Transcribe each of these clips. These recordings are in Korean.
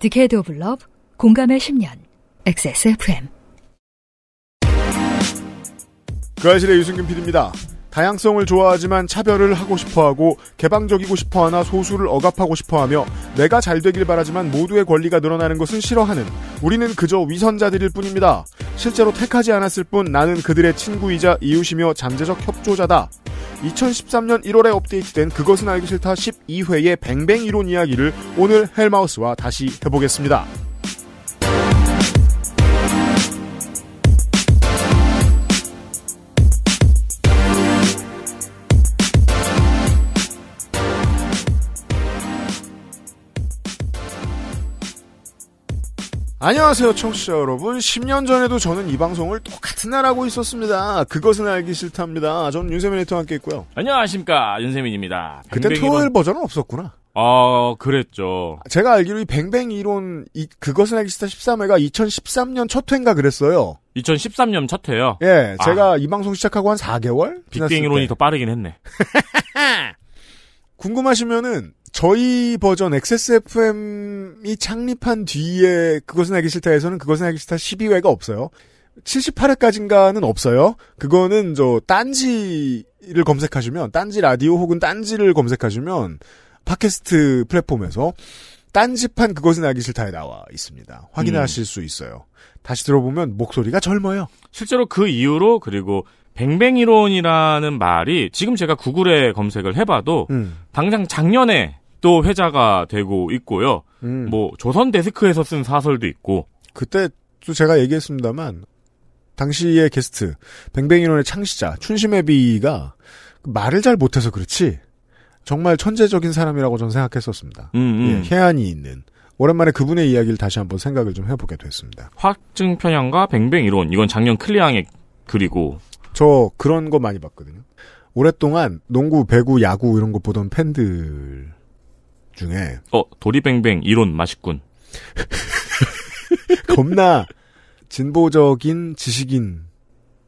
디케이드 오브 러브 공감의 10년 XSFM 그아실의 유승균 PD입니다. 다양성을 좋아하지만 차별을 하고 싶어하고 개방적이고 싶어하나 소수를 억압하고 싶어하며 내가 잘 되길 바라지만 모두의 권리가 늘어나는 것은 싫어하는 우리는 그저 위선자들일 뿐입니다. 실제로 택하지 않았을 뿐 나는 그들의 친구이자 이웃이며 잠재적 협조자다. 2013년 1월에 업데이트된 그것은 알기 싫다 12회의 뱅뱅이론 이야기를 오늘 헬마우스와 다시 해보겠습니다. 안녕하세요, 청취자 여러분. 10년 전에도 저는 이 방송을 똑같은 날 하고 있었습니다. 그것은 알기 싫답니다. 저는 윤세민 에터와 함께 있고요. 안녕하십니까, 윤세민입니다. 그때 토요일 버전은 없었구나. 아, 그랬죠. 제가 알기로 이 뱅뱅 이론, 이, 그것은 알기 싫다 13회가 2013년 첫 회인가 그랬어요. 2013년 첫 회요? 예, 아. 제가 아. 이 방송 시작하고 한 4개월? 빅뱅 이론이 더 빠르긴 했네. 궁금하시면은, 저희 버전 XSFM이 창립한 뒤에 그것은 알기 싫다에서는 그것은 알기 싫다 12회가 없어요. 78회까지인가는 없어요. 그거는 저 딴지를 검색하시면 딴지 라디오 혹은 딴지를 검색하시면 팟캐스트 플랫폼에서 딴지판 그것은 알기 싫다에 나와 있습니다. 확인하실 음. 수 있어요. 다시 들어보면 목소리가 젊어요. 실제로 그 이후로 그리고 뱅뱅이론이라는 말이 지금 제가 구글에 검색을 해봐도 음. 당장 작년에 또 회자가 되고 있고요. 음. 뭐 조선 데스크에서 쓴 사설도 있고. 그때 또 제가 얘기했습니다만 당시의 게스트 뱅뱅이론의 창시자 춘심의비가 말을 잘 못해서 그렇지 정말 천재적인 사람이라고 저는 생각했었습니다. 음, 음. 예, 해안이 있는 오랜만에 그분의 이야기를 다시 한번 생각을 좀 해보게 됐습니다. 확증 편향과 뱅뱅이론 이건 작년 클리앙의 그리고 저 그런 거 많이 봤거든요. 오랫동안 농구, 배구, 야구 이런 거 보던 팬들 중에 어 도리뱅뱅 이론 맛있군. 겁나 진보적인 지식인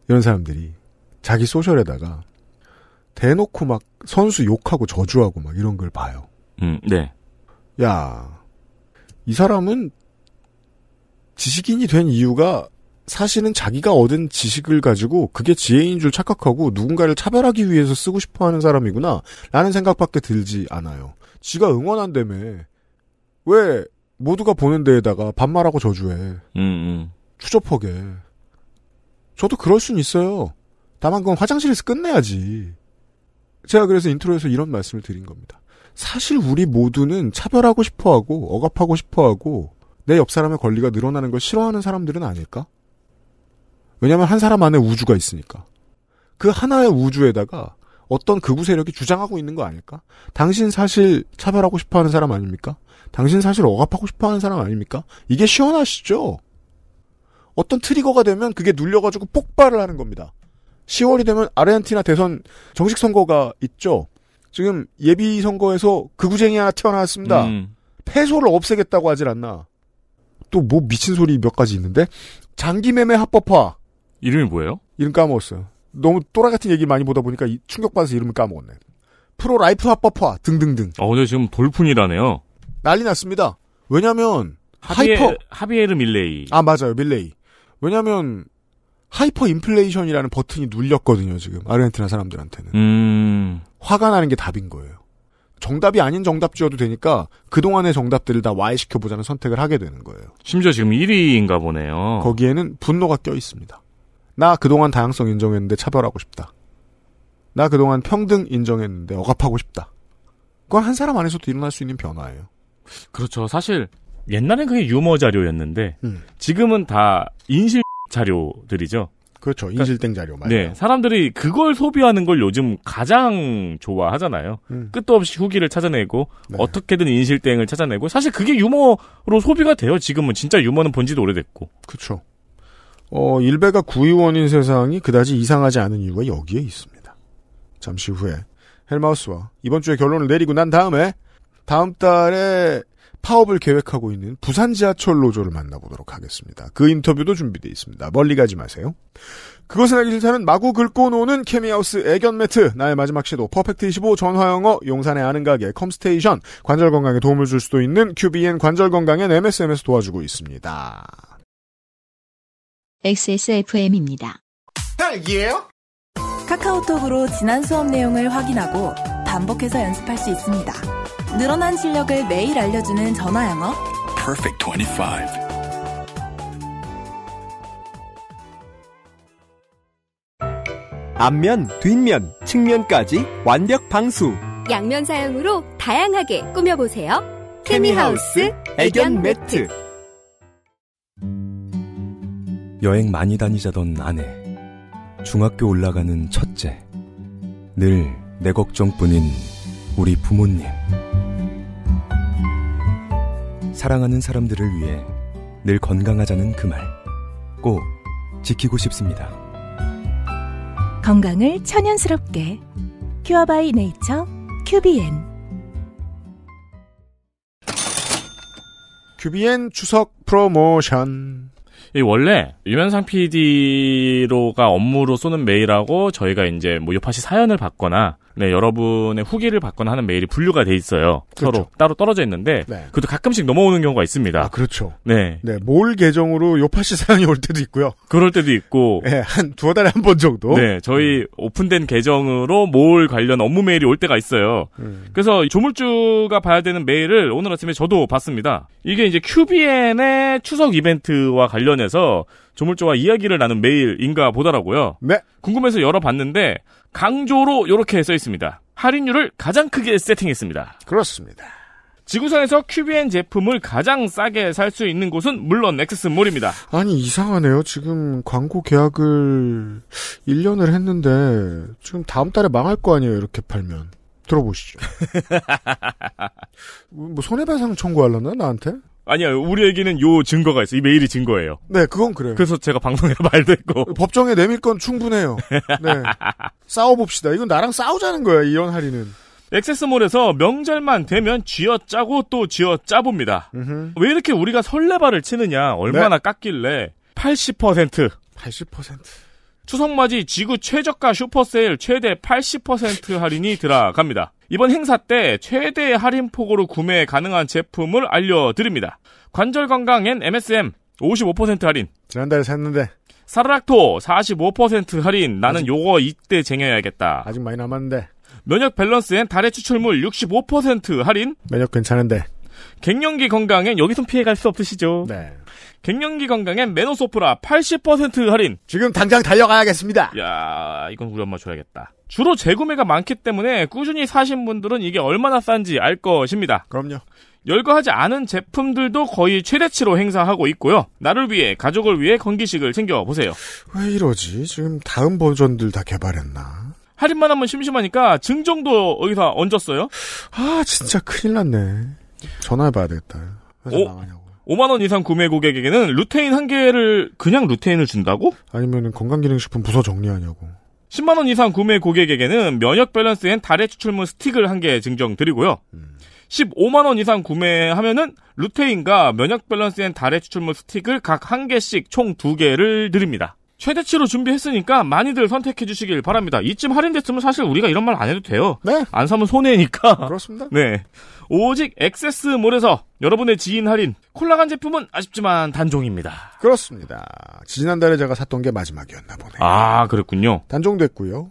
이런 사람들이 자기 소셜에다가 대놓고 막 선수 욕하고 저주하고 막 이런 걸 봐요. 음, 네. 야, 이 사람은 지식인이 된 이유가 사실은 자기가 얻은 지식을 가지고 그게 지혜인 줄 착각하고 누군가를 차별하기 위해서 쓰고 싶어 하는 사람이구나 라는 생각밖에 들지 않아요. 지가 응원한다며. 왜 모두가 보는 데에다가 반말하고 저주해. 음, 음. 추접하게. 저도 그럴 순 있어요. 다만 그건 화장실에서 끝내야지. 제가 그래서 인트로에서 이런 말씀을 드린 겁니다. 사실 우리 모두는 차별하고 싶어하고 억압하고 싶어하고 내 옆 사람의 권리가 늘어나는 걸 싫어하는 사람들은 아닐까? 왜냐하면 한 사람 안에 우주가 있으니까. 그 하나의 우주에다가 어떤 극우 세력이 주장하고 있는 거 아닐까? 당신 사실 차별하고 싶어 하는 사람 아닙니까? 당신 사실 억압하고 싶어 하는 사람 아닙니까? 이게 시원하시죠? 어떤 트리거가 되면 그게 눌려가지고 폭발을 하는 겁니다. 10월이 되면 아르헨티나 대선 정식 선거가 있죠. 지금 예비 선거에서 극우쟁이 하나 튀어나왔습니다. 음. 패소를 없애겠다고 하질 않나. 또 뭐 미친 소리 몇 가지 있는데 장기 매매 합법화. 이름이 뭐예요? 이름 까먹었어요. 너무 또라 같은 얘기 많이 보다 보니까 충격받아서 이름을 까먹었네. 프로 라이프 합법화 등등등. 어, 제 지금 돌풍이라네요. 난리 났습니다. 왜냐면 하 하비에, 하이퍼 하비에르 밀레이. 아, 맞아요. 밀레이. 왜냐면 하이퍼 인플레이션이라는 버튼이 눌렸거든요, 지금. 아르헨티나 사람들한테는. 음... 화가 나는 게 답인 거예요. 정답이 아닌 정답지어도 되니까 그동안의 정답들을 다 와해시켜보자는 선택을 하게 되는 거예요. 심지어 지금 1위인가 보네요. 거기에는 분노가 껴있습니다. 나 그동안 다양성 인정했는데 차별하고 싶다. 나 그동안 평등 인정했는데 억압하고 싶다. 그건 한 사람 안에서도 일어날 수 있는 변화예요. 그렇죠. 사실 옛날엔 그게 유머 자료였는데 음. 지금은 다 인실 자료들이죠. 그렇죠. 그러니까 인실땡 자료 말이에요. 네. 사람들이 그걸 소비하는 걸 요즘 가장 좋아하잖아요. 음. 끝도 없이 후기를 찾아내고 네. 어떻게든 인실땡을 찾아내고 사실 그게 유머로 소비가 돼요. 지금은 진짜 유머는 본지도 오래됐고. 그렇죠. 어, 일베가 구의원인 세상이 그다지 이상하지 않은 이유가 여기에 있습니다. 잠시 후에 헬마우스와 이번 주에 결론을 내리고 난 다음에 다음 달에 파업을 계획하고 있는 부산 지하철 노조를 만나보도록 하겠습니다. 그 인터뷰도 준비되어 있습니다. 멀리 가지 마세요. 그것은 알기 싫다는 마구 긁고 노는 케미하우스 애견 매트, 나의 마지막 시도, 퍼펙트25 전화영어, 용산의 아는 가게, 컴스테이션, 관절 건강에 도움을 줄 수도 있는 QBN 관절 건강엔 MSM에서 도와주고 있습니다. XSFM입니다. 딸기예요? 카카오톡으로 지난 수업 내용을 확인하고 반복해서 연습할 수 있습니다. 늘어난 실력을 매일 알려주는 전화 영어. Perfect 25. 앞면, 뒷면, 측면까지 완벽 방수. 양면 사용으로 다양하게 꾸며보세요. 케미하우스 애견 매트. 여행 많이 다니자던 아내, 중학교 올라가는 첫째, 늘 내 걱정뿐인 우리 부모님. 사랑하는 사람들을 위해 늘 건강하자는 그 말, 꼭 지키고 싶습니다. 건강을 천연스럽게. 큐어바이 네이처 큐비엔. 큐비엔 추석 프로모션. 이 원래 유면상 PD로가 업무로 쏘는 메일하고 저희가 이제 뭐 요파시 사연을 받거나 네, 여러분의 후기를 받거나 하는 메일이 분류가 돼 있어요. 그렇죠. 서로 따로 떨어져 있는데 네. 그것도 가끔씩 넘어오는 경우가 있습니다. 아, 그렇죠. 네. 네, 몰 계정으로 요파시 사연이 올 때도 있고요. 그럴 때도 있고 네, 한 두어 달에 한 번 정도. 네, 저희 음. 오픈된 계정으로 몰 관련 업무 메일이 올 때가 있어요. 음. 그래서 조물주가 봐야 되는 메일을 오늘 아침에 저도 봤습니다. 이게 이제 QBN의 추석 이벤트와 관련해서 조물조와 이야기를 나눈 메일인가 보더라고요. 네. 궁금해서 열어봤는데 강조로 이렇게 써 있습니다. 할인율을 가장 크게 세팅했습니다. 그렇습니다. 지구상에서 큐비엔 제품을 가장 싸게 살 수 있는 곳은 물론 넥세스몰입니다. 아니 이상하네요. 지금 광고 계약을 1년을 했는데 지금 다음 달에 망할 거 아니에요. 이렇게 팔면. 들어보시죠. 뭐 손해배상 청구하려나 나한테? 아니야 우리에게는 요 증거가 있어. 이 메일이 증거예요. 네, 그건 그래요. 그래서 제가 방송에 말도 했고. 법정에 내밀 건 충분해요. 네. 싸워봅시다. 이건 나랑 싸우자는 거야, 이런 할인은. 액세스몰에서 명절만 되면 쥐어 짜고 또 쥐어 짜봅니다. 왜 이렇게 우리가 설레발을 치느냐, 얼마나 네. 깠길래, 80%. 80%. 추석맞이 지구 최저가 슈퍼세일 최대 80% 할인이 들어갑니다. 이번 행사 때 최대 할인 폭으로 구매 가능한 제품을 알려드립니다. 관절 건강엔 MSM 55% 할인. 지난달에 샀는데. 사르락토 45% 할인. 나는 아직, 요거 이때 쟁여야겠다. 아직 많이 남았는데. 면역 밸런스엔 달의 추출물 65% 할인. 면역 괜찮은데. 갱년기 건강엔 여기선 피해갈 수 없으시죠. 네. 갱년기 건강엔 메노소프라 80% 할인. 지금 당장 달려가야겠습니다. 야, 이건 우리 엄마 줘야겠다. 주로 재구매가 많기 때문에 꾸준히 사신 분들은 이게 얼마나 싼지 알 것입니다. 그럼요. 열거하지 않은 제품들도 거의 최대치로 행사하고 있고요. 나를 위해, 가족을 위해 건기식을 챙겨보세요. 왜 이러지? 지금 다음 버전들 다 개발했나? 할인만 하면 심심하니까 증정도 여기서 얹었어요. 아, 진짜 큰일 났네. 전화해봐야 겠다 오, 나가냐고. 5만원 이상 구매 고객에게는 루테인 한 개를, 그냥 루테인을 준다고? 아니면 건강기능식품 부서 정리하냐고. 10만원 이상 구매 고객에게는 면역 밸런스엔 달의 추출물 스틱을 한 개 증정 드리고요. 음. 15만원 이상 구매하면은 루테인과 면역 밸런스엔 달의 추출물 스틱을 각 한 개씩 총 두 개를 드립니다. 최대치로 준비했으니까 많이들 선택해 주시길 바랍니다. 이쯤 할인됐으면 사실 우리가 이런 말 안 해도 돼요. 네. 안 사면 손해니까. 그렇습니다. 네. 오직 액세스몰에서 여러분의 지인 할인. 콜라간 제품은 아쉽지만 단종입니다. 그렇습니다. 지난달에 제가 샀던 게 마지막이었나 보네요. 아, 그랬군요. 단종됐고요.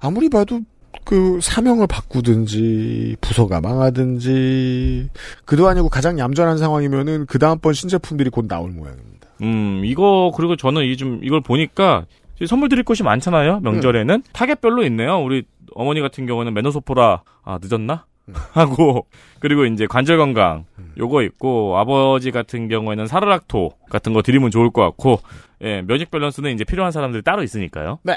아무리 봐도 그 사명을 바꾸든지 부서가 망하든지 그도 아니고 가장 얌전한 상황이면은 그 다음번 신제품들이 곧 나올 모양입니다. 음, 이거 그리고 저는 이좀 이걸 보니까 선물 드릴 곳이 많잖아요. 명절에는 응. 타겟별로 있네요. 우리 어머니 같은 경우는 메노소포라 아 늦었나? 응. 하고 그리고 이제 관절 건강 응. 요거 있고 아버지 같은 경우에는 사르락토 같은 거 드리면 좋을 것 같고 예, 면역 밸런스는 이제 필요한 사람들이 따로 있으니까요. 네.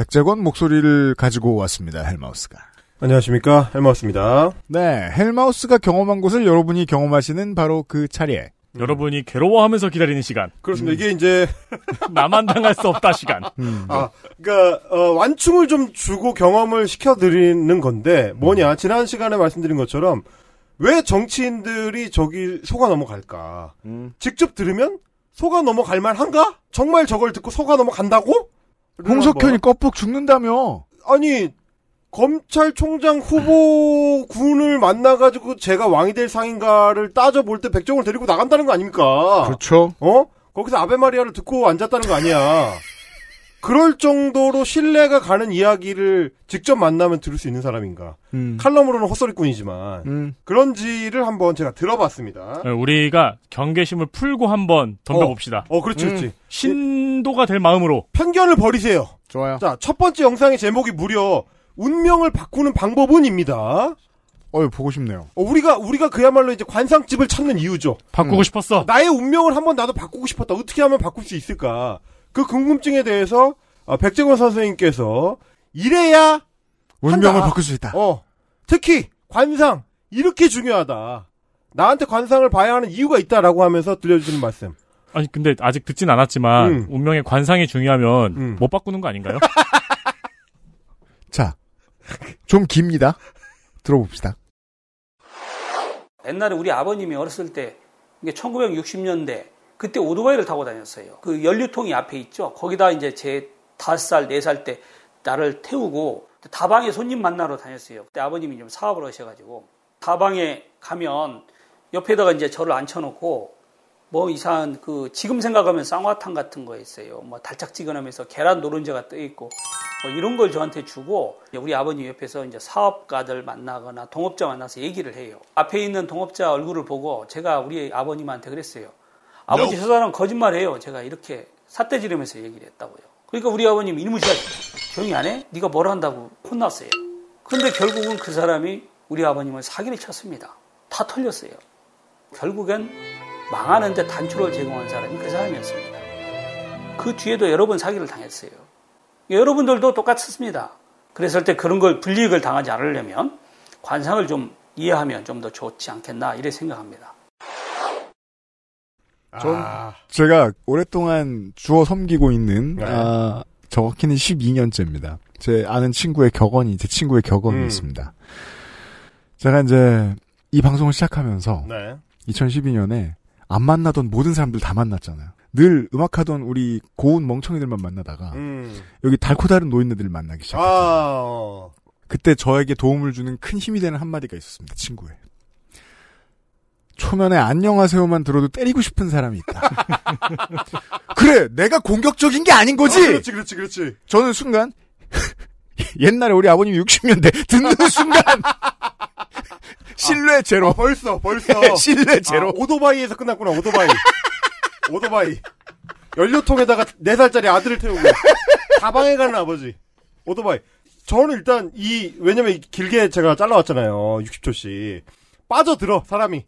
백재권 목소리를 가지고 왔습니다. 헬마우스가. 안녕하십니까. 헬마우스입니다. 네. 헬마우스가 경험한 곳을 여러분이 경험하시는 바로 그 차례. 음. 여러분이 괴로워하면서 기다리는 시간. 그렇습니다. 음. 이게 이제 나만 당할 수 없다 시간. 음. 아, 그러니까 어, 완충을 좀 주고 경험을 시켜드리는 건데 뭐냐 음. 지난 시간에 말씀드린 것처럼 왜 정치인들이 저기 속아 넘어갈까? 음. 직접 들으면 속아 넘어갈 만한가? 정말 저걸 듣고 속아 넘어간다고? 그러니까. 홍석현이 껍뻑 죽는다며. 아니 검찰총장 후보군을 만나가지고 제가 왕이 될 상인가를 따져볼 때 백종을 데리고 나간다는 거 아닙니까? 그렇죠. 어? 거기서 아베마리아를 듣고 앉았다는 거 아니야. 그럴 정도로 신뢰가 가는 이야기를 직접 만나면 들을 수 있는 사람인가. 음. 칼럼으로는 헛소리꾼이지만 음. 그런지를 한번 제가 들어봤습니다. 네, 우리가 경계심을 풀고 한번 덤벼봅시다. 어, 어 그렇지, 그렇지. 음. 신도가 될 마음으로 편견을 버리세요. 좋아요. 자, 첫 번째 영상의 제목이 무려 운명을 바꾸는 방법은입니다. 어 보고 싶네요. 어, 우리가 우리가 그야말로 이제 관상집을 찾는 이유죠. 바꾸고 음. 싶었어. 나의 운명을 한번 나도 바꾸고 싶었다. 어떻게 하면 바꿀 수 있을까? 그 궁금증에 대해서 어, 백재권 선생님께서 이래야 운명을 바꿀 수 있다. 어, 특히 관상 이렇게 중요하다. 나한테 관상을 봐야 하는 이유가 있다라고 하면서 들려주시는 말씀. 아니 근데 아직 듣진 않았지만 음. 운명의 관상이 중요하면 음. 못 바꾸는 거 아닌가요? 자, 좀 깁니다. 들어봅시다. 옛날에 우리 아버님이 어렸을 때, 이게 1960년대 그때 오토바이를 타고 다녔어요. 그 연료통이 앞에 있죠. 거기다 이제 제5 살, 4살때 나를 태우고 다방에 손님 만나러 다녔어요. 그때 아버님이 좀 사업을 하셔가지고 다방에 가면 옆에다가 이제 저를 앉혀놓고 뭐 이상한 그 지금 생각하면 쌍화탕 같은 거 있어요. 뭐 달짝지근하면서 계란 노른자가 떠 있고 뭐 이런 걸 저한테 주고 우리 아버님 옆에서 이제 사업가들 만나거나 동업자 만나서 얘기를 해요. 앞에 있는 동업자 얼굴을 보고 제가 우리 아버님한테 그랬어요. 아버지 저사는 거짓말해요. 제가 이렇게 사대 지르면서 얘기를 했다고요. 그러니까 우리 아버님 일무시하 조용히 안 해? 네가 뭘 한다고 혼났어요. 그런데 결국은 그 사람이 우리 아버님을 사기를 쳤습니다. 다 털렸어요. 결국엔 망하는데 단추를 제공한 사람이 그 사람이었습니다. 그 뒤에도 여러 번 사기를 당했어요. 여러분들도 똑같습니다. 그랬을 때 그런 걸 불이익을 당하지 않으려면 관상을 좀 이해하면 좀 더 좋지 않겠나 이래 생각합니다. 전 아. 제가 오랫동안 주워 섬기고 있는 네. 아, 정확히는 12년째입니다. 제 아는 친구의 격언이 제 친구의 격언이 음. 있습니다. 제가 이제 이 방송을 시작하면서 네. 2012년에 안 만나던 모든 사람들 다 만났잖아요. 늘 음악하던 우리 고운 멍청이들만 만나다가 음. 여기 달코다른 노인네들을 만나기 시작했어요. 아. 어. 그때 저에게 도움을 주는 큰 힘이 되는 한마디가 있었습니다. 친구의. 초면에 안녕하세요만 들어도 때리고 싶은 사람이 있다. 그래, 내가 공격적인 게 아닌 거지. 어, 그렇지, 그렇지, 그렇지. 저는 순간 옛날에 우리 아버님 60년대 듣는 순간 신뢰 아, 제로. 아, 벌써, 벌써. 신뢰 제로. 아, 오토바이에서 끝났구나, 오토바이. 오토바이. 연료통에다가 4살짜리 아들을 태우고 다방에 가는 아버지. 오토바이. 저는 일단 이, 왜냐면 길게 제가 잘라왔잖아요. 60초씩. 빠져들어, 사람이.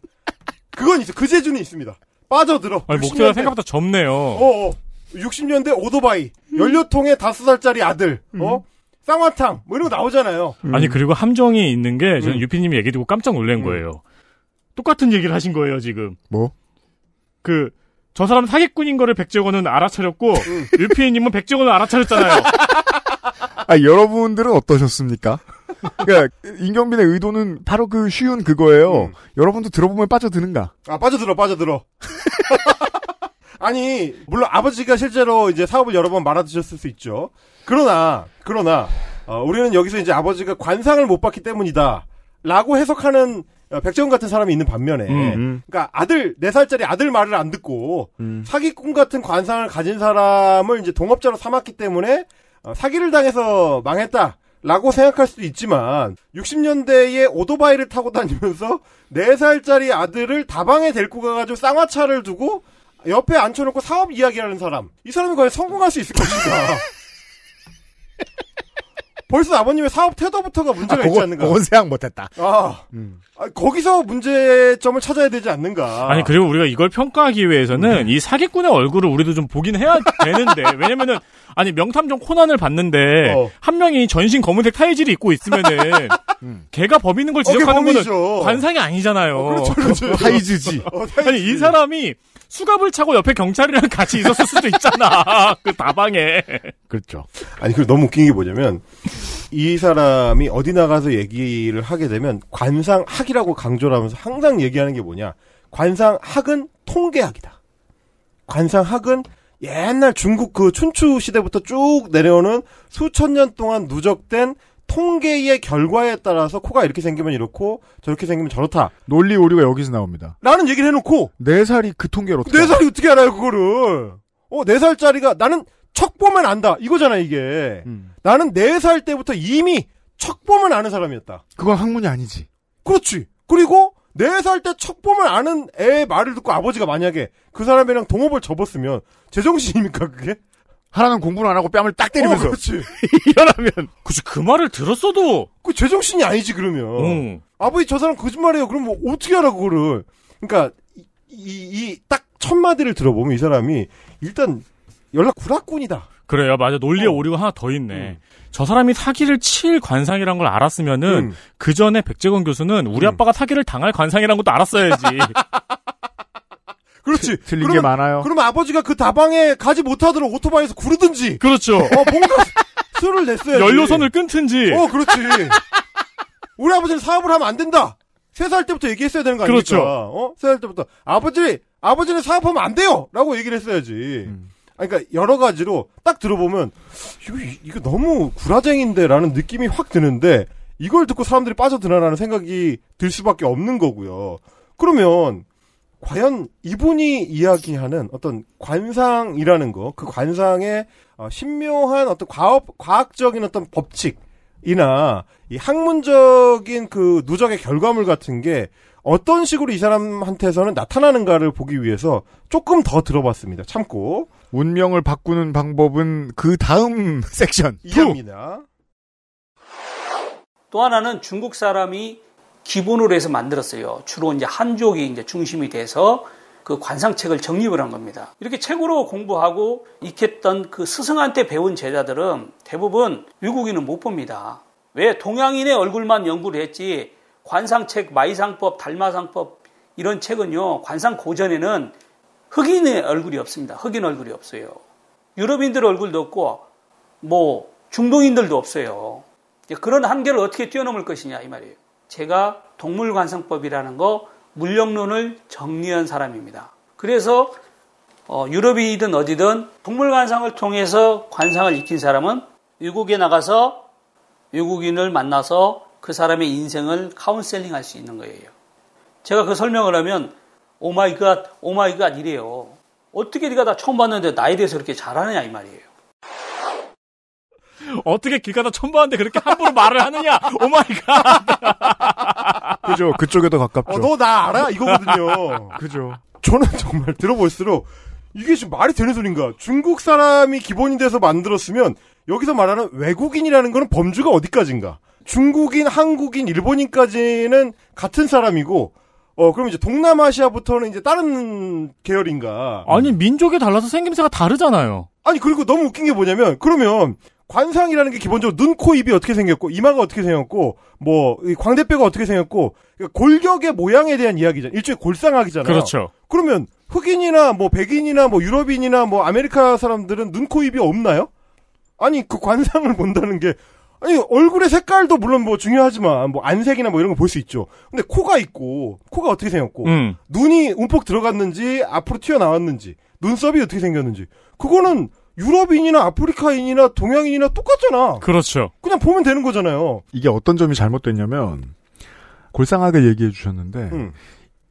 그건 있어. 그 재주는 있습니다. 빠져들어. 아니, 목소가 생각보다 젊네요. 어, 어. 60년대 오토바이, 음. 연료통에 다섯 살짜리 아들, 어? 음. 쌍화탕, 뭐 이런 거 나오잖아요. 음. 아니, 그리고 함정이 있는 게, 저는 음. 유피님이 얘기 듣고 깜짝 놀란 음. 거예요. 똑같은 얘기를 하신 거예요, 지금. 뭐? 그, 저 사람 사기꾼인 거를 백재원은 알아차렸고, 음. 유피님은 백재원을 알아차렸잖아요. 아, 여러분들은 어떠셨습니까? 그러니까 임경빈의 의도는 바로 그 쉬운 그거예요. 음. 여러분도 들어보면 빠져드는가? 아 빠져들어 빠져들어. 아니 물론 아버지가 실제로 이제 사업을 여러 번 말아드셨을 수 있죠. 그러나 그러나 어, 우리는 여기서 이제 아버지가 관상을 못 받기 때문이다. 라고 해석하는 어, 백재훈 같은 사람이 있는 반면에, 음 그러니까 아들 네 살짜리 아들 말을 안 듣고 음. 사기꾼 같은 관상을 가진 사람을 이제 동업자로 삼았기 때문에 어, 사기를 당해서 망했다. 라고 생각할 수도 있지만 60년대에 오토바이를 타고 다니면서 4살짜리 아들을 다방에 데리고 가가지고 쌍화차를 두고 옆에 앉혀놓고 사업 이야기하는 사람 이 사람이 과연 성공할 수 있을 것인가 벌써 아버님의 사업 태도부터가 문제가 아, 있지 않는가? 그건 생각 못했다. 아, 음. 아, 거기서 문제점을 찾아야 되지 않는가? 아니 그리고 우리가 이걸 평가하기 위해서는 음. 이 사기꾼의 얼굴을 우리도 좀 보긴 해야 되는데 왜냐면은 아니 명탐정 코난을 봤는데 어. 한 명이 전신 검은색 타이즈를 입고 있으면은 음. 걔가 범인인 걸 어, 지적하는 어, 거는 관상이 아니잖아요. 어, 그렇죠, 그렇죠. 타이즈지. 타이즈지. 어, 아니 이 사람이 수갑을 차고 옆에 경찰이랑 같이 있었을 수도 있잖아. 그 다방에. 그렇죠. 아니, 그리고 너무 웃긴 게 뭐냐면, 이 사람이 어디 나가서 얘기를 하게 되면 관상학이라고 강조를 하면서 항상 얘기하는 게 뭐냐. 관상학은 통계학이다. 관상학은 옛날 중국 그 춘추 시대부터 쭉 내려오는 수천 년 동안 누적된 통계의 결과에 따라서 코가 이렇게 생기면 이렇고 저렇게 생기면 저렇다. 논리 오류가 여기서 나옵니다. 나는 얘기를 해놓고 네 살이 그통계로어네 살이 어떻게 알아요 그거를? 어네 살짜리가 나는 척 보면 안다 이거잖아 이게. 음. 나는 네 살 때부터 이미 척 보면 아는 사람이었다. 그건 학문이 아니지. 그렇지. 그리고 네 살 때 척 보면 아는 애의 말을 듣고 아버지가 만약에 그 사람이랑 동업을 접었으면 제정신입니까 그게? 하나는 공부를 안 하고 뺨을 딱 때리면서. 어, 그렇지. 일어나면. 그치, 그 말을 들었어도. 그 제정신이 아니지, 그러면. 응. 어. 아버지 저 사람 거짓말이에요 그럼 뭐 어떻게 하라고, 그거를. 그니까, 이, 딱 첫 마디를 들어보면 이 사람이 일단 연락 구라꾼이다 그래요, 맞아. 논리에 어. 오류가 하나 더 있네. 음. 저 사람이 사기를 칠 관상이란 걸 알았으면은 음. 그 전에 백재건 교수는 우리 음. 아빠가 사기를 당할 관상이란 것도 알았어야지. 그렇지. 틀린 그러면, 게 많아요. 그러면 아버지가 그 다방에 가지 못하도록 오토바이에서 구르든지. 그렇죠. 어, 뭔가 수를 냈어요. 연료선을 끊든지. 어, 그렇지. 우리 아버지는 사업을 하면 안 된다. 세 살 때부터 얘기했어야 되는 거 아닙니까? 그렇죠. 어? 세 살 때부터 아버지 아버지는 사업하면 안 돼요. 라고 얘기를 했어야지. 음. 아, 그러니까 여러 가지로 딱 들어보면 이거, 이거 너무 구라쟁인데라는 느낌이 확 드는데 이걸 듣고 사람들이 빠져드나라는 생각이 들 수밖에 없는 거고요. 그러면 과연 이분이 이야기하는 어떤 관상이라는 거, 그 관상의 어, 신묘한 어떤 과업, 과학적인 어떤 법칙이나 이 학문적인 그 누적의 결과물 같은 게 어떤 식으로 이 사람한테서는 나타나는가를 보기 위해서 조금 더 들어봤습니다. 참고. 운명을 바꾸는 방법은 그 다음 섹션. 이입니다. 또 하나는 중국 사람이 기본으로 해서 만들었어요. 주로 이제 한족이 이제 중심이 돼서 그 관상책을 정립을 한 겁니다. 이렇게 책으로 공부하고 익혔던 그 스승한테 배운 제자들은 대부분 외국인은 못 봅니다. 왜 동양인의 얼굴만 연구를 했지 관상책, 마이상법, 달마상법 이런 책은요 관상 고전에는 흑인의 얼굴이 없습니다. 흑인 얼굴이 없어요. 유럽인들 얼굴도 없고 뭐 중동인들도 없어요. 그런 한계를 어떻게 뛰어넘을 것이냐 이 말이에요. 제가 동물관상법이라는거 물력론을 정리한 사람입니다. 그래서 어, 유럽이든 어디든 동물관상을 통해서 관상을 익힌 사람은 외국에 나가서 외국인을 만나서 그 사람의 인생을 카운셀링 할 수 있는 거예요. 제가 그 설명을 하면 오마이갓, oh 오마이갓 oh 이래요. 어떻게 네가 다 처음 봤는데 나에 대해서 그렇게 잘하느냐 이 말이에요. 어떻게 길 가다 첨부하는데 그렇게 함부로 말을 하느냐? 오 마이 갓. 그죠. 그쪽에 더 가깝죠. 어, 너 나 알아? 이거거든요. 그죠. 저는 정말 들어볼수록 이게 지금 말이 되는 소린가? 중국 사람이 기본이 돼서 만들었으면 여기서 말하는 외국인이라는 거는 범주가 어디까지인가? 중국인, 한국인, 일본인까지는 같은 사람이고 어, 그럼 이제 동남아시아부터는 이제 다른 계열인가? 아니, 민족이 달라서 생김새가 다르잖아요. 아니, 그리고 너무 웃긴 게 뭐냐면, 그러면, 관상이라는 게 기본적으로 눈, 코, 입이 어떻게 생겼고 이마가 어떻게 생겼고 뭐 광대뼈가 어떻게 생겼고 그러니까 골격의 모양에 대한 이야기잖아요. 일종의 골상학이잖아요. 그렇죠. 그러면 흑인이나 뭐 백인이나 뭐 유럽인이나 뭐 아메리카 사람들은 눈, 코, 입이 없나요? 아니 그 관상을 본다는 게 아니 얼굴의 색깔도 물론 뭐 중요하지만 뭐 안색이나 뭐 이런 거 볼 수 있죠. 근데 코가 있고 코가 어떻게 생겼고 음. 눈이 움푹 들어갔는지 앞으로 튀어나왔는지 눈썹이 어떻게 생겼는지 그거는 유럽인이나 아프리카인이나 동양인이나 똑같잖아. 그렇죠. 그냥 보면 되는 거잖아요. 이게 어떤 점이 잘못됐냐면 골상하게 얘기해 주셨는데 음.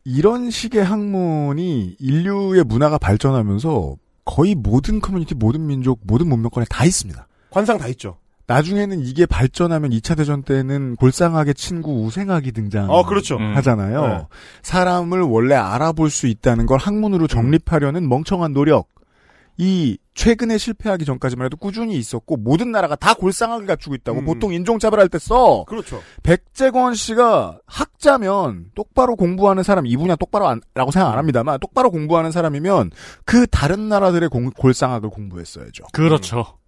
이런 식의 학문이 인류의 문화가 발전하면서 거의 모든 커뮤니티, 모든 민족, 모든 문명권에 다 있습니다. 관상 다 있죠. 나중에는 이게 발전하면 2차 대전 때는 골상하게 친구 우생학이 등장하잖아요. 어, 그렇죠. 음. 네. 사람을 원래 알아볼 수 있다는 걸 학문으로 정립하려는 멍청한 노력. 이 최근에 실패하기 전까지만 해도 꾸준히 있었고 모든 나라가 다 골상학을 갖추고 있다고 음. 보통 인종차별할 때 써. 그렇죠. 백재건 씨가 학자면 똑바로 공부하는 사람 이 분야 똑바로 안, 라고 생각 안 합니다만 똑바로 공부하는 사람이면 그 다른 나라들의 공, 골상학을 공부했어야죠. 그렇죠. 음.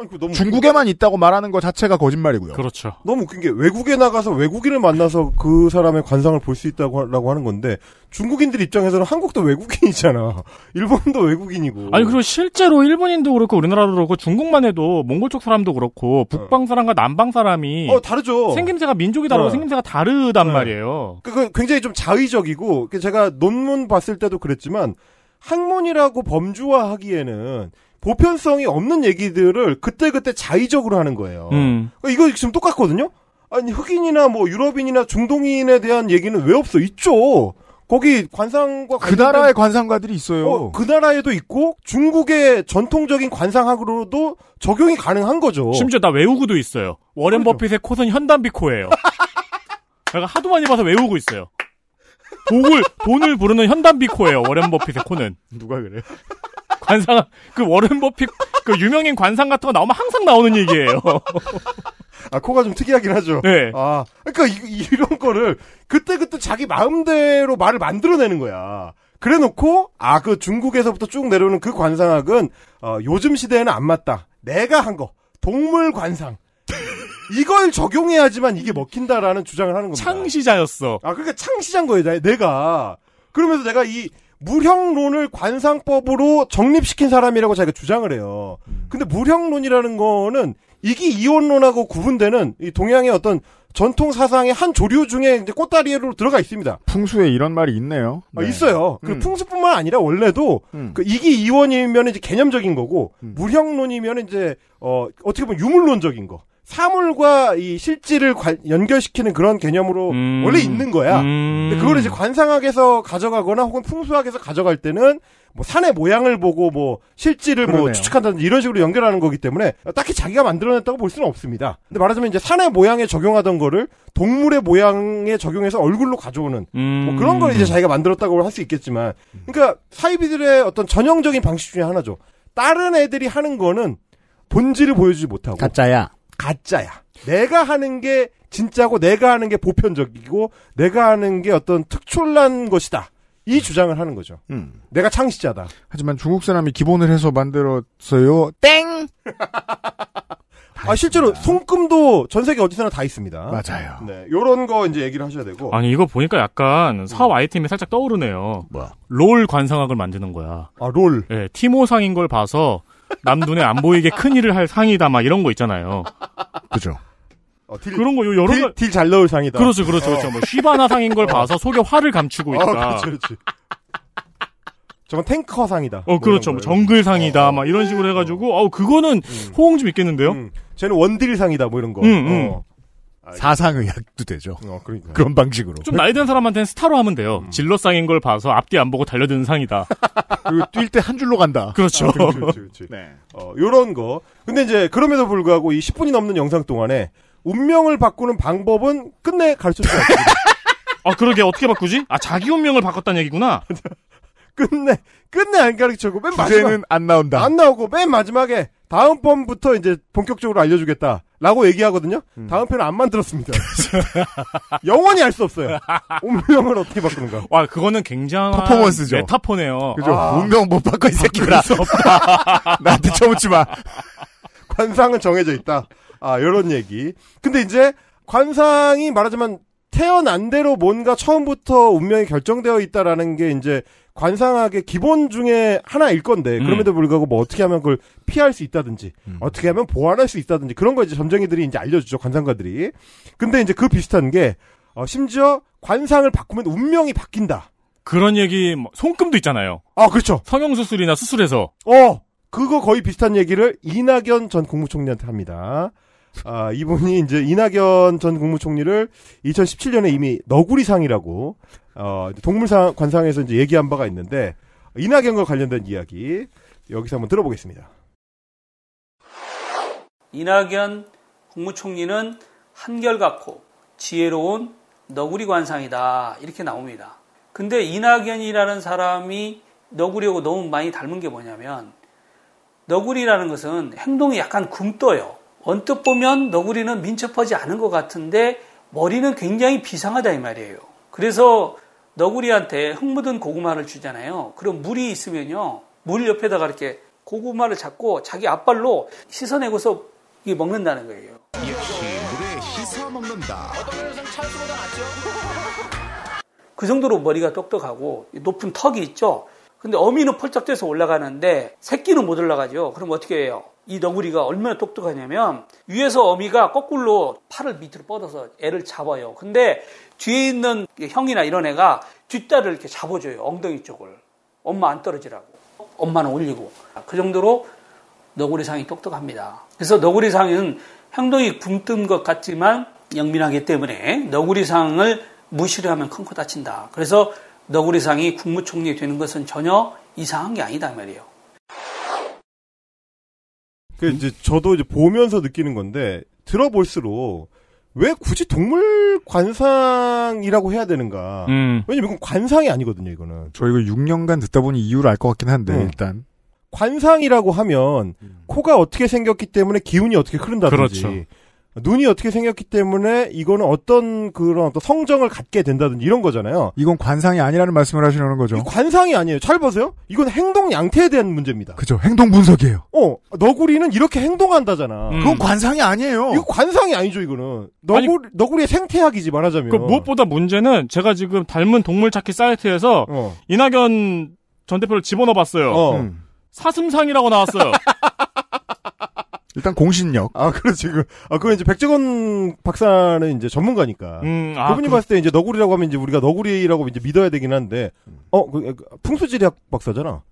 아니, 중국에만 웃긴... 있다고 말하는 것 자체가 거짓말이고요. 그렇죠. 너무 웃긴 게 외국에 나가서 외국인을 만나서 그 사람의 관상을 볼 수 있다고 하는 건데 중국인들 입장에서는 한국도 외국인이잖아. 일본도 외국인이고. 아니 그리고 실제로 일본인도 그렇고 우리나라도 그렇고 중국만 해도 몽골 쪽 사람도 그렇고 북방 어. 사람과 남방 사람이 어 다르죠. 생김새가 민족이 다르고 네. 생김새가 다르단 네. 말이에요. 그, 그 굉장히 좀 자의적이고 그 제가 논문 봤을 때도 그랬지만 학문이라고 범주화하기에는 보편성이 없는 얘기들을 그때그때 자의적으로 하는 거예요. 음. 그러니까 이거 지금 똑같거든요? 아니, 흑인이나 뭐 유럽인이나 중동인에 대한 얘기는 왜 없어? 있죠! 거기 관상과 그 나라의 관상가들이 있어요. 어, 그 나라에도 있고 중국의 전통적인 관상학으로도 적용이 가능한 거죠. 심지어 나 외우고도 있어요. 워렌 그렇죠. 버핏의 코선 현단비 코예요. 내가 하도 많이 봐서 외우고 있어요. 복을 돈을 부르는 현단비 코예요. 워렌 버핏의 코는 누가 그래? 관상 그 워런 버핏 그 유명인 관상 같은 거 나오면 항상 나오는 얘기예요. 아 코가 좀 특이하긴 하죠. 네. 아 그러니까 이, 이런 거를 그때 그때 자기 마음대로 말을 만들어내는 거야. 그래놓고 아 그 중국에서부터 쭉 내려오는 그 관상학은 어, 요즘 시대에는 안 맞다. 내가 한거 동물 관상. 이걸 적용해야지만 이게 먹힌다라는 주장을 하는 겁니다. 창시자였어. 아, 그러니까 창시자인 거예요, 내가. 그러면서 내가 이 무형론을 관상법으로 정립시킨 사람이라고 자기가 주장을 해요. 음. 근데 무형론이라는 거는 이기 이원론하고 구분되는 이 동양의 어떤 전통 사상의 한 조류 중에 이제 꽃다리로 들어가 있습니다. 풍수에 이런 말이 있네요. 아, 네. 아, 있어요. 그 음. 풍수뿐만 아니라 원래도 음. 그 이기 이원이면 이제 개념적인 거고 무형론이면 음. 이제 어 어떻게 보면 유물론적인 거. 사물과 이 실질을 관, 연결시키는 그런 개념으로 음. 원래 있는 거야. 음. 근데 그걸 이제 관상학에서 가져가거나 혹은 풍수학에서 가져갈 때는 뭐 산의 모양을 보고 뭐 실질을 뭐 그러네요. 뭐 추측한다든지 이런 식으로 연결하는 거기 때문에 딱히 자기가 만들어냈다고 볼 수는 없습니다. 근데 말하자면 이제 산의 모양에 적용하던 거를 동물의 모양에 적용해서 얼굴로 가져오는 음. 뭐 그런 음. 걸 이제 자기가 만들었다고 할 수 있겠지만 그러니까 사이비들의 어떤 전형적인 방식 중에 하나죠. 다른 애들이 하는 거는 본질을 보여주지 못하고 가짜야. 가짜야. 내가 하는 게 진짜고 내가 하는 게 보편적이고 내가 하는 게 어떤 특출난 것이다. 이 음. 주장을 하는 거죠. 음. 내가 창시자다. 하지만 중국 사람이 기본을 해서 만들었어요. 땡! 아, 실제로 손금도 전 세계 어디서나 다 있습니다. 맞아요. 네. 요런 거 이제 얘기를 하셔야 되고. 아니, 이거 보니까 약간 음. 사업 아이템이 살짝 떠오르네요. 뭐야? 롤 관상학을 만드는 거야. 아, 롤? 네, 티모상인 걸 봐서 남 눈에 안 보이게 큰 일을 할 상이다 막 이런 거 있잖아요. 그죠. 어, 딜, 그런 거 여러 딜, 딜잘 넣을 상이다. 그렇죠, 그렇죠, 그렇죠. 뭐 시바나 상인 걸 어. 봐서 속에 화를 감추고 어, 있다. 그렇죠 그렇지. 저건 탱커 상이다. 어, 그렇죠. 뭐, 뭐 정글 상이다. 어. 막 이런 식으로 해가지고, 어, 그거는 음. 호응 좀 있겠는데요? 음. 쟤는 원딜 상이다. 뭐 이런 거. 음, 음. 어. 아, 사상의학도 되죠. 어, 그러니까. 그런 방식으로. 좀 나이 든 사람한테는 스타로 하면 돼요. 음. 질러상인 걸 봐서 앞뒤 안 보고 달려드는 상이다. 그리고 뛸 때 한 줄로 간다. 그렇죠. 아, 그렇지, 그렇지, 그렇지. 네. 어, 요런 거. 근데 이제 그럼에도 불구하고 이 10분이 넘는 영상 동안에 운명을 바꾸는 방법은 끝내 가르쳐 주지 않습니 아, 그러게. 어떻게 바꾸지? 아, 자기 운명을 바꿨다는 얘기구나. 끝내, 끝내 안 가르쳐주고 맨 마지막. 주제는 안 나온다. 안 나오고 맨 마지막에 다음번부터 이제 본격적으로 알려주겠다. 라고 얘기하거든요. 음. 다음 편은 안 만들었습니다. 영원히 알 수 없어요. 운명을 어떻게 바꾸는가. 와, 그거는 굉장한 퍼포먼스죠. 메타포네요. 그죠. 아. 운명 못 바꿔 이 아, 새끼들아. 나한테 쳐붙지 마. 관상은 정해져 있다. 아, 요런 얘기. 근데 이제 관상이 말하자면 태어난 대로 뭔가 처음부터 운명이 결정되어 있다라는 게 이제 관상학의 기본 중에 하나일 건데 음. 그럼에도 불구하고 뭐 어떻게 하면 그걸 피할 수 있다든지 음. 어떻게 하면 보완할 수 있다든지 그런 거 이제 점쟁이들이 이제 알려주죠 관상가들이 근데 이제 그 비슷한 게 어, 심지어 관상을 바꾸면 운명이 바뀐다 그런 얘기 뭐, 손금도 있잖아요 아 그렇죠 성형수술이나 수술에서 어 그거 거의 비슷한 얘기를 이낙연 전 국무총리한테 합니다 아, 이분이 이제 이낙연 전 국무총리를 2017년에 이미 너구리상이라고 어, 동물상 관상에서 이제 얘기한 바가 있는데 이낙연과 관련된 이야기 여기서 한번 들어보겠습니다. 이낙연 국무총리는 한결같고 지혜로운 너구리 관상이다 이렇게 나옵니다. 근데 이낙연이라는 사람이 너구리하고 너무 많이 닮은 게 뭐냐면 너구리라는 것은 행동이 약간 굼떠요. 언뜻 보면 너구리는 민첩하지 않은 것 같은데 머리는 굉장히 비상하다 이 말이에요. 그래서 너구리한테 흙 묻은 고구마를 주잖아요. 그럼 물이 있으면요. 물 옆에다가 이렇게 고구마를 잡고 자기 앞발로 씻어내고서 이게 먹는다는 거예요. 역시 물에 씻어 먹는다. 그 정도로 머리가 똑똑하고 높은 턱이 있죠. 근데 어미는 펄쩍 뛰어서 올라가는데 새끼는 못 올라가죠. 그럼 어떻게 해요? 이 너구리가 얼마나 똑똑하냐면 위에서 어미가 거꾸로 팔을 밑으로 뻗어서 애를 잡아요. 근데 뒤에 있는 그 형이나 이런 애가 뒷다리를 이렇게 잡아줘요. 엉덩이 쪽을. 엄마 안 떨어지라고. 엄마는 올리고. 그 정도로 너구리상이 똑똑합니다. 그래서 너구리상은 행동이 붕 뜬 것 같지만 영민하기 때문에 너구리상을 무시를 하면 큰 코 다친다. 그래서 너구리상이 국무총리 되는 것은 전혀 이상한 게 아니다 말이에요. 그 이제 저도 이제 보면서 느끼는 건데 들어볼수록 왜 굳이 동물 관상이라고 해야 되는가? 음. 왜냐면 이건 관상이 아니거든요, 이거는. 저 이거 6년간 듣다 보니 이유를 알 것 같긴 한데 음. 일단 관상이라고 하면 코가 어떻게 생겼기 때문에 기운이 어떻게 흐른다든지 그렇죠. 눈이 어떻게 생겼기 때문에 이거는 어떤 그런 어떤 성정을 갖게 된다든지 이런 거잖아요. 이건 관상이 아니라는 말씀을 하시는 려 거죠. 관상이 아니에요. 잘 보세요. 이건 행동 양태에 대한 문제입니다. 그죠. 행동 분석이에요. 어, 너구리는 이렇게 행동한다잖아. 음. 그건 관상이 아니에요. 이거 관상이 아니죠, 이거는. 너구리, 아니, 너구리의 생태학이지 말하자면. 그 무엇보다 문제는 제가 지금 닮은 동물 찾기 사이트에서 어. 이낙연 전 대표를 집어넣어봤어요. 어. 음. 사슴상이라고 나왔어요. 일단 공신력. 아, 그렇지. 그, 아, 그 이제 백재건 박사는 이제 전문가니까. 음, 아, 그분이 그... 봤을 때 이제 너구리라고 하면 이제 우리가 너구리라고 이제 믿어야 되긴 한데, 음. 어, 그, 풍수지리학 박사잖아.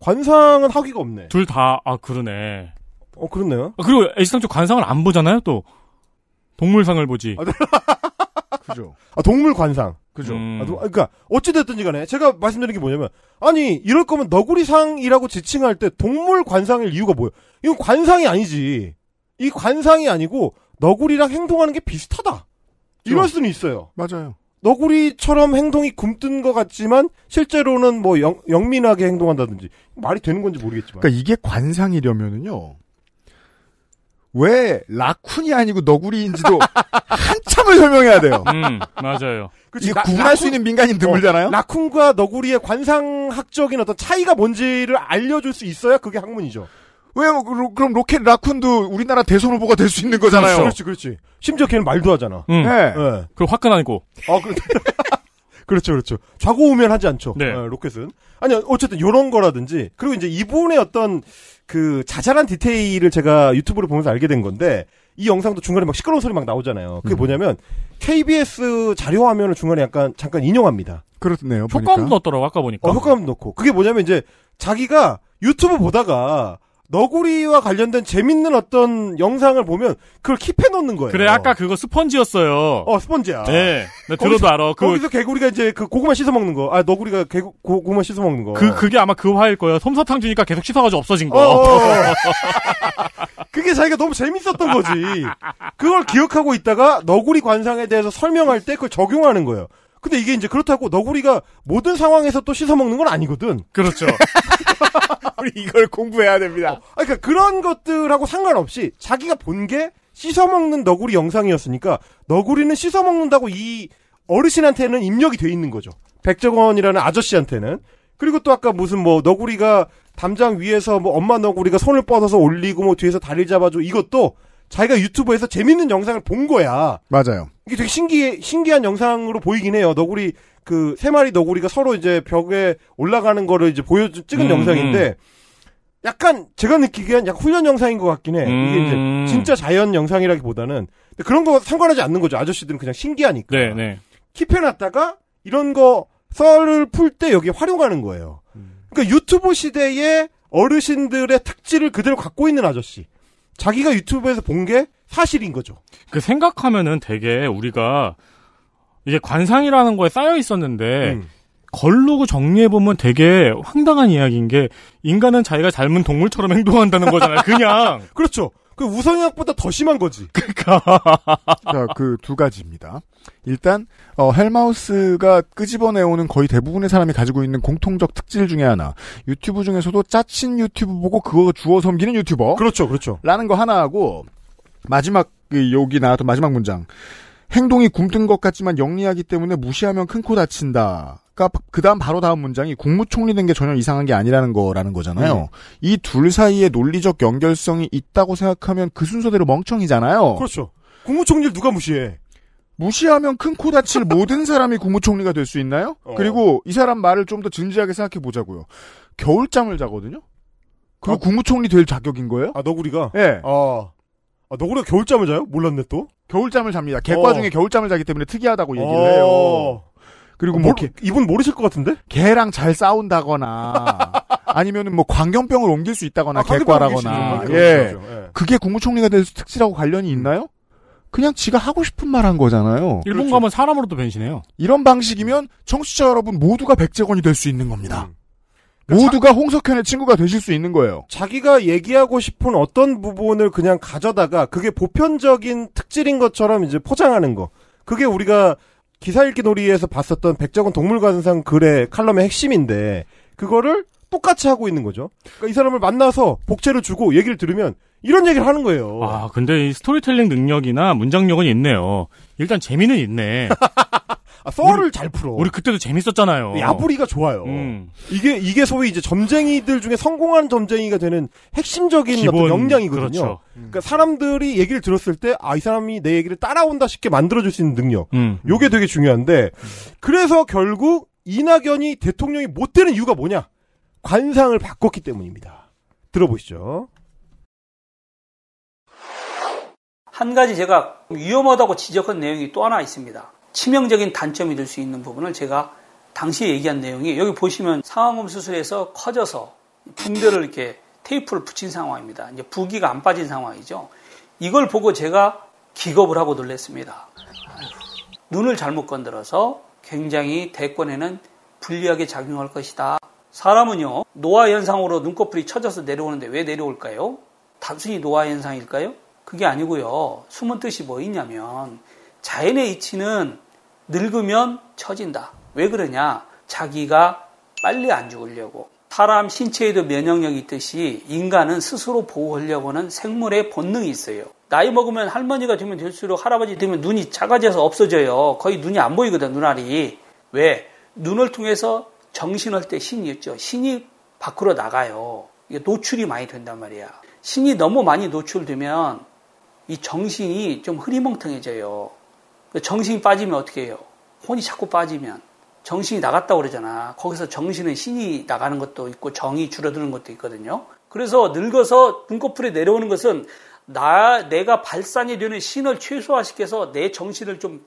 관상은 학위가 없네. 둘 다, 아, 그러네. 어, 그렇네요. 아, 그리고 애시상초 관상을 안 보잖아요, 또. 동물상을 보지. 아, 네. 그죠. 아, 동물 관상. 그죠? 음. 아, 그러니까 어찌됐든지 간에 제가 말씀드린 게 뭐냐면 아니 이럴 거면 너구리상이라고 지칭할 때 동물 관상일 이유가 뭐예요? 이건 관상이 아니지. 이 관상이 아니고 너구리랑 행동하는 게 비슷하다. 이럴 수는 있어요. 맞아요. 너구리처럼 행동이 굼뜬 것 같지만 실제로는 뭐 영, 영민하게 행동한다든지 말이 되는 건지 모르겠지만. 그러니까 이게 관상이려면은요. 왜 라쿤이 아니고 너구리인지도 한참을 설명해야 돼요. 음, 맞아요. 그치, 이게 구분할 라쿤, 수 있는 민간인 드물잖아요. 어, 라쿤과 너구리의 관상학적인 어떤 차이가 뭔지를 알려줄 수 있어야 그게 학문이죠. 왜 그럼 로켓 라쿤도 우리나라 대선 후보가 될 수 있는 거잖아요. 그렇지, 그렇지. 심지어 걔는 말도 하잖아. 음. 네. 네. 그럼 화끈니고 아, 그, 그렇죠, 그렇죠. 좌고우면 하지 않죠. 네. 네, 로켓은. 아니, 어쨌든 요런 거라든지. 그리고 이제 이분의 어떤 그 자잘한 디테일을 제가 유튜브를 보면서 알게 된 건데 이 영상도 중간에 막 시끄러운 소리 막 나오잖아요. 그게 음. 뭐냐면 KBS 자료 화면을 중간에 약간 잠깐 인용합니다. 그렇네요. 효과음도 넣더라고 아까 보니까. 어, 효과음도 넣고. 그게 뭐냐면 이제 자기가 유튜브 보다가 너구리와 관련된 재밌는 어떤 영상을 보면 그걸 킵해 놓는 거예요. 그래 아까 그거 스펀지였어요. 어 스펀지야. 네. 나 들어도 알아. 그, 거기서 개구리가 이제 그 고구마 씻어 먹는 거. 아 너구리가 개구 고구마 씻어 먹는 거. 그 그게 아마 그 화일 거예요. 솜사탕 주니까 계속 씻어가지고 없어진 거. 어, 어, 어. 그게 자기가 너무 재밌었던 거지. 그걸 기억하고 있다가 너구리 관상에 대해서 설명할 때 그걸 적용하는 거예요. 근데 이게 이제 그렇다고 너구리가 모든 상황에서 또 씻어 먹는 건 아니거든. 그렇죠. 우리 이걸 공부해야 됩니다. 아, 그러니까 그런 것들하고 상관없이 자기가 본 게 씻어먹는 너구리 영상이었으니까 너구리는 씻어먹는다고 이 어르신한테는 입력이 돼 있는 거죠. 백정원이라는 아저씨한테는. 그리고 또 아까 무슨 뭐 너구리가 담장 위에서 뭐 엄마 너구리가 손을 뻗어서 올리고 뭐 뒤에서 다리를 잡아줘 이것도 자기가 유튜브에서 재밌는 영상을 본 거야. 맞아요. 이게 되게 신기해, 신기한 영상으로 보이긴 해요. 너구리 그세 마리 너구리가 서로 이제 벽에 올라가는 거를 이제 보여 찍은 음, 영상인데 음. 약간 제가 느끼기엔 약 훈련 영상인 것 같긴 해. 이게 이제 음. 진짜 자연 영상이라기보다는 그런 거 상관하지 않는 거죠. 아저씨들은 그냥 신기하니까. 네, 네. 킵해놨다가 이런 거 썰을 풀 때 여기 활용하는 거예요. 음. 그러니까 유튜브 시대에 어르신들의 특질을 그대로 갖고 있는 아저씨. 자기가 유튜브에서 본 게 사실인 거죠. 그 생각하면은 되게 우리가 이게 관상이라는 거에 쌓여 있었는데 음. 걸르고 정리해 보면 되게 황당한 이야기인 게 인간은 자기가 닮은 동물처럼 행동한다는 거잖아요. 그냥 그렇죠. 그 우성의학보다 더 심한 거지. 그러니까 그 두 가지입니다. 일단 어, 헬마우스가 끄집어내오는 거의 대부분의 사람이 가지고 있는 공통적 특질 중에 하나. 유튜브 중에서도 짜친 유튜브 보고 그거 주워 섬기는 유튜버. 그렇죠, 그렇죠. 라는 거 하나하고 마지막 여기 나왔던 마지막 문장. 행동이 굼뜬 것 같지만 영리하기 때문에 무시하면 큰 코 다친다. 그 그러니까 다음 바로 다음 문장이 국무총리 된 게 전혀 이상한 게 아니라는 거라는 거잖아요. 네. 이둘 사이에 논리적 연결성이 있다고 생각하면 그 순서대로 멍청이잖아요. 그렇죠. 국무총리를 누가 무시해? 무시하면 큰 코 다칠 모든 사람이 국무총리가 될 수 있나요? 어. 그리고 이 사람 말을 좀 더 진지하게 생각해 보자고요. 겨울잠을 자거든요. 그리고 아. 국무총리 될 자격인 거예요? 아 너구리가? 예. 네. 아, 아 너구리가 겨울잠을 자요? 몰랐네 또. 겨울잠을 잡니다. 객과 어. 중에 겨울잠을 자기 때문에 특이하다고 얘기를 어. 해요. 그리고 어, 뭐, 개, 이분 모르실 것 같은데? 개랑 잘 싸운다거나 아니면은 뭐 광견병을 옮길 수 있다거나 아, 개과라거나 예. 예. 그게 국무총리가 돼서 특질하고 관련이 음. 있나요? 음. 그냥 지가 하고 싶은 말 한 거잖아요. 일본 그렇죠. 가면 사람으로도 변신해요. 이런 방식이면 청취자 여러분 모두가 백제권이될 수 있는 겁니다. 음. 그 모두가 홍석현의 친구가 되실 수 있는 거예요. 자기가 얘기하고 싶은 어떤 부분을 그냥 가져다가 그게 보편적인 특질인 것처럼 이제 포장하는 거. 그게 우리가 기사 읽기 놀이에서 봤었던 백정은 동물관상 글의 칼럼의 핵심인데 그거를 똑같이 하고 있는 거죠. 그러니까 이 사람을 만나서 복제를 주고 얘기를 들으면 이런 얘기를 하는 거예요. 아, 근데 이 스토리텔링 능력이나 문장력은 있네요. 일단 재미는 있네. 아, 썰을 잘 풀어. 우리 그때도 재밌었잖아요. 야부리가 좋아요. 음. 이게 이게 소위 이제 점쟁이들 중에 성공한 점쟁이가 되는 핵심적인 기본, 어떤 역량이거든요. 그렇죠. 음. 그러니까 사람들이 얘기를 들었을 때아 이 사람이 내 얘기를 따라온다 쉽게 만들어줄 수 있는 능력. 음. 요게 되게 중요한데 그래서 결국 이낙연이 대통령이 못 되는 이유가 뭐냐? 관상을 바꿨기 때문입니다. 들어보시죠. 한 가지 제가 위험하다고 지적한 내용이 또 하나 있습니다. 치명적인 단점이 될 수 있는 부분을 제가 당시에 얘기한 내용이 여기 보시면 상황음 수술에서 커져서 분별을 이렇게 테이프를 붙인 상황입니다. 이제 부기가 안 빠진 상황이죠. 이걸 보고 제가 기겁을 하고 놀랐습니다. 눈을 잘못 건드려서 굉장히 대권에는 불리하게 작용할 것이다. 사람은요, 노화 현상으로 눈꺼풀이 쳐져서 내려오는데 왜 내려올까요? 단순히 노화 현상일까요? 그게 아니고요. 숨은 뜻이 뭐 있냐면 자연의 이치는 늙으면 처진다. 왜 그러냐? 자기가 빨리 안 죽으려고. 사람 신체에도 면역력이 있듯이 인간은 스스로 보호하려고는 하 생물의 본능이 있어요. 나이 먹으면 할머니가 되면 될수록 할아버지 되면 눈이 작아져서 없어져요. 거의 눈이 안 보이거든, 눈알이. 왜? 눈을 통해서 정신할 때 신이 있죠. 신이 밖으로 나가요. 이게 노출이 많이 된단 말이야. 신이 너무 많이 노출되면 이 정신이 좀 흐리멍텅해져요. 정신이 빠지면 어떻게 해요? 혼이 자꾸 빠지면 정신이 나갔다고 그러잖아. 거기서 정신은 신이 나가는 것도 있고 정이 줄어드는 것도 있거든요. 그래서 늙어서 눈꺼풀이 내려오는 것은 나 내가 발산이 되는 신을 최소화시켜서 내 정신을 좀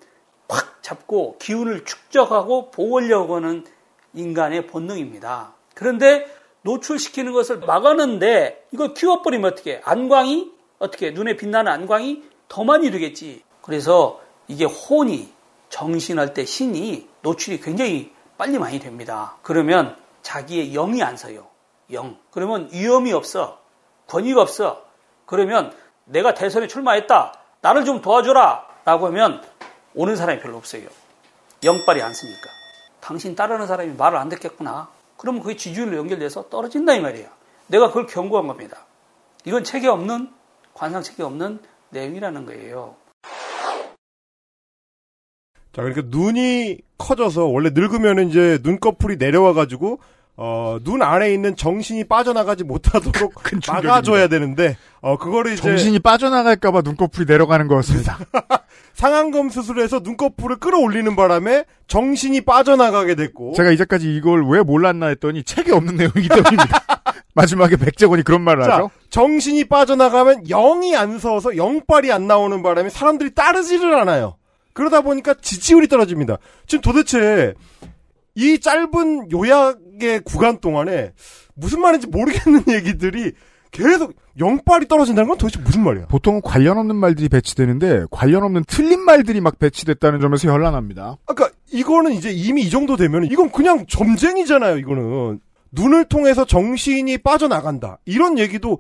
확 잡고 기운을 축적하고 보호하려고 하는 인간의 본능입니다. 그런데 노출시키는 것을 막았는데 이걸 키워버리면 어떻게 안광이 어떻게 눈에 빛나는 안광이 더 많이 되겠지. 그래서 이게 혼이 정신할 때 신이 노출이 굉장히 빨리 많이 됩니다. 그러면 자기의 영이 안 서요. 영. 그러면 위험이 없어. 권위가 없어. 그러면 내가 대선에 출마했다. 나를 좀 도와줘라. 라고 하면 오는 사람이 별로 없어요. 영빨이 안 쓰니까. 당신 따르는 사람이 말을 안 듣겠구나. 그러면 그게 지지율로 연결돼서 떨어진다 이 말이에요. 내가 그걸 경고한 겁니다. 이건 책에 없는 관상 책에 없는 내용이라는 거예요. 자, 그러니까 눈이 커져서 원래 늙으면 이제 눈꺼풀이 내려와가지고 어, 눈 아래 에 있는 정신이 빠져나가지 못하도록 막아줘야 되는데, 어, 그거를 이제. 정신이 빠져나갈까봐 눈꺼풀이 내려가는 거였습니다. 상안검 수술에서 눈꺼풀을 끌어올리는 바람에 정신이 빠져나가게 됐고. 제가 이제까지 이걸 왜 몰랐나 했더니 책이 없는 내용이기 때문입니다. 마지막에 백재권이 그런 말을 자, 하죠? 정신이 빠져나가면 영이 안 서서 영빨이 안 나오는 바람에 사람들이 따르지를 않아요. 그러다 보니까 지지율이 떨어집니다. 지금 도대체 이 짧은 요약의 구간 동안에 무슨 말인지 모르겠는 얘기들이 계속 영빨이 떨어진다는 건 도대체 무슨 말이야? 보통 은 관련 없는 말들이 배치되는데 관련 없는 틀린 말들이 막 배치됐다는 점에서 현란합니다. 아, 그러니까 이거는 이제 이미 이 정도 되면 이건 그냥 점쟁이잖아요. 이거는 눈을 통해서 정신이 빠져나간다 이런 얘기도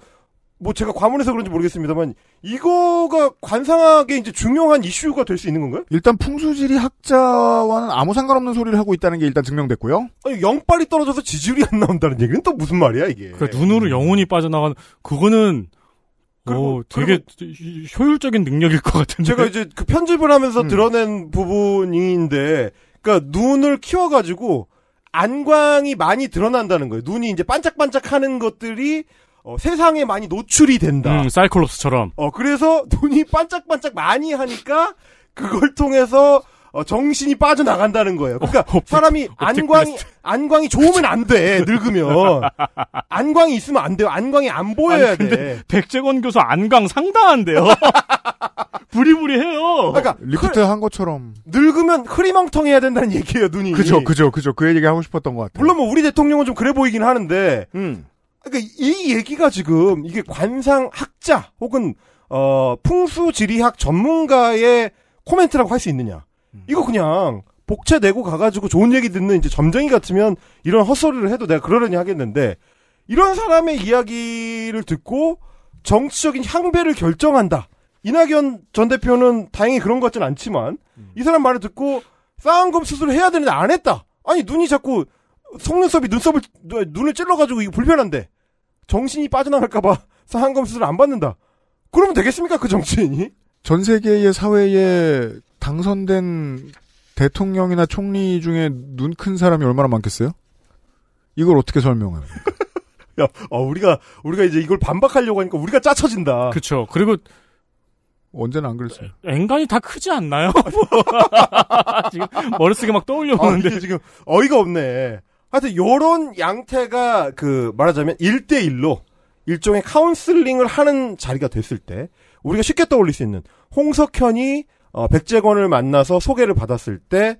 뭐 제가 과문해서 그런지 모르겠습니다만 이거가 관상학의 이제 중요한 이슈가 될 수 있는 건가요? 일단 풍수지리 학자와는 아무 상관없는 소리를 하고 있다는 게 일단 증명됐고요. 아니 영빨이 떨어져서 지지율이 안 나온다는 얘기는 또 무슨 말이야 이게? 그래 눈으로 영혼이 빠져나간 그거는 그 되게 효율적인 능력일 것 같은데. 제가 이제 그 편집을 하면서 음. 드러낸 부분인데, 그러니까 눈을 키워가지고 안광이 많이 드러난다는 거예요. 눈이 이제 반짝반짝하는 것들이 어, 세상에 많이 노출이 된다. 음, 사이클롭스처럼. 어, 그래서 눈이 반짝반짝 많이 하니까 그걸 통해서 어, 정신이 빠져나간다는 거예요. 그러니까 어, 오픽, 어, 사람이 어, 안광이 안광이 좋으면 안 돼. 늙으면 안광이 있으면 안 돼요. 안광이 안 보여야 아니, 돼. 백재건 교수 안광 상당한데요. 부리부리해요. 그러니까 리프트 한 것처럼 늙으면 흐리멍텅해야 된다는 얘기예요, 눈이. 그죠, 그죠, 그죠. 그 얘기 하고 싶었던 것 같아요. 물론 뭐 우리 대통령은 좀 그래 보이긴 하는데, 음. 그러니까 이 얘기가 지금 이게 관상 학자 혹은 어 풍수지리학 전문가의 코멘트라고 할 수 있느냐? 음. 이거 그냥 복채 내고 가가지고 좋은 얘기 듣는 이제 점쟁이 같으면 이런 헛소리를 해도 내가 그러려니 하겠는데 이런 사람의 이야기를 듣고 정치적인 향배를 결정한다. 이낙연 전 대표는 다행히 그런 것 같진 않지만 음. 이 사람 말을 듣고 쌍검 수술을 해야 되는데 안 했다. 아니 눈이 자꾸 속눈썹이 눈썹을 눈을 찔러가지고 이거 불편한데 정신이 빠져나갈까봐 상한검 수술 안 받는다. 그러면 되겠습니까 그 정치인이? 전 세계의 사회에 당선된 대통령이나 총리 중에 눈 큰 사람이 얼마나 많겠어요? 이걸 어떻게 설명하는까 야, 어, 우리가 우리가 이제 이걸 반박하려고 하니까 우리가 짜쳐진다. 그렇죠. 그리고 언제는 안 그랬어요. 앵간이 다 크지 않나요? 지금 머릿속에 막 떠올려보는데 아, 지금 어이가 없네. 하여튼 요런 양태가 그 말하자면 1대1로 일종의 카운슬링을 하는 자리가 됐을 때 우리가 쉽게 떠올릴 수 있는 홍석현이 어, 백재건을 만나서 소개를 받았을 때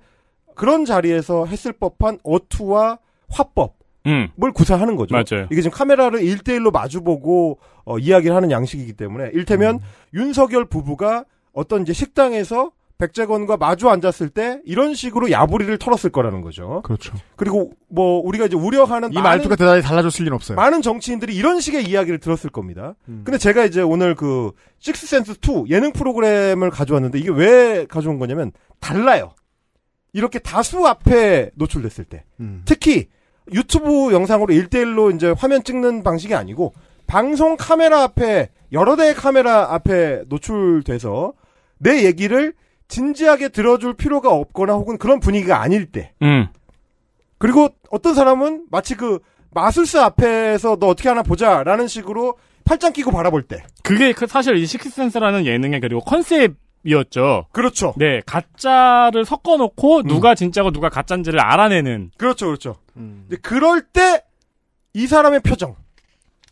그런 자리에서 했을 법한 어투와 화법 음. 뭘 구사하는 거죠. 맞아요. 이게 지금 카메라를 1대1로 마주보고 어, 이야기를 하는 양식이기 때문에 일테면 음. 윤석열 부부가 어떤 이제 식당에서 백재건과 마주 앉았을 때 이런 식으로 야부리를 털었을 거라는 거죠. 그렇죠. 그리고 뭐 우리가 이제 우려하는 이 많은, 말투가 대단히 달라졌을 리는 없어요. 많은 정치인들이 이런 식의 이야기를 들었을 겁니다. 음. 근데 제가 이제 오늘 그 식스센스 2 예능 프로그램을 가져왔는데 이게 왜 가져온 거냐면 달라요. 이렇게 다수 앞에 노출됐을 때 음. 특히 유튜브 영상으로 일대일로 이제 화면 찍는 방식이 아니고 방송 카메라 앞에 여러 대의 카메라 앞에 노출돼서 내 얘기를 진지하게 들어줄 필요가 없거나 혹은 그런 분위기가 아닐 때. 음. 그리고 어떤 사람은 마치 그 마술사 앞에서 너 어떻게 하나 보자라는 식으로 팔짱 끼고 바라볼 때. 그게 그 사실 이 식스센스라는 예능의 그리고 컨셉 이었죠. 그렇죠. 네, 가짜를 섞어놓고 음. 누가 진짜고 누가 가짜인지를 알아내는. 그렇죠, 그렇죠. 음. 그럴 때 이 사람의 표정,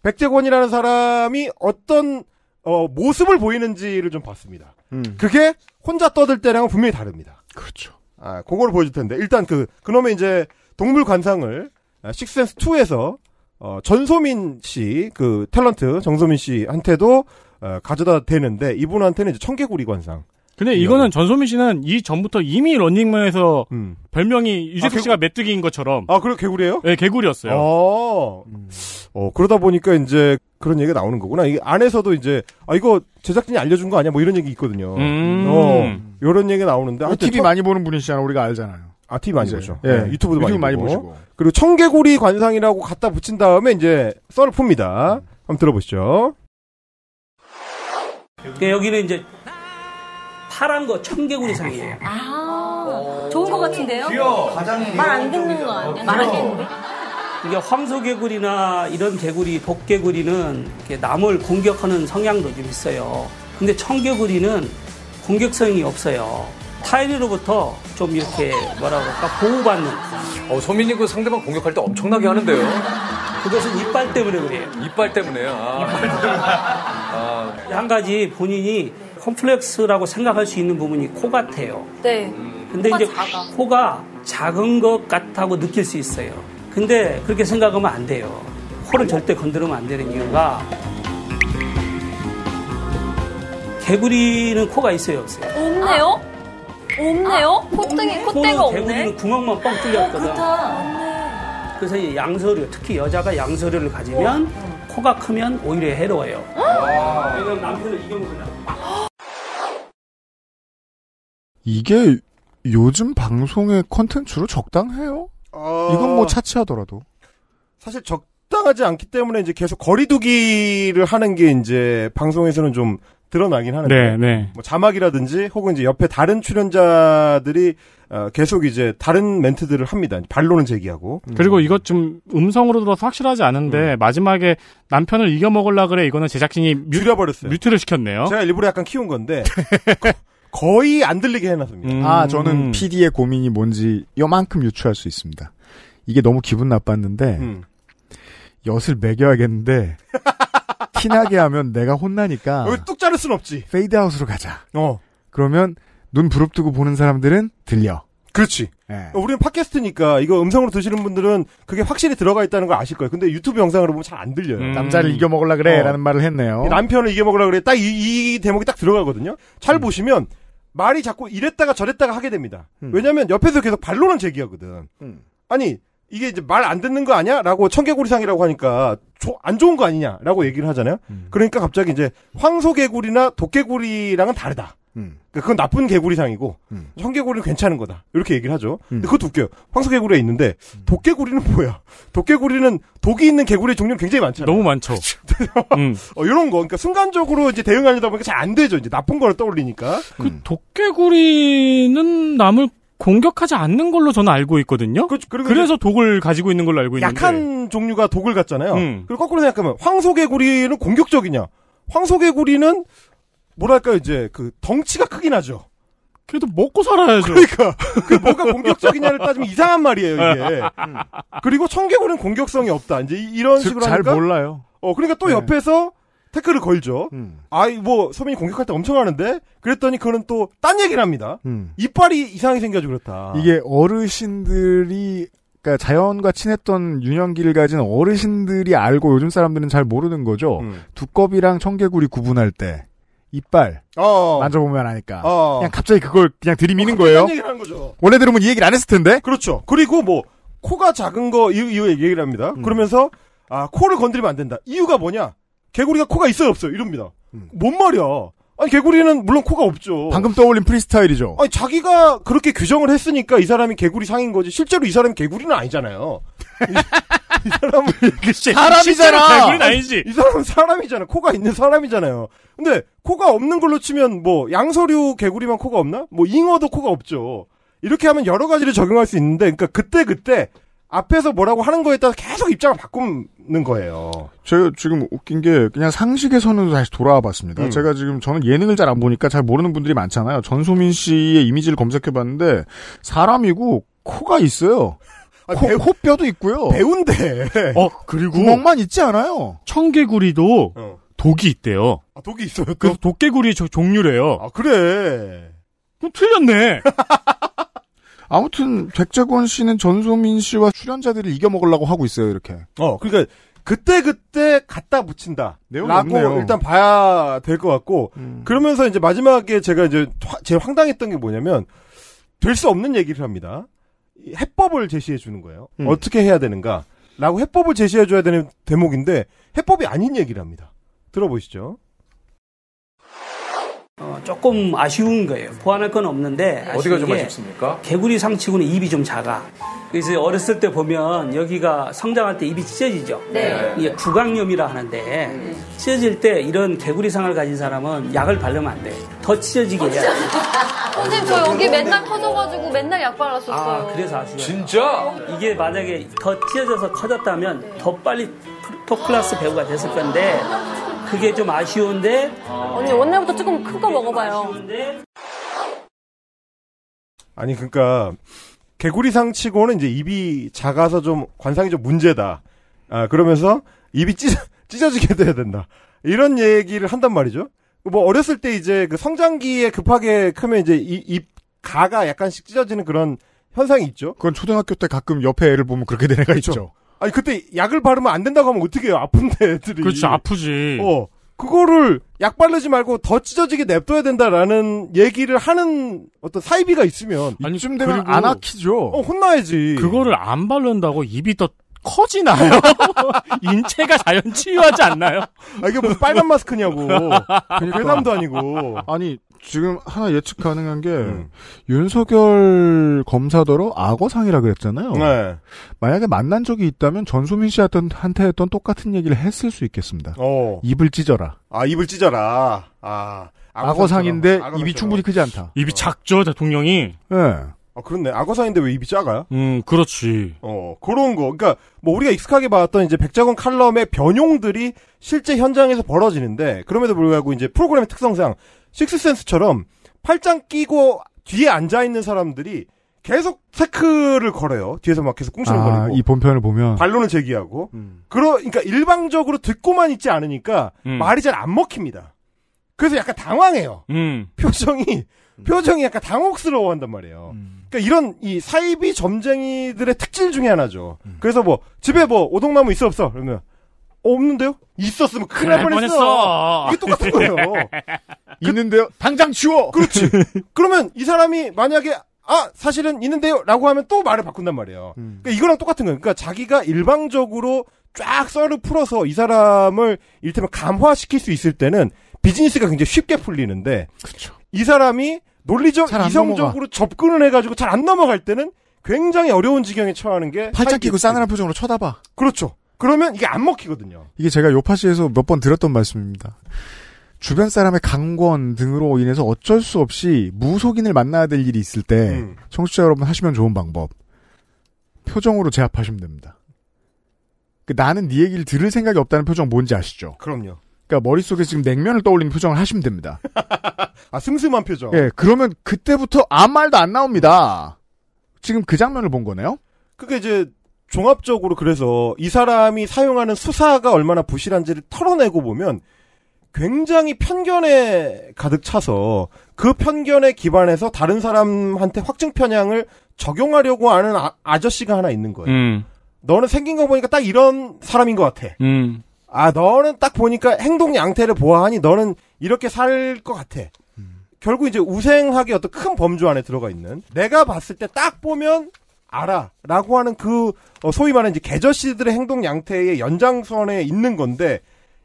백재권이라는 사람이 어떤 어, 모습을 보이는지를 좀 봤습니다. 음. 그게 혼자 떠들 때랑은 분명히 다릅니다. 그렇죠. 아, 그거를 보여줄 텐데. 일단 그, 그놈의 이제 동물 관상을 식스센스2에서 아, 어, 전소민 씨, 그 탤런트 정소민 씨한테도 어, 가져다 대는데 이분한테는 이제 청개구리 관상. 근데 이거는 전소민 씨는 이 전부터 이미 런닝맨에서 음. 별명이 유재석 아, 씨가 그- 메뚜기인 것처럼. 아, 그래 개구리예요? 네, 개구리였어요. 아. 어, 그러다 보니까 이제 그런 얘기가 나오는 거구나. 이 안에서도 이제 아 이거 제작진이 알려준 거 아니야? 뭐 이런 얘기 있거든요. 음~ 어, 이런 얘기 가 나오는데. 아, TV 터... 많이 보는 분이시잖아. 우리가 알잖아요. 아, TV 많이 보죠. 예, 네. 유튜브도 유튜브 많이, 보고. 많이 보시고. 그리고 청개구리 관상이라고 갖다 붙인 다음에 이제 썰을 풉니다. 한번 들어보시죠. 그러니까 여기는 이제 파란 거 청개구리 상이에요. 아, 좋은 것 같은데요? 귀여워. 가장 말안 어, 듣는 거 아니야? 말안 듣는데? 이게 황소개구리나 이런 개구리, 독개구리는 이렇게 남을 공격하는 성향도 좀 있어요. 근데 청개구리는 공격성이 없어요. 타인으로부터 좀 이렇게 뭐라고 할까 보호받는 어, 소민이 그 상대방 공격할 때 엄청나게 하는데요. 그것은 이빨 때문에 그래요. 이빨 때문에요. 아. 아. 한 가지 본인이 컴플렉스라고 생각할 수 있는 부분이 코 같아요. 네. 근데 코가 이제 작아. 코가 작은 것 같다고 느낄 수 있어요. 근데 그렇게 생각하면 안 돼요. 코를 절대 건드리면 안 되는 이유가 개구리는 코가 있어요, 없어요? 없네요? 아. 없네요? 콧등이, 아, 콧대가 없네? 개구리는 구멍만 뻥 아, 뚫렸거든. 어, 그래서 이 양서류, 특히 여자가 양서류를 가지면 어. 코가 크면 오히려 해로워요. 왜냐 남편을 이겨먹으려 이게 요즘 방송의 컨텐츠로 적당해요? 어... 이건 뭐 차치하더라도. 사실 적당하지 않기 때문에 이제 계속 거리두기를 하는 게 이제 방송에서는 좀 드러나긴 하는데. 네, 네. 뭐 자막이라든지 혹은 이제 옆에 다른 출연자들이 어, 계속 이제 다른 멘트들을 합니다. 반론을 제기하고. 음. 그리고 이것 좀 음성으로 들어서 확실하지 않은데 음. 마지막에 남편을 이겨 먹을라 그래 이거는 제작진이 뮤, 줄여버렸어요. 뮤트를 시켰네요. 제가 일부러 약간 키운 건데 거의 안 들리게 해놨습니다. 음. 아, 저는 PD의 고민이 뭔지 요만큼 유추할 수 있습니다. 이게 너무 기분 나빴는데, 음. 엿을 매겨야겠는데, 티나게 하면 내가 혼나니까. 여뚝 자를 순 없지. 페이드아웃으로 가자. 어. 그러면 눈 부릅뜨고 보는 사람들은 들려. 그렇지. 예. 우리는 팟캐스트니까 이거 음성으로 드시는 분들은 그게 확실히 들어가 있다는 걸 아실 거예요. 근데 유튜브 영상으로 보면 잘 안 들려요. 음. 남자를 이겨 먹으려 그래라는 어. 말을 했네요. 남편을 이겨 먹으려 그래. 딱이 이 대목이 딱 들어가거든요. 잘 음. 보시면 말이 자꾸 이랬다가 저랬다가 하게 됩니다. 음. 왜냐하면 옆에서 계속 반론을 제기하거든. 음. 아니 이게 이제 말 안 듣는 거 아니야? 라고 청개구리상이라고 하니까 조, 안 좋은 거 아니냐? 라고 얘기를 하잖아요. 음. 그러니까 갑자기 이제 황소개구리나 도깨구리랑은 다르다. 그러니까 그건 나쁜 개구리상이고 음. 청개구리는 괜찮은 거다 이렇게 얘기를 하죠. 음. 그것도 웃겨요. 황소개구리가 있는데 음. 도깨구리는 뭐야? 도깨구리는 독이 있는 개구리 종류는 굉장히 많잖아요. 너무 많죠. 음. 어, 이런 거 그러니까 순간적으로 이제 대응하려다 보니까 잘 안 되죠. 이제 나쁜 거를 떠올리니까. 그 음. 도깨구리는 남을 공격하지 않는 걸로 저는 알고 있거든요. 그, 그렇죠. 래서 독을 가지고 있는 걸로 알고 있는데 약한 종류가 독을 갖잖아요. 음. 그리고 거꾸로 생각하면 황소개구리는 공격적이냐? 황소개구리는 뭐랄까 이제 그 덩치가 크긴 하죠. 그래도 먹고 살아야죠. 그러니까 그 뭐가 공격적이냐를 따지면 이상한 말이에요 이게. 음. 그리고 청개구리는 공격성이 없다. 이제 이런 식으로 잘 하니까 잘 몰라요. 어 그러니까 또 네. 옆에서 태클을 걸죠. 음. 아이 뭐 소민이 공격할 때 엄청 하는데 그랬더니 그는 또딴 얘기를 합니다. 음. 이빨이 이상하게 생겨서 그렇다. 이게 어르신들이 그러니까 자연과 친했던 유년기를 가진 어르신들이 알고 요즘 사람들은 잘 모르는 거죠. 음. 두꺼비랑 청개구리 구분할 때 이빨 어, 어 만져보면 아니까 어 그냥 갑자기 그걸 그냥 들이미는 어, 거예요. 원래 들으면 이 얘기를 안 했을 텐데. 그렇죠. 그리고 뭐 코가 작은 거 이유 이유 얘기를 합니다. 음. 그러면서 아 코를 건드리면 안 된다. 이유가 뭐냐? 개구리가 코가 있어요 없어요 이럽니다. 음. 뭔 말이야? 아니 개구리는 물론 코가 없죠. 방금 떠올린 프리스타일이죠. 아니 자기가 그렇게 규정을 했으니까 이 사람이 개구리 상인 거지. 실제로 이 사람이 개구리는 아니잖아요. 이, 이 사람은 사람이잖아. 개구리는 아니지. 아니, 이 사람은 사람이잖아. 코가 있는 사람이잖아요. 근데 코가 없는 걸로 치면 뭐 양서류 개구리만 코가 없나? 뭐 잉어도 코가 없죠. 이렇게 하면 여러 가지를 적용할 수 있는데, 그러니까 그때 그때 앞에서 뭐라고 하는 거에 따라 계속 입장을 바꾸는 거예요. 제가 지금 웃긴 게 그냥 상식에서는 다시 돌아와 봤습니다. 음. 제가 지금 저는 예능을 잘 안 보니까 잘 모르는 분들이 많잖아요. 전소민 씨의 이미지를 검색해 봤는데 사람이고 코가 있어요. 아, 코, 배우, 코뼈도 있고요. 배운데. 어, 그리고 구멍만 있지 않아요. 청개구리도 어. 독이 있대요. 아, 독이 있어요? 또? 그래서 독개구리 저, 종류래요. 아, 그래. 그럼 틀렸네. 아무튼 백재권 씨는 전소민 씨와 출연자들을 이겨먹으려고 하고 있어요, 이렇게. 어, 그러니까 그때 그때 갖다 붙인다. 라고 일단 봐야 될 것 같고 음. 그러면서 이제 마지막에 제가 이제 제 황당했던 게 뭐냐면 될 수 없는 얘기를 합니다. 해법을 제시해 주는 거예요. 음. 어떻게 해야 되는가? 라고 해법을 제시해 줘야 되는 대목인데 해법이 아닌 얘기를 합니다. 들어보시죠. 어, 조금 아쉬운 거예요. 보완할 건 없는데 어디가 좀 아쉽습니까? 개구리 상치고는 입이 좀 작아. 그래서 어렸을 때 보면 여기가 성장할 때 입이 찢어지죠. 네. 이게 구강염이라 하는데 네. 찢어질 때 이런 개구리 상을 가진 사람은 약을 바르면 안 돼. 더 찢어지게 해야 돼. 어, 선생님 저 여기 맨날 커져가지고 맨날 약 발랐었어요. 아 그래서 아쉬워요. 진짜? 이게 만약에 더 찢어져서 커졌다면 네. 더 빨리 톱클라스 배우가 됐을 건데 그게 좀 아쉬운데 언니 원래부터 조금 큰 거 먹어봐요. 아니 그러니까 개구리상 치고는 이제 입이 작아서 좀 관상이 좀 문제다. 아 그러면서 입이 찢어, 찢어지게 돼야 된다. 이런 얘기를 한단 말이죠. 뭐 어렸을 때 이제 그 성장기에 급하게 크면 이제 이, 입 가가 약간씩 찢어지는 그런 현상이 있죠. 그건 초등학교 때 가끔 옆에 애를 보면 그렇게 된 애가 그렇죠. 있죠. 아니 그때 약을 바르면 안 된다고 하면 어떻게 해요? 아픈데 애들이. 그렇지 아프지. 어. 그거를 약 바르지 말고 더 찢어지게 냅둬야 된다라는 얘기를 하는 어떤 사이비가 있으면 아니, 이쯤 되면 안 아키죠. 어, 혼나야지. 그거를 안 바른다고 입이 더 커지나요? 인체가 자연 치유하지 않나요? 아, 이게 무슨 빨간 마스크냐고. 괴담도 아니고. 아니 지금 하나 예측 가능한 게 음. 윤석열 검사더러 악어상이라 그랬잖아요. 네. 만약에 만난 적이 있다면 전수민 씨한테 했던 똑같은 얘기를 했을 수 있겠습니다. 어. 입을 찢어라. 아 입을 찢어라. 아 악어상인데 악어상처럼. 입이 충분히 크지 않다. 입이 작죠 대통령이. 네. 아, 그렇네. 악어사인데 왜 입이 작아요? 음, 그렇지. 어, 그런 거. 그니까뭐 우리가 익숙하게 봤던 이제 백작원 칼럼의 변용들이 실제 현장에서 벌어지는데 그럼에도 불구하고 이제 프로그램의 특성상 식스센스처럼 팔짱 끼고 뒤에 앉아 있는 사람들이 계속 체크를 걸어요. 뒤에서 막 계속 꿍시렁거리고. 아, 이 본편을 보면 반론을 제기하고. 음. 그러 그니까 일방적으로 듣고만 있지 않으니까 음. 말이 잘 안 먹힙니다. 그래서 약간 당황해요. 음. 표정이 음. 표정이 약간 당혹스러워한단 말이에요. 음. 그러니까 이런 이 사이비 점쟁이들의 특징 중에 하나죠. 음. 그래서 뭐 집에 뭐 오동나무 있어 없어? 그러면 어, 없는데요? 있었으면 큰일 날 뻔했어. 이게 똑같은 거예요. 그 있는데요? 당장 치워. 그렇지. 그러면 이 사람이 만약에 아 사실은 있는데요라고 하면 또 말을 바꾼단 말이에요. 음. 그러니까 이거랑 똑같은 거예요. 그러니까 자기가 일방적으로 쫙 썰을 풀어서 이 사람을 일테면 감화시킬 수 있을 때는 비즈니스가 굉장히 쉽게 풀리는데 그쵸. 이 사람이 논리적 이성적으로 접근을 해가지고 잘 안 넘어갈 때는 굉장히 어려운 지경에 처하는 게 팔짱 끼고 싸늘한 표정으로 쳐다봐. 그렇죠. 그러면 이게 안 먹히거든요. 이게 제가 요파시에서 몇번 드렸던 말씀입니다. 주변 사람의 강권 등으로 인해서 어쩔 수 없이 무속인을 만나야 될 일이 있을 때 음. 청취자 여러분 하시면 좋은 방법 표정으로 제압하시면 됩니다. 그 나는 네 얘기를 들을 생각이 없다는 표정 뭔지 아시죠? 그럼요. 그러니까 머릿속에 지금 냉면을 떠올리는 표정을 하시면 됩니다. 아, 슴슴한 표정. 예, 그러면 그때부터 아무 말도 안 나옵니다. 지금 그 장면을 본 거네요? 그게 이제 종합적으로 그래서 이 사람이 사용하는 수사가 얼마나 부실한지를 털어내고 보면 굉장히 편견에 가득 차서 그 편견에 기반해서 다른 사람한테 확증 편향을 적용하려고 하는 아, 저씨가 하나 있는 거예요. 음. 너는 생긴 거 보니까 딱 이런 사람인 것 같아. 음. 아 너는 딱 보니까 행동 양태를 보아하니 너는 이렇게 살 것 같아. 음. 결국 이제 우생학의 어떤 큰 범주 안에 들어가 있는 내가 봤을 때 딱 보면 알아라고 하는 그 어, 소위 말하는 이제 개저씨들의 행동 양태의 연장선에 있는 건데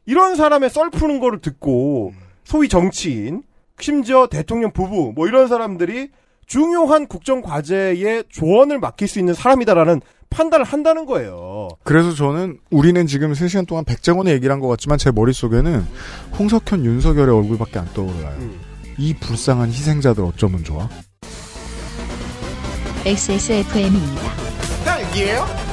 이런 사람의 썰 푸는 거를 듣고 소위 정치인 심지어 대통령 부부 뭐 이런 사람들이 중요한 국정 과제에 조언을 맡길 수 있는 사람이다라는 판단을 한다는 거예요. 그래서 저는 우리는 지금 3시간 동안 백정원의 얘기를 한 것 같지만 제 머릿속에는 홍석현, 윤석열의 얼굴밖에 안 떠올라요. 음. 이 불쌍한 희생자들 어쩌면 좋아? XSFM입니다. 딸기에요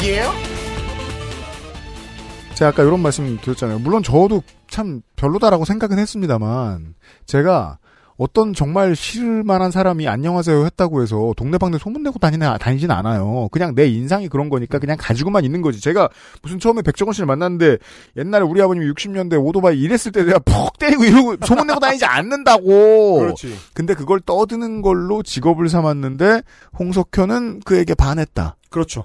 얘기예요? 제가 아까 이런 말씀 드렸잖아요. 물론 저도 참 별로다라고 생각은 했습니다만 제가 어떤 정말 싫을만한 사람이 안녕하세요 했다고 해서 동네방네 소문내고 다니나 다니진 않아요. 그냥 내 인상이 그런 거니까 그냥 가지고만 있는 거지. 제가 무슨 처음에 백종원 씨를 만났는데 옛날에 우리 아버님이 60년대 오토바이 일했을 때 내가 퍽 때리고 이러고 소문내고 다니지 않는다고. 그렇지. 근데 그걸 떠드는 걸로 직업을 삼았는데 홍석현은 그에게 반했다. 그렇죠.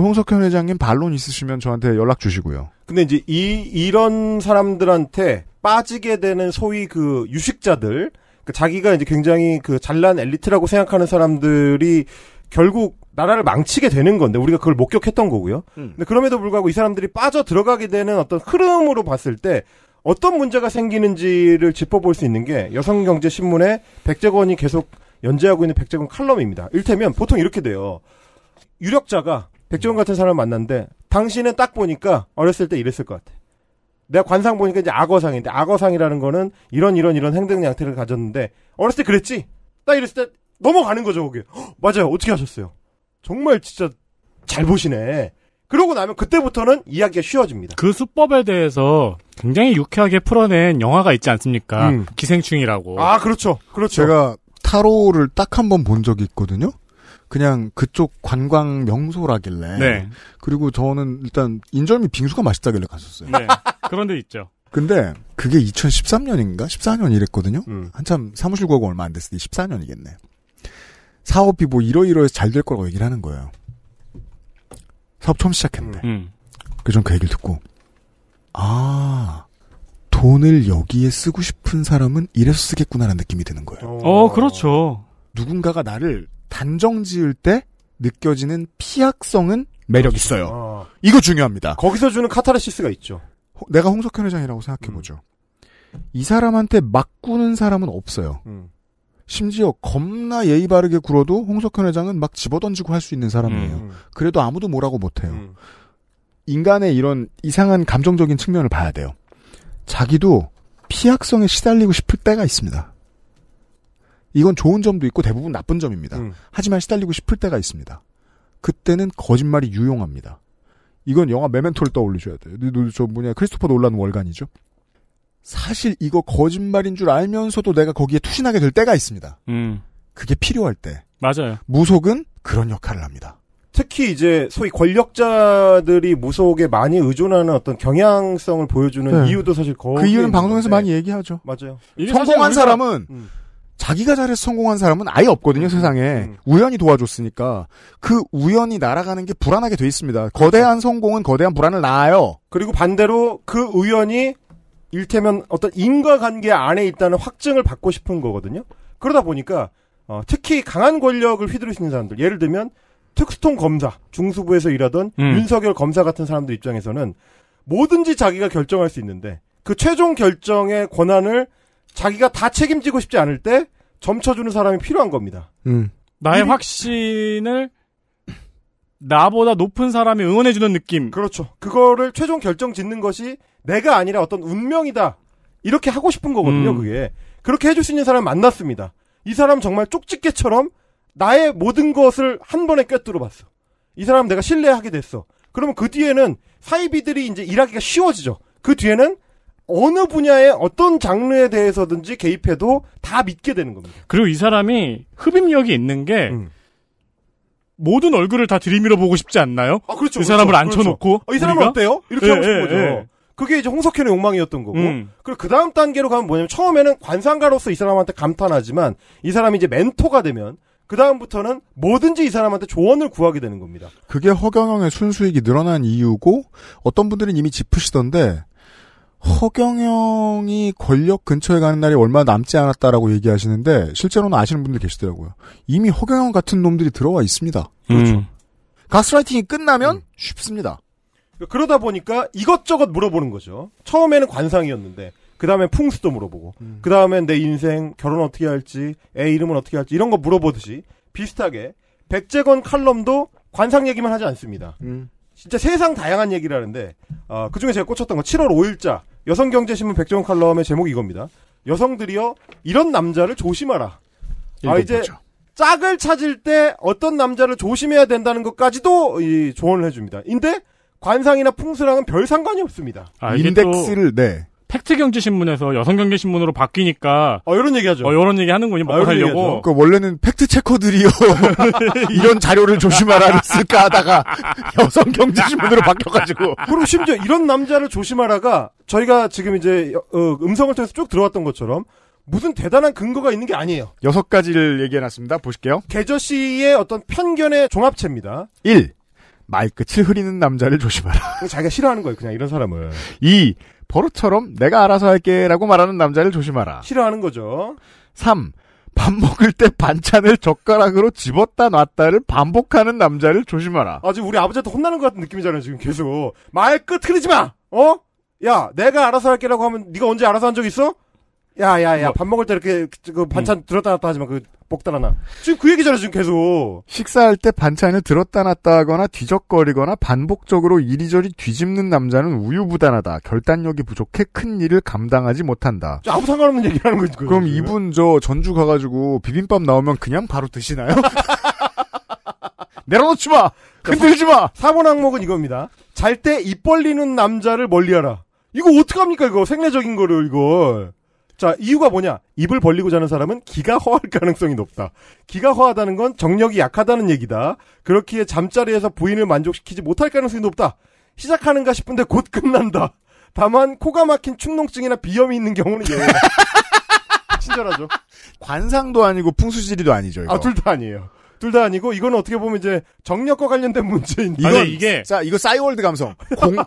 홍석현 회장님 반론 있으시면 저한테 연락 주시고요. 근데 이제 이 이런 사람들한테 빠지게 되는 소위 그 유식자들 그 자기가 이제 굉장히 그 잘난 엘리트라고 생각하는 사람들이 결국 나라를 망치게 되는 건데 우리가 그걸 목격했던 거고요. 음. 근데 그럼에도 불구하고 이 사람들이 빠져 들어가게 되는 어떤 흐름으로 봤을 때 어떤 문제가 생기는지를 짚어볼 수 있는 게 여성경제신문에 백재권이 계속 연재하고 있는 백재권 칼럼입니다. 일테면 보통 이렇게 돼요. 유력자가 백종원 같은 사람 만났는데 당신은 딱 보니까 어렸을 때 이랬을 것 같아. 내가 관상 보니까 이제 악어상인데 악어상이라는 거는 이런 이런 이런 행동 양태를 가졌는데 어렸을 때 그랬지. 딱 이랬을 때 넘어가는 거죠 그게. 맞아요. 어떻게 하셨어요? 정말 진짜 잘 보시네. 그러고 나면 그때부터는 이야기가 쉬워집니다. 그 수법에 대해서 굉장히 유쾌하게 풀어낸 영화가 있지 않습니까? 음. 기생충이라고. 아 그렇죠. 그렇죠. 제가 타로를 딱 한 번 본 적이 있거든요. 그냥 그쪽 관광 명소라길래. 네. 그리고 저는 일단 인절미 빙수가 맛있다길래 갔었어요. 네. 그런 데 있죠. 근데 그게 2013년인가 14년 이랬거든요. 음. 한참 사무실 구하고 얼마 안 됐으니 14년이겠네. 사업이 뭐 이러이러해서 잘 될 거라고 얘기를 하는 거예요. 사업 처음 시작했는데. 음. 그전그 그 얘기를 듣고 아 돈을 여기에 쓰고 싶은 사람은 이래서 쓰겠구나라는 느낌이 드는 거예요. 어, 그렇죠. 누군가가 나를 단정 지을 때 느껴지는 피약성은 매력 있어요. 아. 이거 중요합니다. 거기서 주는 카타르시스가 있죠. 호, 내가 홍석현 회장이라고 생각해보죠. 음. 이 사람한테 막 구는 사람은 없어요. 음. 심지어 겁나 예의 바르게 굴어도 홍석현 회장은 막 집어던지고 할 수 있는 사람이에요. 음. 그래도 아무도 뭐라고 못해요. 음. 인간의 이런 이상한 감정적인 측면을 봐야 돼요. 자기도 피약성에 시달리고 싶을 때가 있습니다. 이건 좋은 점도 있고 대부분 나쁜 점입니다. 음. 하지만 시달리고 싶을 때가 있습니다. 그때는 거짓말이 유용합니다. 이건 영화 메멘토를 떠올리셔야 돼요. 저 뭐냐 크리스토퍼 놀란 월간이죠. 사실 이거 거짓말인 줄 알면서도 내가 거기에 투신하게 될 때가 있습니다. 음. 그게 필요할 때. 맞아요. 무속은 그런 역할을 합니다. 특히 이제 소위 권력자들이 무속에 많이 의존하는 어떤 경향성을 보여주는 네. 이유도 사실 거그 의 이유는 방송에서 많이 얘기하죠. 맞아요. 성공한 사람은 음. 자기가 잘해서 성공한 사람은 아예 없거든요, 음, 음, 세상에. 음, 음. 우연히 도와줬으니까. 그 우연이 날아가는 게 불안하게 돼 있습니다. 거대한 그렇죠. 성공은 거대한 불안을 낳아요. 그리고 반대로 그 우연이 일테면 어떤 인과관계 안에 있다는 확증을 받고 싶은 거거든요. 그러다 보니까 어, 특히 강한 권력을 휘두르시는 사람들, 예를 들면 특수통 검사, 중수부에서 일하던 음. 윤석열 검사 같은 사람들 입장에서는 뭐든지 자기가 결정할 수 있는데 그 최종 결정의 권한을 자기가 다 책임지고 싶지 않을 때 점쳐주는 사람이 필요한 겁니다. 음. 나의 일이... 확신을 나보다 높은 사람이 응원해주는 느낌. 그렇죠. 그거를 최종 결정 짓는 것이 내가 아니라 어떤 운명이다. 이렇게 하고 싶은 거거든요, 음. 그게. 그렇게 해줄 수 있는 사람 만났습니다. 이 사람 정말 쪽집게처럼 나의 모든 것을 한 번에 꿰뚫어 봤어. 이 사람 내가 신뢰하게 됐어. 그러면 그 뒤에는 사이비들이 이제 일하기가 쉬워지죠. 그 뒤에는 어느 분야의 어떤 장르에 대해서든지 개입해도 다 믿게 되는 겁니다. 그리고 이 사람이 흡입력이 있는 게 음. 모든 얼굴을 다 들이밀어 보고 싶지 않나요? 아, 그렇죠. 이 그렇죠, 사람을 그렇죠, 앉혀놓고 그렇죠. 아, 이 사람은 우리가? 어때요? 이렇게 예, 하고 싶은 예, 거죠. 예. 그게 이제 홍석현의 욕망이었던 거고. 음. 그리고 그 다음 단계로 가면 뭐냐면 처음에는 관상가로서 이 사람한테 감탄하지만 이 사람이 이제 멘토가 되면 그 다음부터는 뭐든지 이 사람한테 조언을 구하게 되는 겁니다. 그게 허경영의 순수익이 늘어난 이유고 어떤 분들은 이미 짚으시던데 허경영이 권력 근처에 가는 날이 얼마 남지 않았다라고 얘기하시는데 실제로는 아시는 분들 계시더라고요. 이미 허경영 같은 놈들이 들어와 있습니다. 그렇죠. 음. 가스라이팅이 끝나면 음. 쉽습니다. 그러다 보니까 이것저것 물어보는 거죠. 처음에는 관상이었는데 그 다음에 풍수도 물어보고 음. 그 다음에 내 인생 결혼 어떻게 할지 애 이름은 어떻게 할지 이런 거 물어보듯이 비슷하게 백재건 칼럼도 관상 얘기만 하지 않습니다. 음. 진짜 세상 다양한 얘기를 하는데 어, 그중에 제가 꽂혔던 건 7월 5일자 여성경제신문 백종원 칼럼의 제목이 이겁니다. 여성들이여 이런 남자를 조심하라. 아 이제 보죠. 짝을 찾을 때 어떤 남자를 조심해야 된다는 것까지도 이 조언을 해줍니다. 인데 관상이나 풍수랑은 별 상관이 없습니다. 아, 인덱스를 네. 팩트경제신문에서 여성경제신문으로 바뀌니까 어 이런 얘기하죠. 어 아, 이런 얘기하는군요. 먹고 살려고. 그 원래는 팩트 체커들이요 이런 자료를 조심하라 했을까 하다가 여성경제신문으로 바뀌어가지고. 그리고 심지어 이런 남자를 조심하라가 저희가 지금 이제 어, 음성을 통해서 쭉 들어왔던 것처럼 무슨 대단한 근거가 있는 게 아니에요. 여섯 가지를 얘기해놨습니다. 보실게요. 개저 씨의 어떤 편견의 종합체입니다. 1. 말끝을 흐리는 남자를 조심하라. 자기가 싫어하는 거예요. 그냥 이런 사람을. 2. 버릇처럼 내가 알아서 할게 라고 말하는 남자를 조심하라. 싫어하는 거죠. 3. 밥 먹을 때 반찬을 젓가락으로 집었다 놨다를 반복하는 남자를 조심하라. 아, 지금 우리 아버지한테 혼나는 것 같은 느낌이잖아요, 지금 계속. 말끝 흐리지 마! 어? 야, 내가 알아서 할게라고 하면 네가 언제 알아서 한 적 있어? 야야야 뭐. 밥 먹을 때 이렇게 그 반찬 음. 들었다 놨다 하지만 그 먹다 놨나 지금 그 얘기잖아 지금 계속 식사할 때 반찬을 들었다 놨다 하거나 뒤적거리거나 반복적으로 이리저리 뒤집는 남자는 우유부단하다 결단력이 부족해 큰 일을 감당하지 못한다 아무 상관없는 얘기라는 거지 그럼 이분 저 전주 가가지고 비빔밥 나오면 그냥 바로 드시나요? 내려놓지 마 흔들지 마 3번 항목은 이겁니다 잘 때 입 벌리는 남자를 멀리하라 이거 어떡합니까 이거 생리적인 거를 이걸 자, 이유가 뭐냐? 입을 벌리고 자는 사람은 기가 허할 가능성이 높다. 기가 허하다는 건 정력이 약하다는 얘기다. 그렇기에 잠자리에서 부인을 만족시키지 못할 가능성이 높다. 시작하는가 싶은데 곧 끝난다. 다만 코가 막힌 축농증이나 비염이 있는 경우는 예외다. 친절하죠. 관상도 아니고 풍수지리도 아니죠. 이거. 아, 둘 다 아니에요. 둘다 아니고 이건 어떻게 보면 이제 정력과 관련된 문제인데 이건 아니, 이게 자 이거 싸이월드 감성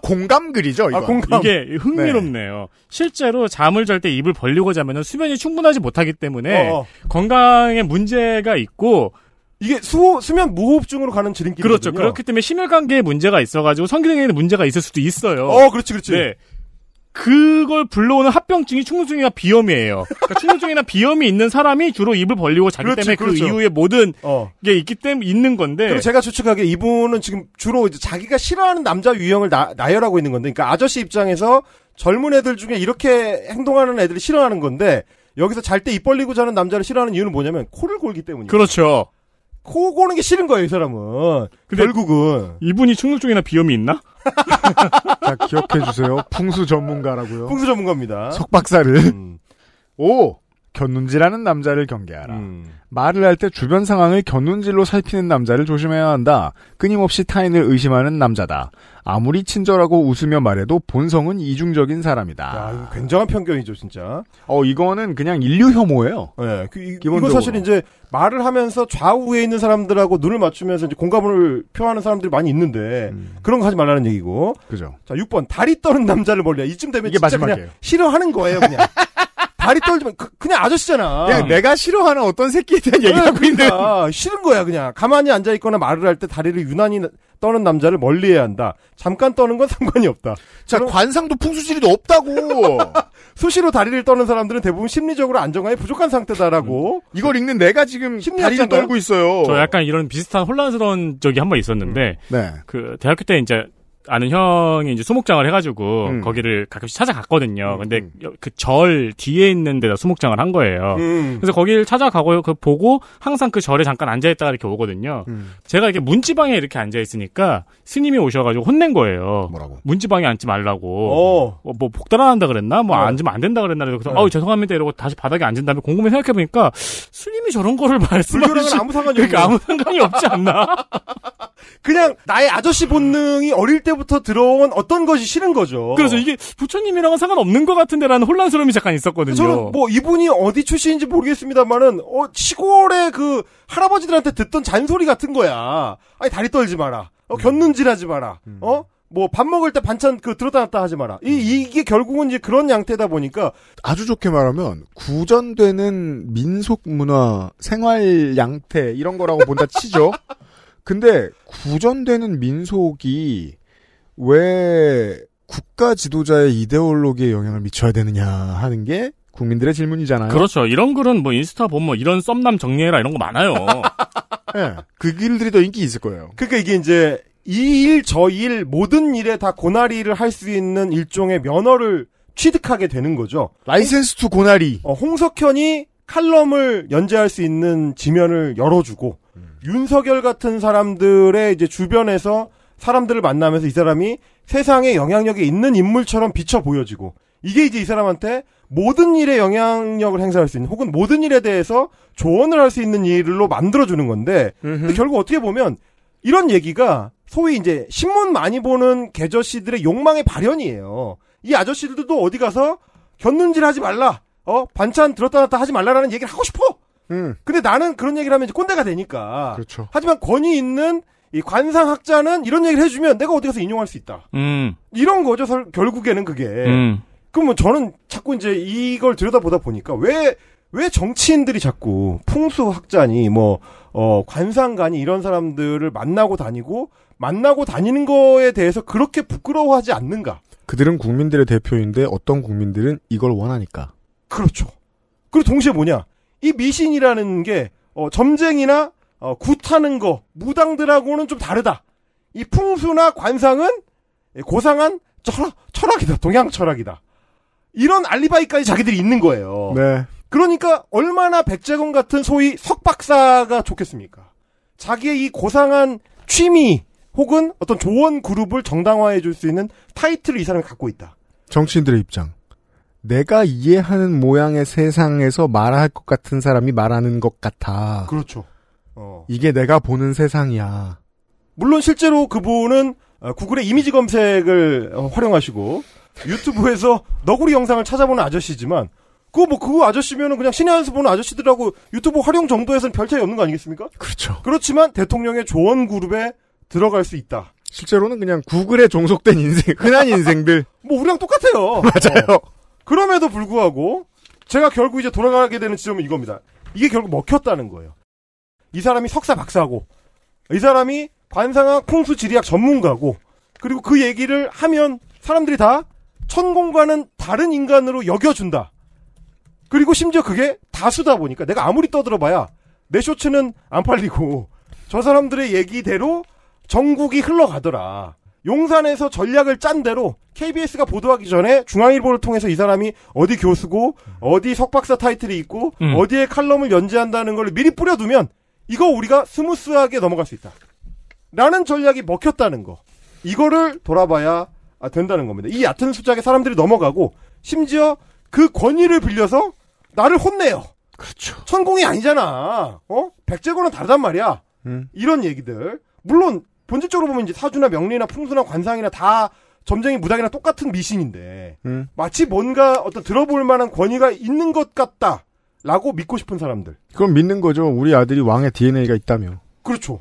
공, 감 글이죠 아, 이건 아, 공감. 이게 흥미롭네요. 네. 실제로 잠을 잘 때 입을 벌리고 자면 수면이 충분하지 못하기 때문에 어, 어 건강에 문제가 있고 이게 수, 수면 무호흡증으로 가는 지름길 그렇죠. 그렇기 때문에 심혈관계에 문제가 있어가지고 성기능에 문제가 있을 수도 있어요. 어, 그렇지, 그렇지. 네. 그걸 불러오는 합병증이 충농증이나 비염이에요. 그러니까 충농증이나 비염이 있는 사람이 주로 입을 벌리고 자기 그렇지, 때문에 그 그렇죠. 그 이후에 모든 어. 게 있기 때문에 있는 건데. 그리고 제가 추측하기에 이분은 지금 주로 이제 자기가 싫어하는 남자 유형을 나, 열하고 있는 건데, 그러니까 아저씨 입장에서 젊은 애들 중에 이렇게 행동하는 애들이 싫어하는 건데 여기서 잘 때 입 벌리고 자는 남자를 싫어하는 이유는 뭐냐면 코를 골기 때문이에요. 그렇죠. 코 고는 게 싫은 거예요, 이 사람은. 근데 결국은. 이분이 충농증이나 비염이 있나? 자, 기억해 주세요. 풍수 전문가라고요. 풍수 전문가입니다. 석박사를. 음. 오! 견눈질하는 남자를 경계하라. 음. 말을 할 때 주변 상황을 견눈질로 살피는 남자를 조심해야 한다. 끊임없이 타인을 의심하는 남자다. 아무리 친절하고 웃으며 말해도 본성은 이중적인 사람이다. 야, 굉장한 편견이죠, 진짜. 어, 이거는 그냥 인류 혐오예요. 네, 그, 이, 기본적으로. 이거 사실 이제 말을 하면서 좌우에 있는 사람들하고 눈을 맞추면서 이제 공감을 표하는 사람들이 많이 있는데 음. 그런 거 하지 말라는 얘기고. 그죠. 자, 6번 다리 떠는 남자를 멀리해. 이쯤 되면 이게 진짜 마지막이에요. 그냥 싫어하는 거예요, 그냥. 다리 떨지만 그, 냥 아저씨잖아. 그 내가 싫어하는 어떤 새끼에 대한 얘기하고 를 그러니까. 있는. 싫은 거야 그냥. 가만히 앉아 있거나 말을 할 때 다리를 유난히 떠는 남자를 멀리해야 한다. 잠깐 떠는 건 상관이 없다. 자 그럼... 관상도 풍수지리도 없다고. 수시로 다리를 떠는 사람들은 대부분 심리적으로 안정감이 부족한 상태다라고. 음. 이걸 읽는 내가 지금 다리를 떨고 있어요. 저 약간 이런 비슷한 혼란스러운 적이 한 번 있었는데 음. 네. 그 대학교 때 이제 아는 형이 이제 수목장을 해가지고 음. 거기를 가끔씩 찾아갔거든요. 음, 근데 음. 그절 뒤에 있는 데다 수목장을 한 거예요. 음, 음. 그래서 거기를 찾아가고 그 보고 항상 그 절에 잠깐 앉아 있다가 이렇게 오거든요. 제가 이렇게 문지방에 이렇게 앉아 있으니까 스님이 오셔가지고 혼낸 거예요. 뭐라고? 문지방에 앉지 말라고. 어, 뭐, 뭐 복달아 한다 그랬나? 뭐 어. 앉으면 안 된다 그랬나? 그래서 네. 어 죄송합니다 이러고 다시 바닥에 앉은 다음에 곰곰이 생각해 보니까 스님이 저런 거를 말씀하시는 아무 상관이 그러니까 아무 상관이 없지 않나? 그냥 나의 아저씨 본능이 어릴 때 옛날부터 들어온 어떤 것이 싫은 거죠. 그래서 이게 부처님이랑은 상관없는 것 같은데라는 혼란스러움이 잠깐 있었거든요. 저는 뭐 이분이 어디 출신인지 모르겠습니다만은 어, 시골에그 할아버지들한테 듣던 잔소리 같은 거야. 아니 다리 떨지 마라. 어, 음. 견눈질하지 마라. 음. 어? 뭐 밥 먹을 때 반찬 그 들었다 놨다 하지 마라. 이 음. 이게 결국은 이제 그런 양태다 보니까 아주 좋게 말하면 구전되는 민속 문화 생활 양태 이런 거라고 본다 치죠. 근데 구전되는 민속이 왜 국가 지도자의 이데올로기에 영향을 미쳐야 되느냐 하는 게 국민들의 질문이잖아요. 그렇죠. 이런 글은 뭐 인스타 보면 뭐 이런 썸남 정리해라 이런 거 많아요. 네, 그 길들이 더 인기 있을 거예요. 그러니까 이게 이제 이 일, 저 일, 모든 일에 다 고나리를 할 수 있는 일종의 면허를 취득하게 되는 거죠. 라이센스 투 고나리. 어, 홍석현이 칼럼을 연재할 수 있는 지면을 열어주고, 음. 윤석열 같은 사람들의 이제 주변에서 사람들을 만나면서 이 사람이 세상에 영향력이 있는 인물처럼 비춰 보여지고 이게 이제 이 사람한테 모든 일에 영향력을 행사할 수 있는 혹은 모든 일에 대해서 조언을 할 수 있는 일로 만들어주는 건데 결국 어떻게 보면 이런 얘기가 소위 이제 신문 많이 보는 개저씨들의 욕망의 발현이에요. 이 아저씨들도 어디 가서 견눈질 하지 말라. 어, 반찬 들었다 놨다 하지 말라라는 얘기를 하고 싶어. 음. 근데 나는 그런 얘기를 하면 이제 꼰대가 되니까. 그렇죠. 하지만 권위 있는 이 관상학자는 이런 얘기를 해주면 내가 어디 가서 인용할 수 있다. 음. 이런 거죠. 설, 결국에는 그게. 음. 그럼 뭐 저는 자꾸 이제 이걸 들여다보다 보니까 왜, 왜 정치인들이 자꾸 풍수학자니 뭐, 어, 관상가니 이런 사람들을 만나고 다니고 만나고 다니는 거에 대해서 그렇게 부끄러워하지 않는가? 그들은 국민들의 대표인데 어떤 국민들은 이걸 원하니까. 그렇죠. 그리고 동시에 뭐냐? 이 미신이라는 게 어, 점쟁이나 어, 굿하는 거 무당들하고는 좀 다르다. 이 풍수나 관상은 고상한 철학, 철학이다. 동양 철학이다. 이런 알리바이까지 자기들이 있는 거예요. 네. 그러니까 얼마나 백제군 같은 소위 석박사가 좋겠습니까? 자기의 이 고상한 취미 혹은 어떤 조언 그룹을 정당화해 줄 수 있는 타이틀을 이 사람이 갖고 있다. 정치인들의 입장. 내가 이해하는 모양의 세상에서 말할 것 같은 사람이 말하는 것 같아. 그렇죠. 어. 이게 내가 보는 세상이야. 물론 실제로 그분은 어, 구글의 이미지 검색을 어, 활용하시고 유튜브에서 너구리 영상을 찾아보는 아저씨지만 그거 뭐그 아저씨면은 그냥 신의 한 수 보는 아저씨들하고 유튜브 활용 정도에서는별 차이 없는 거 아니겠습니까? 그렇죠. 그렇지만 대통령의 조언 그룹에 들어갈 수 있다. 실제로는 그냥 구글에 종속된 인생, 흔한 인생들. 뭐 우리랑 똑같아요. 맞아요. 어. 그럼에도 불구하고 제가 결국 이제 돌아가게 되는 지점은 이겁니다. 이게 결국 먹혔다는 거예요. 이 사람이 석사 박사고 이 사람이 관상학 풍수 지리학 전문가고 그리고 그 얘기를 하면 사람들이 다 천공과는 다른 인간으로 여겨준다. 그리고 심지어 그게 다수다 보니까 내가 아무리 떠들어봐야 내 쇼츠는 안 팔리고 저 사람들의 얘기대로 전국이 흘러가더라. 용산에서 전략을 짠 대로 KBS가 보도하기 전에 중앙일보를 통해서 이 사람이 어디 교수고 어디 석박사 타이틀이 있고 음. 어디에 칼럼을 연재한다는 걸 미리 뿌려두면 이거 우리가 스무스하게 넘어갈 수 있다. 라는 전략이 먹혔다는 거. 이거를 돌아봐야 된다는 겁니다. 이 얕은 수작에 사람들이 넘어가고 심지어 그 권위를 빌려서 나를 혼내요. 그렇죠. 천공이 아니잖아. 어? 백제고는 다르단 말이야. 음. 이런 얘기들. 물론 본질적으로 보면 이제 사주나 명리나 풍수나 관상이나 다 점쟁이 무당이나 똑같은 미신인데 음. 마치 뭔가 어떤 들어볼 만한 권위가 있는 것 같다. 라고 믿고 싶은 사람들. 그럼 믿는 거죠. 우리 아들이 왕의 DNA가 있다며. 그렇죠.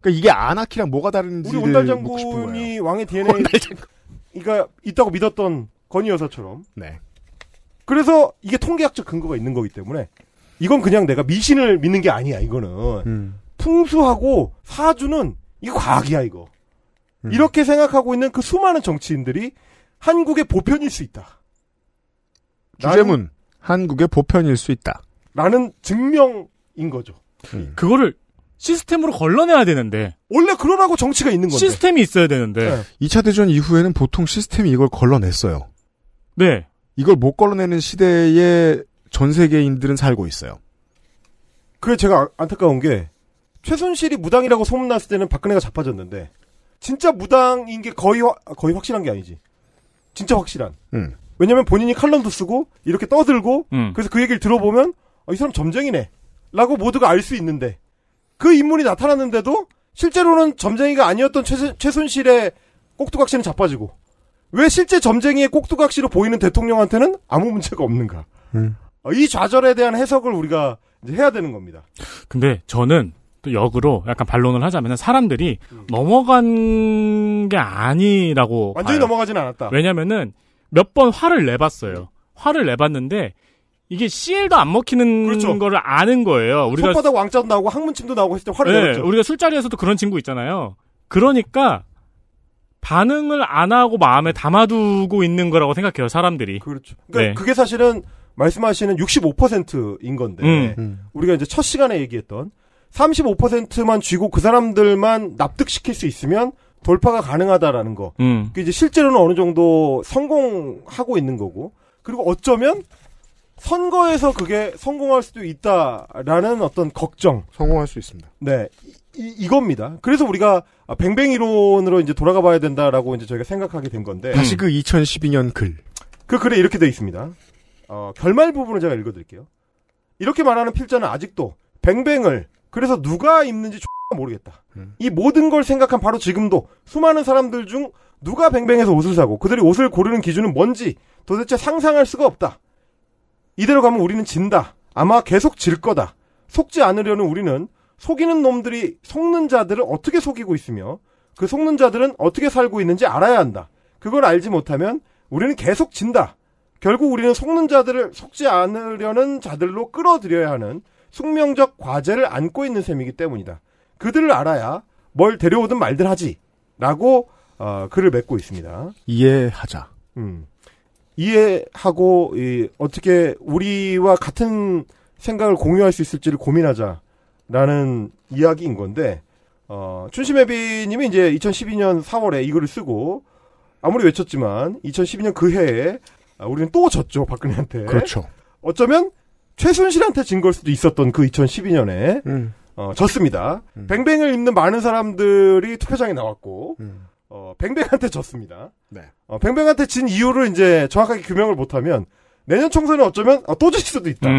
그러니까 이게 아나키랑 뭐가 다른지 우리 온달 장군이 왕의 DNA 그러니까 있다고 믿었던 건희 여사처럼. 네. 그래서 이게 통계학적 근거가 있는 거기 때문에 이건 그냥 내가 미신을 믿는 게 아니야. 이거는 음. 풍수하고 사주는 이거 과학이야 이거. 음. 이렇게 생각하고 있는 그 수많은 정치인들이 한국의 보편일 수 있다. 주제문. 한국의 보편일 수 있다. 라는 증명인 거죠. 음. 그거를 시스템으로 걸러내야 되는데 원래 그러라고 정치가 있는 건데 시스템이 있어야 되는데 네. 2차 대전 이후에는 보통 시스템이 이걸 걸러냈어요. 네. 이걸 못 걸러내는 시대에 전 세계인들은 살고 있어요. 그래 제가 아, 안타까운 게 최순실이 무당이라고 소문났을 때는 박근혜가 자빠졌는데 진짜 무당인 게 거의 거의 확실한 게 아니지. 진짜 확실한. 음. 왜냐면 본인이 칼럼도 쓰고 이렇게 떠들고 음. 그래서 그 얘기를 들어보면 아, 이 사람 점쟁이네 라고 모두가 알 수 있는데 그 인물이 나타났는데도 실제로는 점쟁이가 아니었던 최, 최순실의 꼭두각시는 자빠지고 왜 실제 점쟁이의 꼭두각시로 보이는 대통령한테는 아무 문제가 없는가 음. 이 좌절에 대한 해석을 우리가 해야 되는 겁니다. 근데 저는 또 역으로 약간 반론을 하자면 사람들이 음. 넘어간 게 아니라고 완전히 봐요. 넘어가진 않았다. 왜냐면은 몇번 화를 내봤어요. 화를 내봤는데 이게 CL도 안 먹히는 그렇죠. 거를 아는 거예요. 우리가 손바닥 왕자도 나오고 항문침도 나오고 했을 때 화를 네, 내봤죠. 우리가 술자리에서도 그런 친구 있잖아요. 그러니까 반응을 안 하고 마음에 담아두고 있는 거라고 생각해요 사람들이. 그렇죠. 그러니까 네. 그게 사실은 말씀하시는 65%인 건데 음. 음. 우리가 이제 첫 시간에 얘기했던 35%만 쥐고 그 사람들만 납득시킬 수 있으면 돌파가 가능하다라는 거. 음. 그 이제 실제로는 어느 정도 성공하고 있는 거고. 그리고 어쩌면 선거에서 그게 성공할 수도 있다라는 어떤 걱정. 성공할 수 있습니다. 네. 이, 이겁니다. 그래서 우리가 아, 뱅뱅이론으로 이제 돌아가 봐야 된다라고 이제 저희가 생각하게 된 건데. 다시 그 2012년 글. 그 글에 이렇게 되어 있습니다. 어, 결말 부분을 제가 읽어드릴게요. 이렇게 말하는 필자는 아직도 뱅뱅을 그래서 누가 입는지 모르겠다. 음. 이 모든 걸 생각한 바로 지금도 수많은 사람들 중 누가 뱅뱅해서 옷을 사고 그들이 옷을 고르는 기준은 뭔지 도대체 상상할 수가 없다. 이대로 가면 우리는 진다. 아마 계속 질 거다. 속지 않으려는 우리는 속이는 놈들이 속는 자들을 어떻게 속이고 있으며 그 속는 자들은 어떻게 살고 있는지 알아야 한다. 그걸 알지 못하면 우리는 계속 진다. 결국 우리는 속는 자들을 속지 않으려는 자들로 끌어들여야 하는 숙명적 과제를 안고 있는 셈이기 때문이다. 그들을 알아야 뭘 데려오든 말든 하지라고 어, 글을 맺고 있습니다. 이해하자. 음. 이해하고 이, 어떻게 우리와 같은 생각을 공유할 수 있을지를 고민하자라는 이야기인 건데 어, 춘심해비님이 이제 2012년 4월에 이 글을 쓰고 아무리 외쳤지만 2012년 그 해에 우리는 또 졌죠 박근혜한테. 그렇죠. 어쩌면 최순실한테 진 걸 수도 있었던 그 2012년에 음. 어, 졌습니다. 음. 뱅뱅을 입는 많은 사람들이 투표장에 나왔고 음. 어, 뱅뱅한테 졌습니다. 네. 어, 뱅뱅한테 진 이유를 이제 정확하게 규명을 못하면 내년 총선에 어쩌면 어, 또질 수도 있다.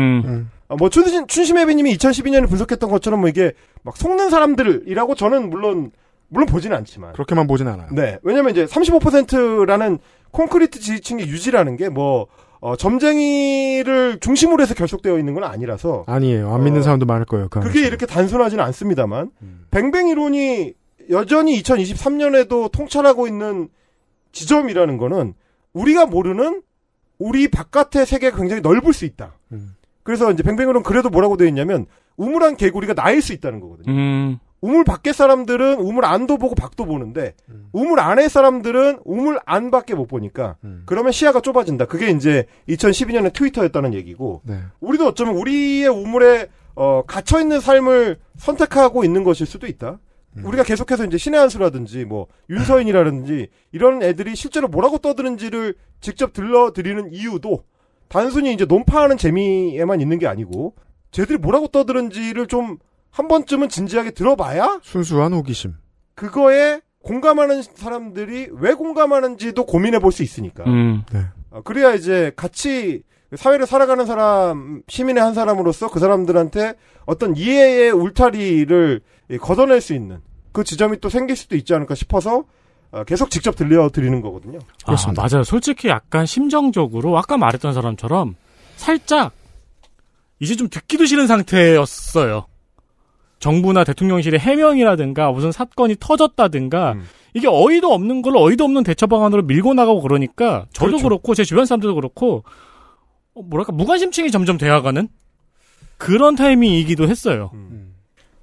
아, 뭐 춘심 춘심해비님이 2012년에 분석했던 것처럼 뭐 이게 막 속는 사람들이라고 저는 물론 물론 보진 않지만 그렇게만 보진 않아요. 네, 왜냐면 이제 35%라는 콘크리트 지지층의 유지라는 게뭐 어, 점쟁이를 중심으로 해서 결속되어 있는 건 아니라서 아니에요. 안 어, 믿는 어, 사람도 많을 거예요. 그 그게 이렇게 단순하지는 않습니다만 음. 뱅뱅 이론이 여전히 2023년에도 통찰하고 있는 지점이라는 거는 우리가 모르는 우리 바깥의 세계가 굉장히 넓을 수 있다. 음. 그래서 이제 뱅뱅이론 그래도 뭐라고 되어 있냐면 우물안 개구리가 나일 수 있다는 거거든요. 음. 우물 밖에 사람들은 우물 안도 보고 밖도 보는데 음. 우물 안에 사람들은 우물 안밖에 못 보니까 음. 그러면 시야가 좁아진다. 그게 이제 2012년에 트위터였다는 얘기고 네. 우리도 어쩌면 우리의 우물에 어, 갇혀 있는 삶을 선택하고 있는 것일 수도 있다. 음. 우리가 계속해서 이제 신의 한수라든지 뭐 윤서인이라든지 이런 애들이 실제로 뭐라고 떠드는지를 직접 들러드리는 이유도 단순히 이제 논파하는 재미에만 있는 게 아니고 쟤들이 뭐라고 떠드는지를 좀한 번쯤은 진지하게 들어봐야 순수한 호기심. 그거에 공감하는 사람들이 왜 공감하는지도 고민해 볼 수 있으니까. 음. 네. 아, 그래야 이제 같이 사회를 살아가는 사람, 시민의 한 사람으로서 그 사람들한테 어떤 이해의 울타리를 걷어낼 수 있는 그 지점이 또 생길 수도 있지 않을까 싶어서 아, 계속 직접 들려드리는 거거든요. 그렇습니다. 아, 맞아요. 솔직히 약간 심정적으로 아까 말했던 사람처럼 살짝 이제 좀 듣기도 싫은 상태였어요. 정부나 대통령실의 해명이라든가 무슨 사건이 터졌다든가 음. 이게 어이도 없는 걸 어이도 없는 대처 방안으로 밀고 나가고 그러니까 저도 그렇죠. 그렇고제 주변 사람들도 그렇고 어, 뭐랄까 무관심층이 점점 돼가가는 그런 타이밍이기도 했어요. 음. 음.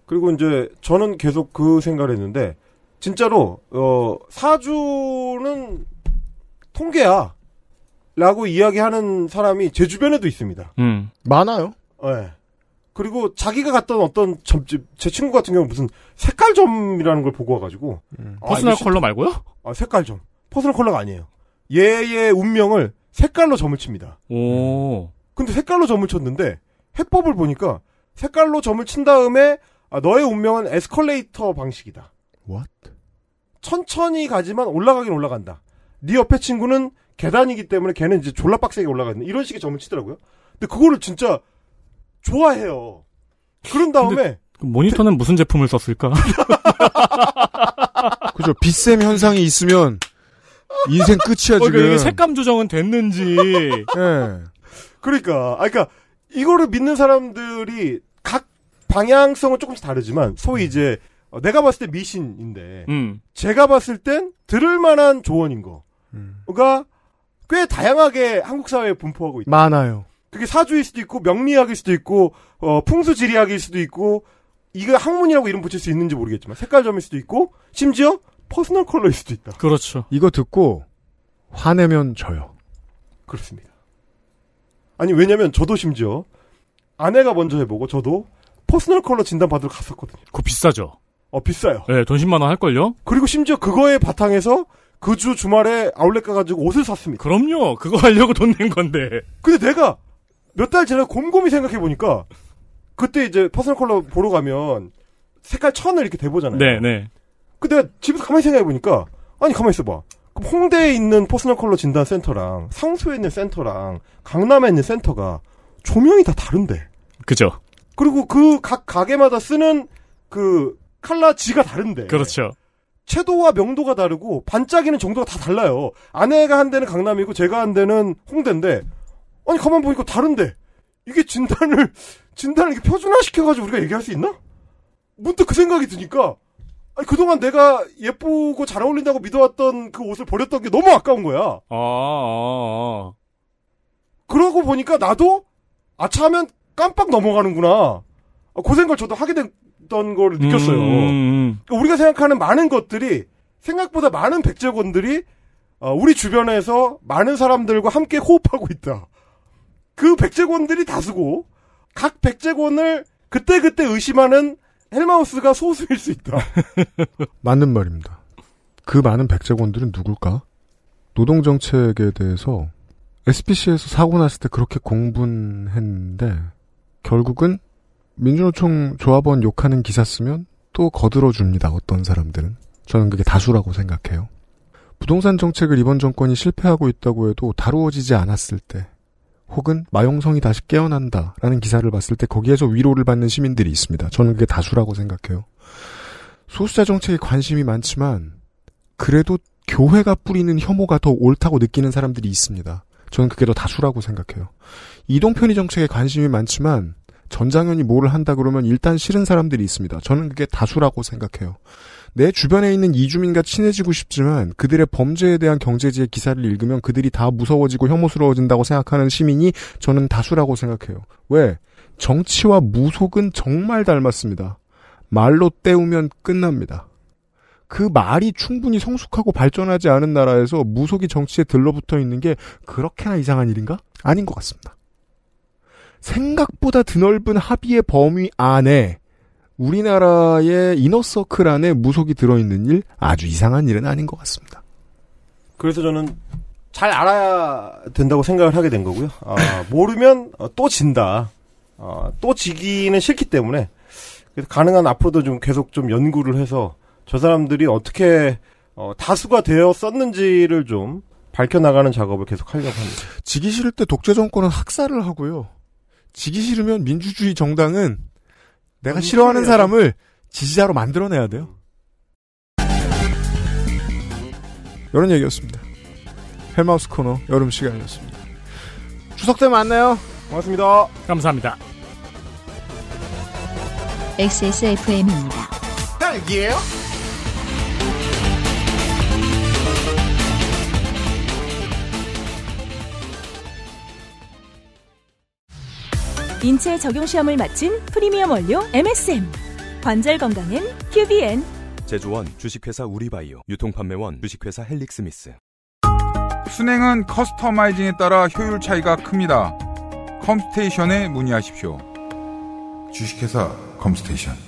그리고 이제 저는 계속 그 생각을 했는데 진짜로 어 사주는 통계야. 라고 이야기하는 사람이 제 주변에도 있습니다. 음. 많아요. 네. 그리고 자기가 갔던 어떤 점집 제 친구 같은 경우 무슨 색깔점이라는 걸 보고 와가지고 음. 아, 퍼스널 컬러 말고요? 아 색깔점 퍼스널 컬러가 아니에요. 얘의 운명을 색깔로 점을 칩니다. 오. 근데 색깔로 점을 쳤는데 해법을 보니까 색깔로 점을 친 다음에 아, 너의 운명은 에스컬레이터 방식이다. What? 천천히 가지만 올라가긴 올라간다. 네 옆에 친구는 계단이기 때문에 걔는 이제 졸라 빡세게 올라가는 이런 식의 점을 치더라고요. 근데 그거를 진짜 좋아해요. 그런 다음에 그 모니터는 무슨 제품을 썼을까? 그죠. 빛샘 현상이 있으면 인생 끝이야 어, 그러니까 지금. 그러니까 색감 조정은 됐는지. 네. 그러니까, 아, 그러니까 이거를 믿는 사람들이 각 방향성은 조금씩 다르지만 소위 음. 이제 어, 내가 봤을 때 미신인데 음. 제가 봤을 땐 들을 만한 조언인 거가 음. 꽤 다양하게 한국 사회에 분포하고 있다. 많아요. 그게 사주일 수도 있고 명리학일 수도 있고 어, 풍수지리학일 수도 있고 이거 학문이라고 이름 붙일 수 있는지 모르겠지만 색깔점일 수도 있고 심지어 퍼스널 컬러일 수도 있다. 그렇죠. 이거 듣고 화내면 져요. 그렇습니다. 아니 왜냐면 저도 심지어 아내가 먼저 해보고 저도 퍼스널 컬러 진단 받으러 갔었거든요. 그거 비싸죠. 어 비싸요. 네, 돈 10만 원 할걸요. 그리고 심지어 그거의 바탕에서 그 주 주말에 아울렛 가가지고 옷을 샀습니다. 그럼요. 그거 하려고 돈 낸 건데. 근데 내가 몇달 지나 곰곰이 생각해 보니까 그때 이제 퍼스널 컬러 보러 가면 색깔 천을 이렇게 대보잖아요. 네, 네. 근데 내가 집에서 가만히 생각해 보니까 아니 가만히 있어봐. 홍대에 있는 퍼스널 컬러 진단 센터랑 상수에 있는 센터랑 강남에 있는 센터가 조명이 다 다른데. 그죠. 그리고 그 각 가게마다 쓰는 그 칼라지가 다른데. 그렇죠. 채도와 명도가 다르고 반짝이는 정도가 다 달라요. 아내가 한대는 강남이고 제가 한대는 홍대인데 아니 가만 보니까 다른데 이게 진단을 진단을 이렇게 표준화시켜가지고 우리가 얘기할 수 있나? 문득 그 생각이 드니까 아니 그동안 내가 예쁘고 잘 어울린다고 믿어왔던 그 옷을 버렸던 게 너무 아까운 거야. 아, 아, 아. 그러고 보니까 나도 아차하면 깜빡 넘어가는구나. 고생 아, 그 걸 저도 하게 됐던 걸 느꼈어요. 음, 음, 음. 그러니까 우리가 생각하는 많은 것들이 생각보다 많은 백제건들이 어, 우리 주변에서 많은 사람들과 함께 호흡하고 있다. 그 백제권들이 다수고 각 백제권을 그때그때 의심하는 헬마우스가 소수일 수 있다. 맞는 말입니다. 그 많은 백제권들은 누굴까? 노동 정책에 대해서 SPC에서 사고 났을 때 그렇게 공분했는데 결국은 민주노총 조합원 욕하는 기사 쓰면 또 거들어 줍니다. 어떤 사람들은 저는 그게 다수라고 생각해요. 부동산 정책을 이번 정권이 실패하고 있다고 해도 다루어지지 않았을 때 혹은 마용성이 다시 깨어난다라는 기사를 봤을 때 거기에서 위로를 받는 시민들이 있습니다. 저는 그게 다수라고 생각해요. 소수자 정책에 관심이 많지만 그래도 교회가 뿌리는 혐오가 더 옳다고 느끼는 사람들이 있습니다. 저는 그게 더 다수라고 생각해요. 이동편의 정책에 관심이 많지만 전장현이 뭐를 한다 그러면 일단 싫은 사람들이 있습니다. 저는 그게 다수라고 생각해요. 내 주변에 있는 이주민과 친해지고 싶지만 그들의 범죄에 대한 경제지의 기사를 읽으면 그들이 다 무서워지고 혐오스러워진다고 생각하는 시민이 저는 다수라고 생각해요. 왜? 정치와 무속은 정말 닮았습니다. 말로 때우면 끝납니다. 그 말이 충분히 성숙하고 발전하지 않은 나라에서 무속이 정치에 들러붙어 있는 게 그렇게나 이상한 일인가? 아닌 것 같습니다. 생각보다 드넓은 합의의 범위 안에 우리나라의 이너서클 안에 무속이 들어있는 일 아주 이상한 일은 아닌 것 같습니다. 그래서 저는 잘 알아야 된다고 생각을 하게 된 거고요. 아, 모르면 어, 또 진다. 아, 또 지기는 싫기 때문에 그래서 가능한 앞으로도 좀 계속 좀 연구를 해서 저 사람들이 어떻게 어, 다수가 되었었는지를 좀 밝혀나가는 작업을 계속 하려고 합니다. 지기 싫을 때 독재 정권은 학살을 하고요. 지기 싫으면 민주주의 정당은 내가 싫어하는 사람을 지지자로 만들어내야 돼요. 이런 얘기였습니다. 헬마우스 코너 여름 시간이었습니다. 추석 때 만나요. 고맙습니다. 감사합니다. XSFM입니다. 딸기예요? 인체 적용 시험을 마친 프리미엄 원료 MSM. 관절 건강엔 QBN. 제조원 주식회사 우리바이오, 유통판매원 주식회사 헬릭스미스. 순행은 커스터마이징에 따라 효율 차이가 큽니다. 컴스테이션에 문의하십시오. 주식회사 컴스테이션.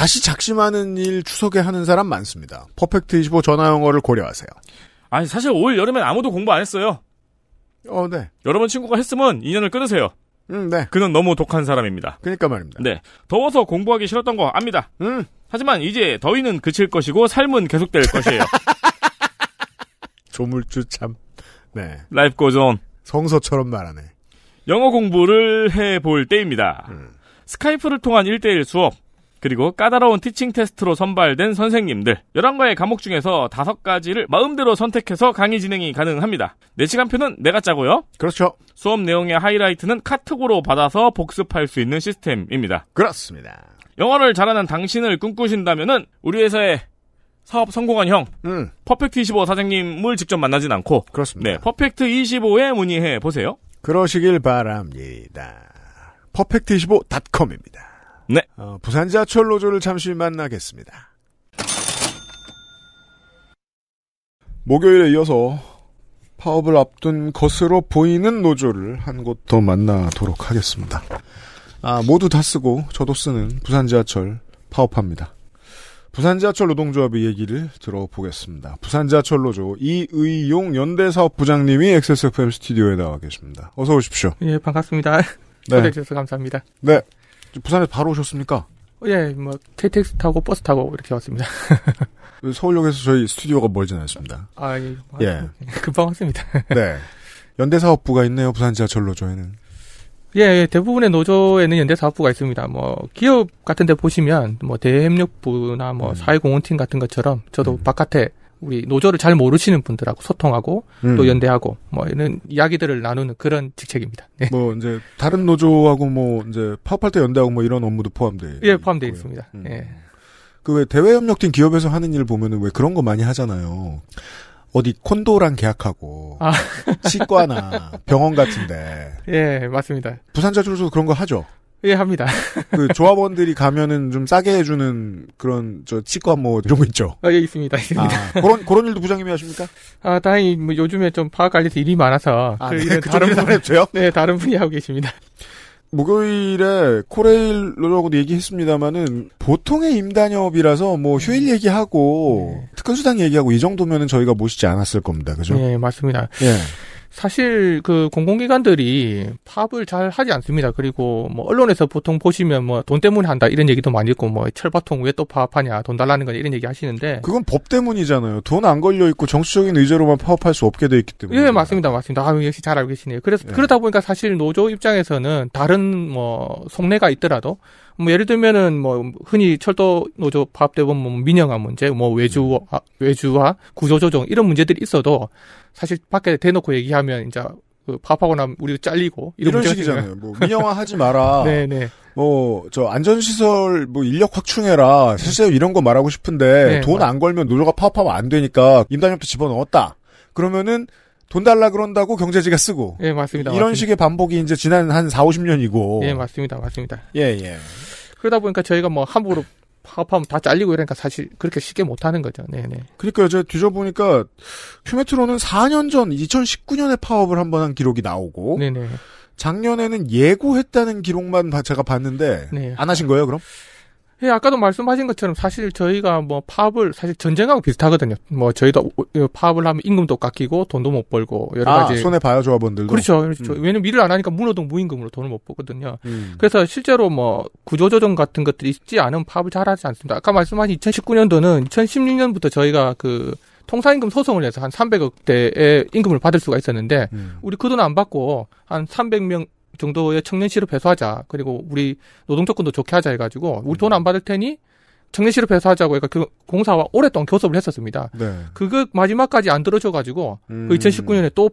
다시 작심하는 일 추석에 하는 사람 많습니다. 퍼펙트 25 전화 영어를 고려하세요. 아니 사실 올 여름엔 아무도 공부 안 했어요. 어, 네. 여러분 친구가 했으면 인연을 끊으세요. 음, 네. 그는 너무 독한 사람입니다. 그니까 러 말입니다. 네. 더워서 공부하기 싫었던 거 압니다. 음. 하지만 이제 더위는 그칠 것이고 삶은 계속될 것이에요. 조물주 참. 네. 라이프 고존. 성서처럼 말하네. 영어 공부를 해볼 때입니다. 음. 스카이프를 통한 1대1 수업, 그리고 까다로운 티칭 테스트로 선발된 선생님들 11과의 과목 중에서 5가지를 마음대로 선택해서 강의 진행이 가능합니다. 4시간표는 내가 짜고요. 그렇죠. 수업 내용의 하이라이트는 카톡으로 받아서 복습할 수 있는 시스템입니다. 그렇습니다. 영어를 잘하는 당신을 꿈꾸신다면 우리 회사의 사업 성공한 형, 음. 퍼펙트 25 사장님을 직접 만나진 않고, 그렇습니다. 네, 퍼펙트 25에 문의해 보세요. 그러시길 바랍니다. 퍼펙트25.com입니다. 네. 어, 부산 지하철 노조를 잠시 만나겠습니다. 목요일에 이어서 파업을 앞둔 것으로 보이는 노조를 한 곳 더 만나도록 하겠습니다. 아, 모두 다 쓰고 저도 쓰는 부산 지하철 파업합니다. 부산 지하철 노동조합의 얘기를 들어보겠습니다. 부산 지하철 노조 이의용 연대사업부장님이 XSFM 스튜디오에 나와 계십니다. 어서 오십시오. 예, 반갑습니다. 네. 초대해 주셔서 감사합니다. 네. 부산에 바로 오셨습니까? 어, 예, 뭐 KTX 타고 버스 타고 이렇게 왔습니다. 서울역에서 저희 스튜디오가 멀진 않습니다. 아, 예. 예. 아, 예. 금방 왔습니다. 네. 연대사업부가 있네요, 부산 지하철 노조에는. 예, 예, 대부분의 노조에는 연대사업부가 있습니다. 뭐, 기업 같은 데 보시면, 뭐, 대외협력부나 뭐, 음. 사회공헌팀 같은 것처럼, 저도 음. 바깥에 우리 노조를 잘 모르시는 분들하고 소통하고 음. 또 연대하고 뭐 이런 이야기들을 나누는 그런 직책입니다. 네. 뭐 이제 다른 노조하고 뭐 이제 파업할 때 연대하고 뭐 이런 업무도 포함돼. 예, 포함돼 있 있습니다. 음. 예. 그 왜 대외협력팀 기업에서 하는 일 보면은 왜 그런 거 많이 하잖아요. 어디 콘도랑 계약하고 아. 치과나 병원 같은데. 예, 맞습니다. 부산자주로서 그런 거 하죠. 예, 합니다. 그 조합원들이 가면은 좀 싸게 해주는 그런 저 치과 뭐 이런 거 있죠? 아, 예, 있습니다. 있습니다. 아, 그런 그런 일도 부장님이 하십니까? 아, 다행히 뭐 요즘에 좀 파악 관리해서 일이 많아서 아, 그 네, 일 다른 분이주세요 네, 다른 분이 하고 계십니다. 목요일에 코레일러라고도 얘기했습니다만은 보통의 임단협이라서 뭐 휴일 음. 얘기하고 네. 특근수당 얘기하고 이 정도면은 저희가 모시지 않았을 겁니다. 그죠? 네, 맞습니다. 예. 사실 그 공공기관들이 파업을 잘 하지 않습니다. 그리고 뭐 언론에서 보통 보시면 뭐 돈 때문에 한다 이런 얘기도 많이 있고 뭐 철바통 왜 또 파업하냐 돈 달라는 거냐 이런 얘기 하시는데 그건 법 때문이잖아요. 돈 안 걸려 있고 정치적인 의제로만 파업할 수 없게 돼 있기 때문에. 예, 맞습니다. 맞습니다. 아, 역시 잘 알고 계시네요. 그래서 예. 그러다 보니까 사실 노조 입장에서는 다른 뭐 속내가 있더라도 뭐 예를 들면은 뭐 흔히 철도 노조 파업때 보면 뭐 민영화 문제, 뭐 외주 외주화 음. 구조 조정 이런 문제들이 있어도 사실 밖에 대놓고 얘기하면 이제 그 파업하고 나면 우리도 잘리고 이런, 이런 식이잖아요. 뭐 민영화 하지 마라. 네네. 뭐 저 안전시설 뭐 인력 확충해라. 실제 이런 거 말하고 싶은데 네, 돈안 걸면 노조가 파업하면 안 되니까 임단협도 집어넣었다. 그러면은 돈 달라 그런다고 경제지가 쓰고. 예, 맞습니다. 이런 맞습니다. 식의 반복이 이제 지난 한 4, 50년이고. 예, 맞습니다. 맞습니다. 예, 예. 그러다 보니까 저희가 뭐 함부로 파업하면 다 잘리고 이러니까 사실 그렇게 쉽게 못 하는 거죠. 네네. 그러니까 제가 뒤져보니까 큐메트로는 4년 전 2019년에 파업을 한 번 한 기록이 나오고 네네. 네. 작년에는 예고했다는 기록만 제가 봤는데 네. 안 하신 거예요, 그럼? 예, 아까도 말씀하신 것처럼 사실 저희가 뭐 파업을 사실 전쟁하고 비슷하거든요. 뭐 저희도 파업을 하면 임금도 깎이고 돈도 못 벌고 여러 아, 가지 손해 봐요 조합원들도 그렇죠. 그렇죠. 음. 왜냐면 일을 안 하니까 무노동 무임금으로 돈을 못벌거든요 음. 그래서 실제로 뭐 구조조정 같은 것들이 있지 않은 파업을 잘하지 않습니다. 아까 말씀하신 2019년도는 2016년부터 저희가 그 통상임금 소송을 해서 한 300억 대의 임금을 받을 수가 있었는데 음. 우리 그 돈 안 받고 한 300명 정도의 청년시을 배수하자. 그리고 우리 노동 조건도 좋게 하자 해가지고 우리 돈 안 받을 테니 청년시을 배수하자고 해가 그 공사와 오랫동안 교섭을 했었습니다. 네. 그거 마지막까지 안 들어줘가지고 음. 그 2019년에 또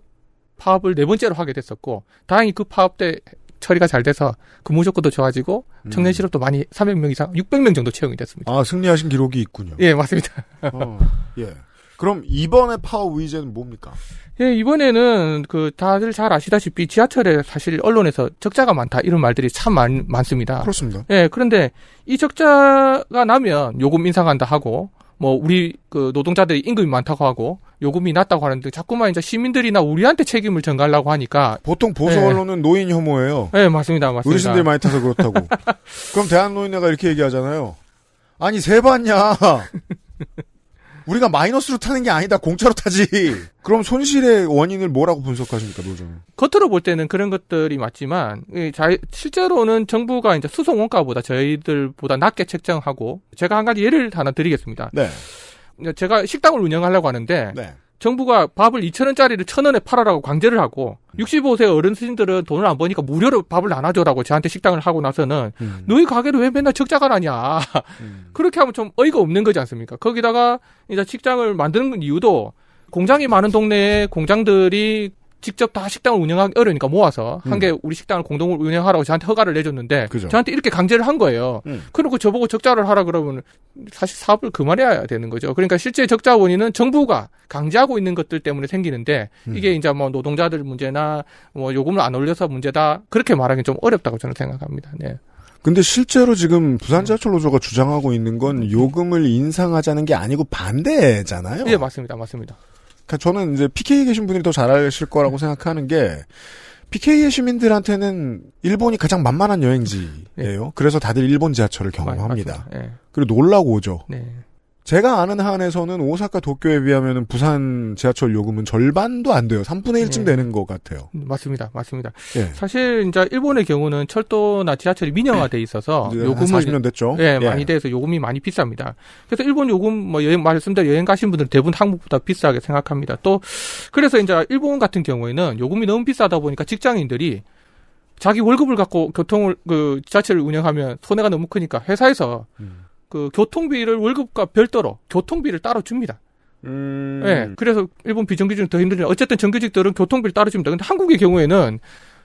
파업을 네 번째로 하게 됐었고 다행히 그 파업 때 처리가 잘 돼서 근무 조건도 좋아지고 음. 청년 실업도 많이 300명 이상 600명 정도 채용이 됐습니다. 아 승리하신 기록이 있군요. 예 맞습니다. 어, 예. 그럼 이번에 파워위제는 뭡니까? 예, 이번에는 그 다들 잘 아시다시피 지하철에 사실 언론에서 적자가 많다 이런 말들이 참 많, 많습니다. 그렇습니다. 예, 그런데 이 적자가 나면 요금 인상한다 하고 뭐 우리 그 노동자들이 임금이 많다고 하고 요금이 낮다고 하는데 자꾸만 이제 시민들이나 우리한테 책임을 전가하려고 하니까 보통 보수 예. 언론은 예. 노인 혐오예요. 예, 맞습니다. 맞습니다. 어르신들이 많이 타서 그렇다고. 그럼 대한노인회가 이렇게 얘기하잖아요. 아니 세 봤냐? 우리가 마이너스로 타는 게 아니다 공짜로 타지. 그럼 손실의 원인을 뭐라고 분석하십니까 노정? 겉으로 볼 때는 그런 것들이 맞지만 실제로는 정부가 이제 수송 원가보다 저희들보다 낮게 책정하고 제가 한 가지 예를 하나 드리겠습니다. 네. 제가 식당을 운영하려고 하는데. 네. 정부가 밥을 2천원짜리를 1,000원에 팔아라고 강제를 하고 65세 어른스님들은 돈을 안 버니까 무료로 밥을 나눠줘라고 저한테 식당을 하고 나서는 음. 너희 가게를 왜 맨날 적자가 나냐 음. 그렇게 하면 좀 어이가 없는 거지 않습니까? 거기다가 이제 식당을 만드는 이유도 공장이 많은 동네에 공장들이 직접 다 식당을 운영하기 어려우니까 모아서 한개 음. 우리 식당을 공동으로 운영하라고 저한테 허가를 내줬는데 그죠. 저한테 이렇게 강제를 한 거예요. 음. 그리고 저보고 적자를 하라 그러면 사실 사업을 그만해야 되는 거죠. 그러니까 실제 적자 원인은 정부가 강제하고 있는 것들 때문에 생기는데 음. 이게 이제 뭐 노동자들 문제나 뭐 요금을 안 올려서 문제다 그렇게 말하기 좀 어렵다고 저는 생각합니다. 네. 근데 실제로 지금 부산 음. 지하철 노조가 주장하고 있는 건 음. 요금을 인상하자는 게 아니고 반대잖아요. 네, 맞습니다. 맞습니다. 그러니까 저는 이제 PK 계신 분들이 더 잘 아실 거라고 생각하는 게 PK의 시민들한테는 일본이 가장 만만한 여행지예요. 예. 그래서 다들 일본 지하철을 경험합니다. 예. 그리고 놀라고 오죠. 네. 제가 아는 한에서는 오사카 도쿄에 비하면 부산 지하철 요금은 절반도 안 돼요. 3분의 1쯤 네. 되는 것 같아요. 음, 맞습니다. 맞습니다. 네. 사실 이제 일본의 경우는 철도나 지하철이 민영화돼 있어서 네. 요금을 40년 됐죠. 예, 예, 많이 돼서 요금이 많이 비쌉니다. 그래서 일본 요금 뭐 여행 말씀대로 여행 가신 분들 대부분 한국보다 비싸게 생각합니다. 또 그래서 이제 일본 같은 경우에는 요금이 너무 비싸다 보니까 직장인들이 자기 월급을 갖고 교통을 그 지하철을 운영하면 손해가 너무 크니까 회사에서 음. 그 교통비를 월급과 별도로 교통비를 따로 줍니다. 음. 네, 그래서 일본 비정규직은 더 힘들죠. 어쨌든 정규직들은 교통비를 따로 줍니다. 근데 한국의 경우에는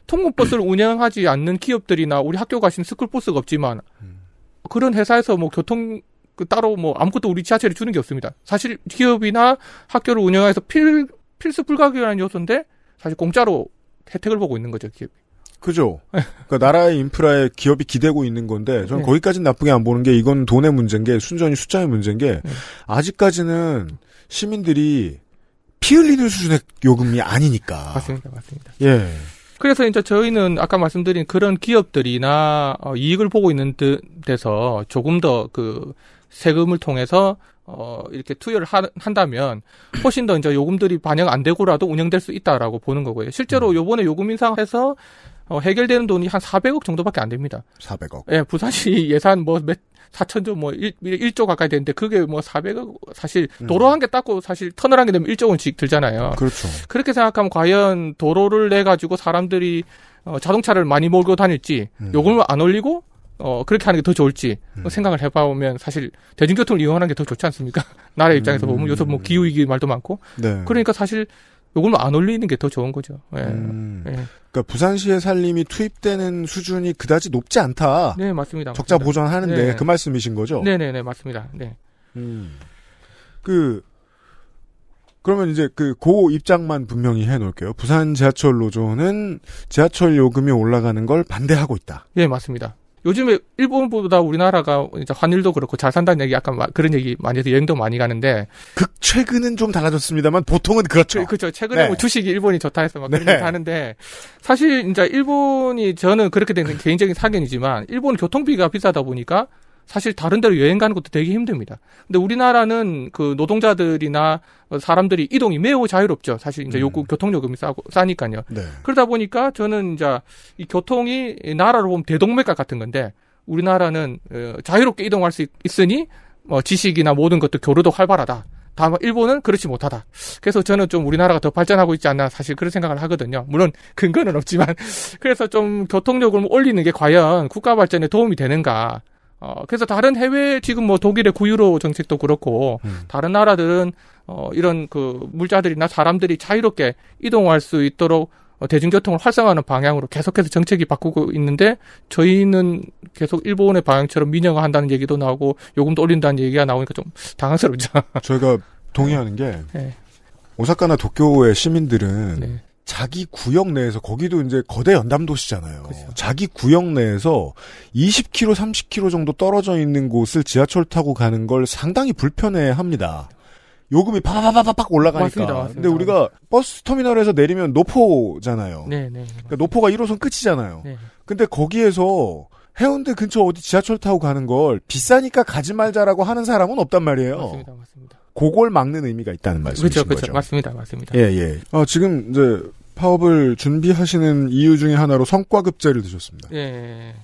통근버스를 운영하지 않는 기업들이나 우리 학교 가신 스쿨버스가 없지만 음. 그런 회사에서 뭐 교통 그 따로 뭐 아무것도 우리 지하철에 주는 게 없습니다. 사실 기업이나 학교를 운영해서 필 필수 불가결한 요소인데 사실 공짜로 혜택을 보고 있는 거죠 기업이. 그죠. 그러니까 나라의 인프라에 기업이 기대고 있는 건데 저는 네. 거기까지는 나쁘게 안 보는 게 이건 돈의 문제인 게 순전히 숫자의 문제인 게 네. 아직까지는 시민들이 피 흘리는 수준의 요금이 아니니까. 맞습니다, 맞습니다. 예. 그래서 이제 저희는 아까 말씀드린 그런 기업들이나 어, 이익을 보고 있는 데, 데서 조금 더 그 세금을 통해서 어, 이렇게 투여를 하, 한다면 훨씬 더 이제 요금들이 반영 안 되고라도 운영될 수 있다라고 보는 거고요. 실제로 음. 요번에 요금 인상해서 어, 해결되는 돈이 한 400억 정도밖에 안 됩니다. 400억. 예, 부산시 예산 뭐 몇, 4천조 뭐 1, 1조 가까이 되는데 그게 뭐 400억 사실 음. 도로 한 개 닦고 사실 터널 한 개 되면 1조 원씩 들잖아요. 그렇죠. 그렇게 생각하면 과연 도로를 내 가지고 사람들이 어, 자동차를 많이 몰고 다닐지 음. 요금을 안 올리고 어, 그렇게 하는 게 더 좋을지 음. 생각을 해봐보면 사실 대중교통을 이용하는 게 더 좋지 않습니까? 나라 입장에서 음. 보면 요새 뭐 기후위기 말도 많고. 네. 그러니까 사실 요걸로 안 올리는 게 더 좋은 거죠. 예. 음, 예. 그러니까 부산시의 살림이 투입되는 수준이 그다지 높지 않다. 네, 맞습니다. 맞습니다. 적자 보전하는데 네. 그 말씀이신 거죠? 네, 네, 네, 맞습니다. 네. 음. 그 그러면 이제 그 고 입장만 분명히 해 놓을게요. 부산 지하철 노조는 지하철 요금이 올라가는 걸 반대하고 있다. 예, 맞습니다. 요즘에 일본보다 우리나라가 이제 환율도 그렇고 잘 산다는 얘기 약간 그런 얘기 많이 해서 여행도 많이 가는데 극 최근은 좀 달라졌습니다만 보통은 그렇죠. 그, 그렇죠. 최근에 네. 뭐 주식이 일본이 좋다 해서 막 그런 네. 얘기 하는데 사실 이제 일본이 저는 그렇게 된 개인적인 사견이지만 일본 교통비가 비싸다 보니까 사실 다른 데로 여행 가는 것도 되게 힘듭니다. 근데 우리나라는 그 노동자들이나 사람들이 이동이 매우 자유롭죠. 사실 이제 음. 요구 음. 교통요금이 싸고 싸니까요. 네. 그러다 보니까 저는 이제 이 교통이 나라로 보면 대동맥과 같은 건데 우리나라는 어, 자유롭게 이동할 수 있으니 뭐 지식이나 모든 것도 교류도 활발하다. 다만 일본은 그렇지 못하다. 그래서 저는 좀 우리나라가 더 발전하고 있지 않나 사실 그런 생각을 하거든요. 물론 근거는 없지만 그래서 좀 교통력을 올리는 게 과연 국가 발전에 도움이 되는가 어, 그래서 다른 해외 지금 뭐 독일의 구유로 정책도 그렇고 음. 다른 나라들은 어, 이런 그 물자들이나 사람들이 자유롭게 이동할 수 있도록 어, 대중교통을 활성화하는 방향으로 계속해서 정책이 바꾸고 있는데 저희는 계속 일본의 방향처럼 민영화한다는 얘기도 나오고 요금도 올린다는 얘기가 나오니까 좀 당황스럽죠. 저희가 동의하는 게 네. 오사카나 도쿄의 시민들은 네. 자기 구역 내에서 거기도 이제 거대 연담 도시잖아요. 그렇죠. 자기 구역 내에서 20km, 30km 정도 떨어져 있는 곳을 지하철 타고 가는 걸 상당히 불편해합니다. 요금이 팍팍팍팍 올라가니까. 맞습니다, 맞습니다. 근데 우리가 버스 터미널에서 내리면 노포잖아요. 네, 네. 그러니까 노포가 1호선 끝이잖아요. 네. 근데 거기에서 해운대 근처 어디 지하철 타고 가는 걸 비싸니까 가지 말자라고 하는 사람은 없단 말이에요. 맞습니다, 맞습니다. 그걸 막는 의미가 있다는 그렇죠, 말씀이신 그렇죠, 그렇 거죠. 맞습니다, 맞습니다. 예, 예. 어, 지금 이제 파업을 준비하시는 이유 중에 하나로 성과급제를 드셨습니다. 예.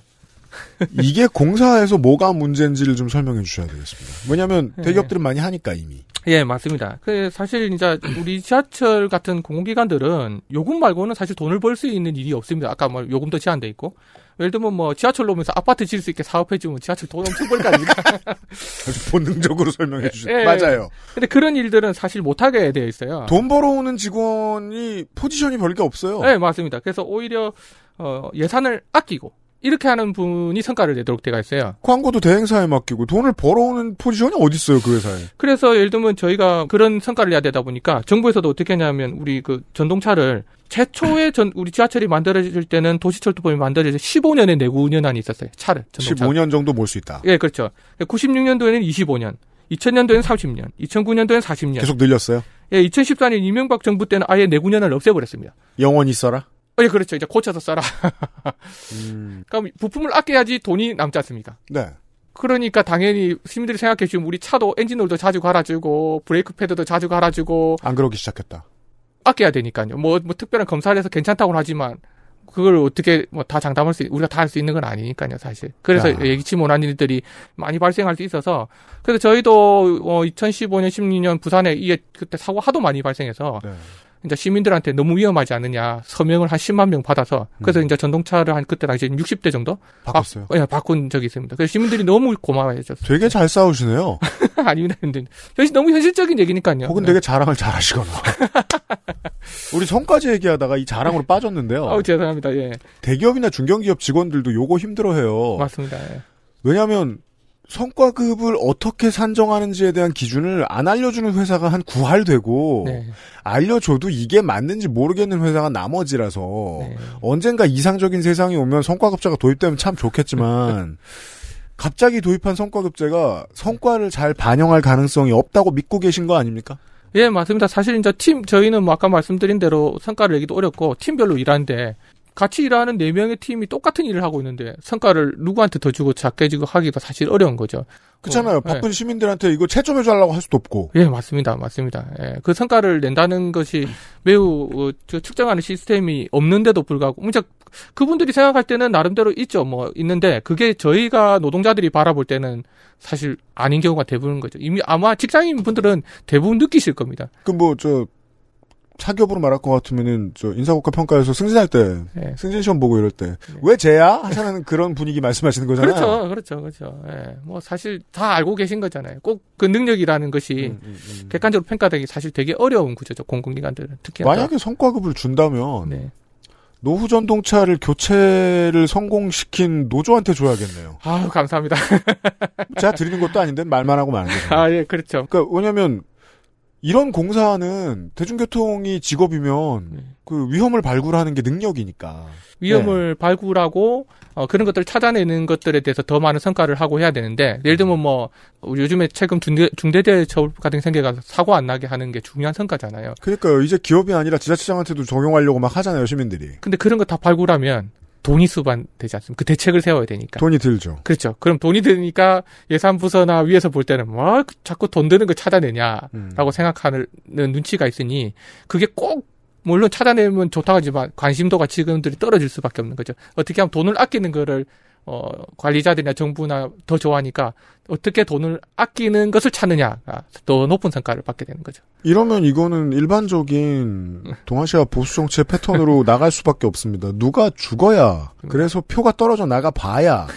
이게 공사에서 뭐가 문제인지를 좀 설명해 주셔야 되겠습니다. 왜냐하면 예. 대기업들은 예. 많이 하니까 이미. 예, 맞습니다. 그 사실 이제 우리 지하철 같은 공공기관들은 요금 말고는 사실 돈을 벌 수 있는 일이 없습니다. 아까 뭐 요금도 제한돼 있고 예를 들면 뭐 지하철로 오면서 아파트 지을 수 있게 사업해주면 지하철 돈 엄청 벌 거 아닙니까? 아주 본능적으로 설명해 주셨 예, 예, 맞아요. 근데 그런 일들은 사실 못하게 되어 있어요. 돈 벌어오는 직원이 포지션이 별 게 없어요. 네, 맞습니다. 그래서 오히려 어, 예산을 아끼고 이렇게 하는 분이 성과를 내도록 돼가 있어요. 광고도 대행사에 맡기고 돈을 벌어오는 포지션이 어디 있어요 그 회사에? 그래서 예를 들면 저희가 그런 성과를 내야 되다 보니까 정부에서도 어떻게 했냐면 우리 그 전동차를 최초의 전 우리 지하철이 만들어질 때는 도시철도법이 만들어질 1 5년에 내구 운전안이 있었어요 차를 전동차. 15년 정도 볼 수 있다. 예, 그렇죠. 96년도에는 25년, 2000년도에는 30년, 2009년도에는 40년. 계속 늘렸어요? 예, 2014년 이명박 정부 때는 아예 내구년을 없애버렸습니다. 영원히 써라? 어, 예, 그렇죠. 이제 고쳐서 써라. 음. 그러니까 부품을 아껴야지 돈이 남지 않습니까? 네. 그러니까 당연히 시민들이 생각해 주면 우리 차도 엔진오일도 자주 갈아주고 브레이크 패드도 자주 갈아주고 안 그러기 시작했다. 아껴야 되니까요. 뭐, 뭐 특별한 검사를 해서 괜찮다고는 하지만 그걸 어떻게 뭐 다 장담할 수 우리가 다 할 수 있는 건 아니니까요 사실 그래서 야. 예기치 못한 일들이 많이 발생할 수 있어서 그래서 저희도 어, 2015년 16년 부산에 이게 그때 사고 하도 많이 발생해서 네. 이제 그러니까 시민들한테 너무 위험하지 않느냐 서명을 한 10만 명 받아서 그래서 음. 이제 전동차를 한 그때 당시 60대 정도 바꿨어요. 바, 예, 바꾼 적이 있습니다. 그래서 시민들이 너무 고마워해줬어요. 되게 잘 싸우시네요. 아닙니다, 근데 현실 너무 현실적인 얘기니까요. 혹은 네. 되게 자랑을 잘하시거나. 우리 성까지 얘기하다가 이 자랑으로 빠졌는데요. 아우 어, 죄송합니다. 예. 대기업이나 중견기업 직원들도 요거 힘들어해요. 맞습니다. 예. 왜냐하면 성과급을 어떻게 산정하는지에 대한 기준을 안 알려주는 회사가 한 9할 되고 네. 알려줘도 이게 맞는지 모르겠는 회사가 나머지라서 네. 언젠가 이상적인 세상이 오면 성과급제가 도입되면 참 좋겠지만 갑자기 도입한 성과급제가 성과를 잘 반영할 가능성이 없다고 믿고 계신 거 아닙니까? 예, 맞습니다. 사실 이제 팀 저희는 뭐 아까 말씀드린 대로 성과를 내기도 어렵고 팀별로 일하는데 같이 일하는 네 명의 팀이 똑같은 일을 하고 있는데 성과를 누구한테 더 주고 작게 주고하기가 사실 어려운 거죠. 그렇잖아요. 어, 예. 바쁜 예. 시민들한테 이거 채점해 달라고 할 수도 없고. 예, 맞습니다. 맞습니다. 예, 그 성과를 낸다는 것이 매우 어, 측정하는 시스템이 없는데도 불구하고 문제 그분들이 생각할 때는 나름대로 있죠. 뭐 있는데 그게 저희가 노동자들이 바라볼 때는 사실 아닌 경우가 대부분 인 거죠. 이미 아마 직장인 분들은 대부분 느끼실 겁니다. 그뭐저 차기업으로 말할 것 같으면은 저 인사고과 평가에서 승진할 때 예. 승진 시험 보고 이럴 때왜 예. 쟤야 하시는 그런 분위기 말씀하시는 거잖아요. 그렇죠, 그렇죠, 그렇죠. 예. 뭐 사실 다 알고 계신 거잖아요. 꼭 그 능력이라는 것이 음, 음, 음. 객관적으로 평가되기 사실 되게 어려운 구조죠. 공공기관들은 특히 만약에 성과급을 준다면 네. 노후 전동차를 교체를 성공시킨 노조한테 줘야겠네요. 아 감사합니다. 제가 드리는 것도 아닌데 말만 하고 말는 거죠. 아, 예, 그렇죠. 그러니까 왜냐면 이런 공사는 대중교통이 직업이면 네. 그 위험을 발굴하는 게 능력이니까 위험을 네. 발굴하고 어, 그런 것들을 찾아내는 것들에 대해서 더 많은 성과를 하고 해야 되는데 예를 들면 음. 뭐 요즘에 최근 중대 중대대 처벌 같은 생겨가 사고 안 나게 하는 게 중요한 성과잖아요. 그러니까요 이제 기업이 아니라 지자체장한테도 적용하려고 막 하잖아요 시민들이. 근데 그런 거 다 발굴하면 돈이 수반되지 않습니까? 그 대책을 세워야 되니까. 돈이 들죠. 그렇죠. 그럼 돈이 드니까 예산부서나 위에서 볼 때는 뭐 아, 그 자꾸 돈 드는 걸 찾아내냐라고 음. 생각하는 눈치가 있으니 그게 꼭 물론 찾아내면 좋다 하지만 관심도가 지금들이 떨어질 수밖에 없는 거죠. 어떻게 하면 돈을 아끼는 거를 어, 관리자들이나 정부나 더 좋아하니까 어떻게 돈을 아끼는 것을 찾느냐가 더 높은 성과를 받게 되는 거죠. 이러면 이거는 일반적인 음. 동아시아 보수 정치의 패턴으로 나갈 수밖에 없습니다. 누가 죽어야 음. 그래서 표가 떨어져 나가 봐야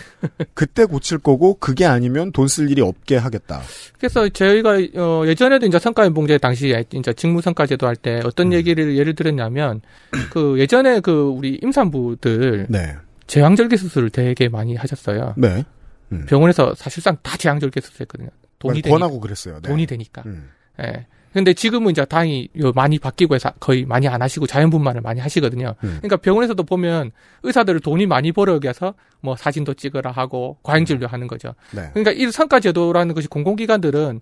그때 고칠 거고 그게 아니면 돈 쓸 일이 없게 하겠다. 그래서 저희가 어, 예전에도 이제 성과연봉제 당시에 이제 직무성과제도 할 때 어떤 음. 얘기를 음. 예를 들었냐면 그 예전에 그 우리 임산부들 네. 제왕절개 수술을 되게 많이 하셨어요. 네. 음. 병원에서 사실상 다 제왕절개 수술했거든요. 돈이 되고 그랬어요. 네. 돈이 되니까. 음. 예. 근데 지금은 이제 다행히 많이 바뀌고 해서 거의 많이 안 하시고 자연분만을 많이 하시거든요. 음. 그러니까 병원에서도 보면 의사들을 돈이 많이 벌어기 해서뭐 사진도 찍으라 하고 과잉 진료하는 음. 거죠. 네. 그러니까 이 성과 제도라는 것이 공공기관들은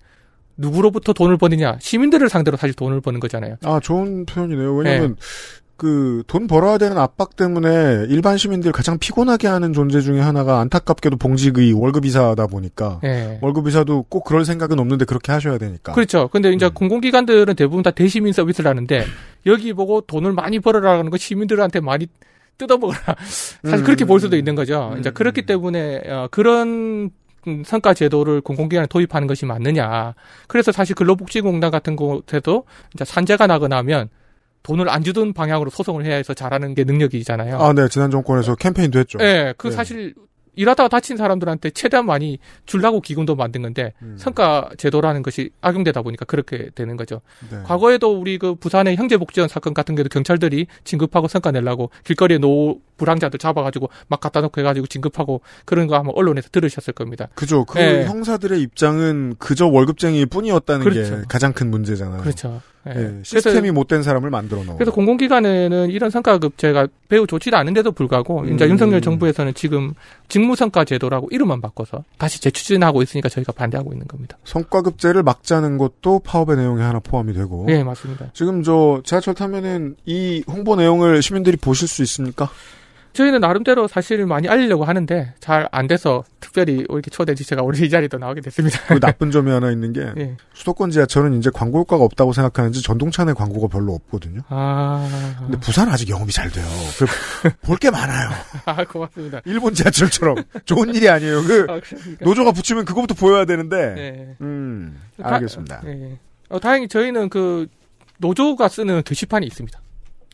누구로부터 돈을 버느냐 시민들을 상대로 사실 돈을 버는 거잖아요. 아 좋은 표현이네요. 왜냐면 네. 그돈 벌어야 되는 압박 때문에 일반 시민들 가장 피곤하게 하는 존재 중에 하나가 안타깝게도 봉직의 월급 이사다 보니까 네. 월급 이사도 꼭 그럴 생각은 없는데 그렇게 하셔야 되니까. 그렇죠. 근데 이제 음. 공공기관들은 대부분 다 대시민 서비스를 하는데 여기 보고 돈을 많이 벌어라는 라거 시민들한테 많이 뜯어먹어라. 사실 음, 그렇게 볼 수도 음. 있는 거죠. 음, 이제 그렇기 때문에 어, 그런 성과 제도를 공공기관에 도입하는 것이 맞느냐. 그래서 사실 근로복지공단 같은 곳에도 이제 산재가 나거나 하면 돈을 안 주던 방향으로 소송을 해야 해서 잘하는 게 능력이잖아요. 아, 네. 지난 정권에서 캠페인도 했죠. 네. 그 네. 사실 일하다가 다친 사람들한테 최대한 많이 줄라고 기금도 만든 건데 음. 성과 제도라는 것이 악용되다 보니까 그렇게 되는 거죠. 네. 과거에도 우리 그 부산의 형제복지원 사건 같은 경우도 경찰들이 진급하고 성과 내려고 길거리에 노 불황자들 잡아가지고 막 갖다 놓고 해가지고 진급하고 그런 거 한번 언론에서 들으셨을 겁니다. 그죠. 그 네. 형사들의 입장은 그저 월급쟁이 뿐이었다는 그렇죠. 게 가장 큰 문제잖아요. 그렇죠. 예. 네, 시스템이 못된 사람을 만들어 놓은. 그래서 공공기관에는 이런 성과급제가 매우 좋지도 않은데도 불구하고 음. 이제 윤석열 정부에서는 지금 직무성과 제도라고 이름만 바꿔서 다시 재추진하고 있으니까 저희가 반대하고 있는 겁니다. 성과급제를 막자는 것도 파업의 내용에 하나 포함이 되고. 네, 맞습니다. 지금 저 지하철 타면은 이 홍보 내용을 시민들이 보실 수 있습니까? 저희는 나름대로 사실 많이 알리려고 하는데 잘 안 돼서 특별히 이렇게 초대지 제가 오늘 이 자리도 나오게 됐습니다. 그 나쁜 점이 하나 있는 게 예. 수도권 지하철은 이제 광고 효과가 없다고 생각하는지 전동차 내 광고가 별로 없거든요. 아. 근데 부산은 아직 영업이 잘 돼요. 그 볼게 많아요. 아, 고맙습니다. 일본 지하철처럼 좋은 일이 아니에요. 그 아, 그러니까. 노조가 붙이면 그것부터 보여야 되는데. 네. 음, 예. 음. 알겠습니다. 다, 예. 어, 다행히 저희는 그 노조가 쓰는 게시판이 있습니다.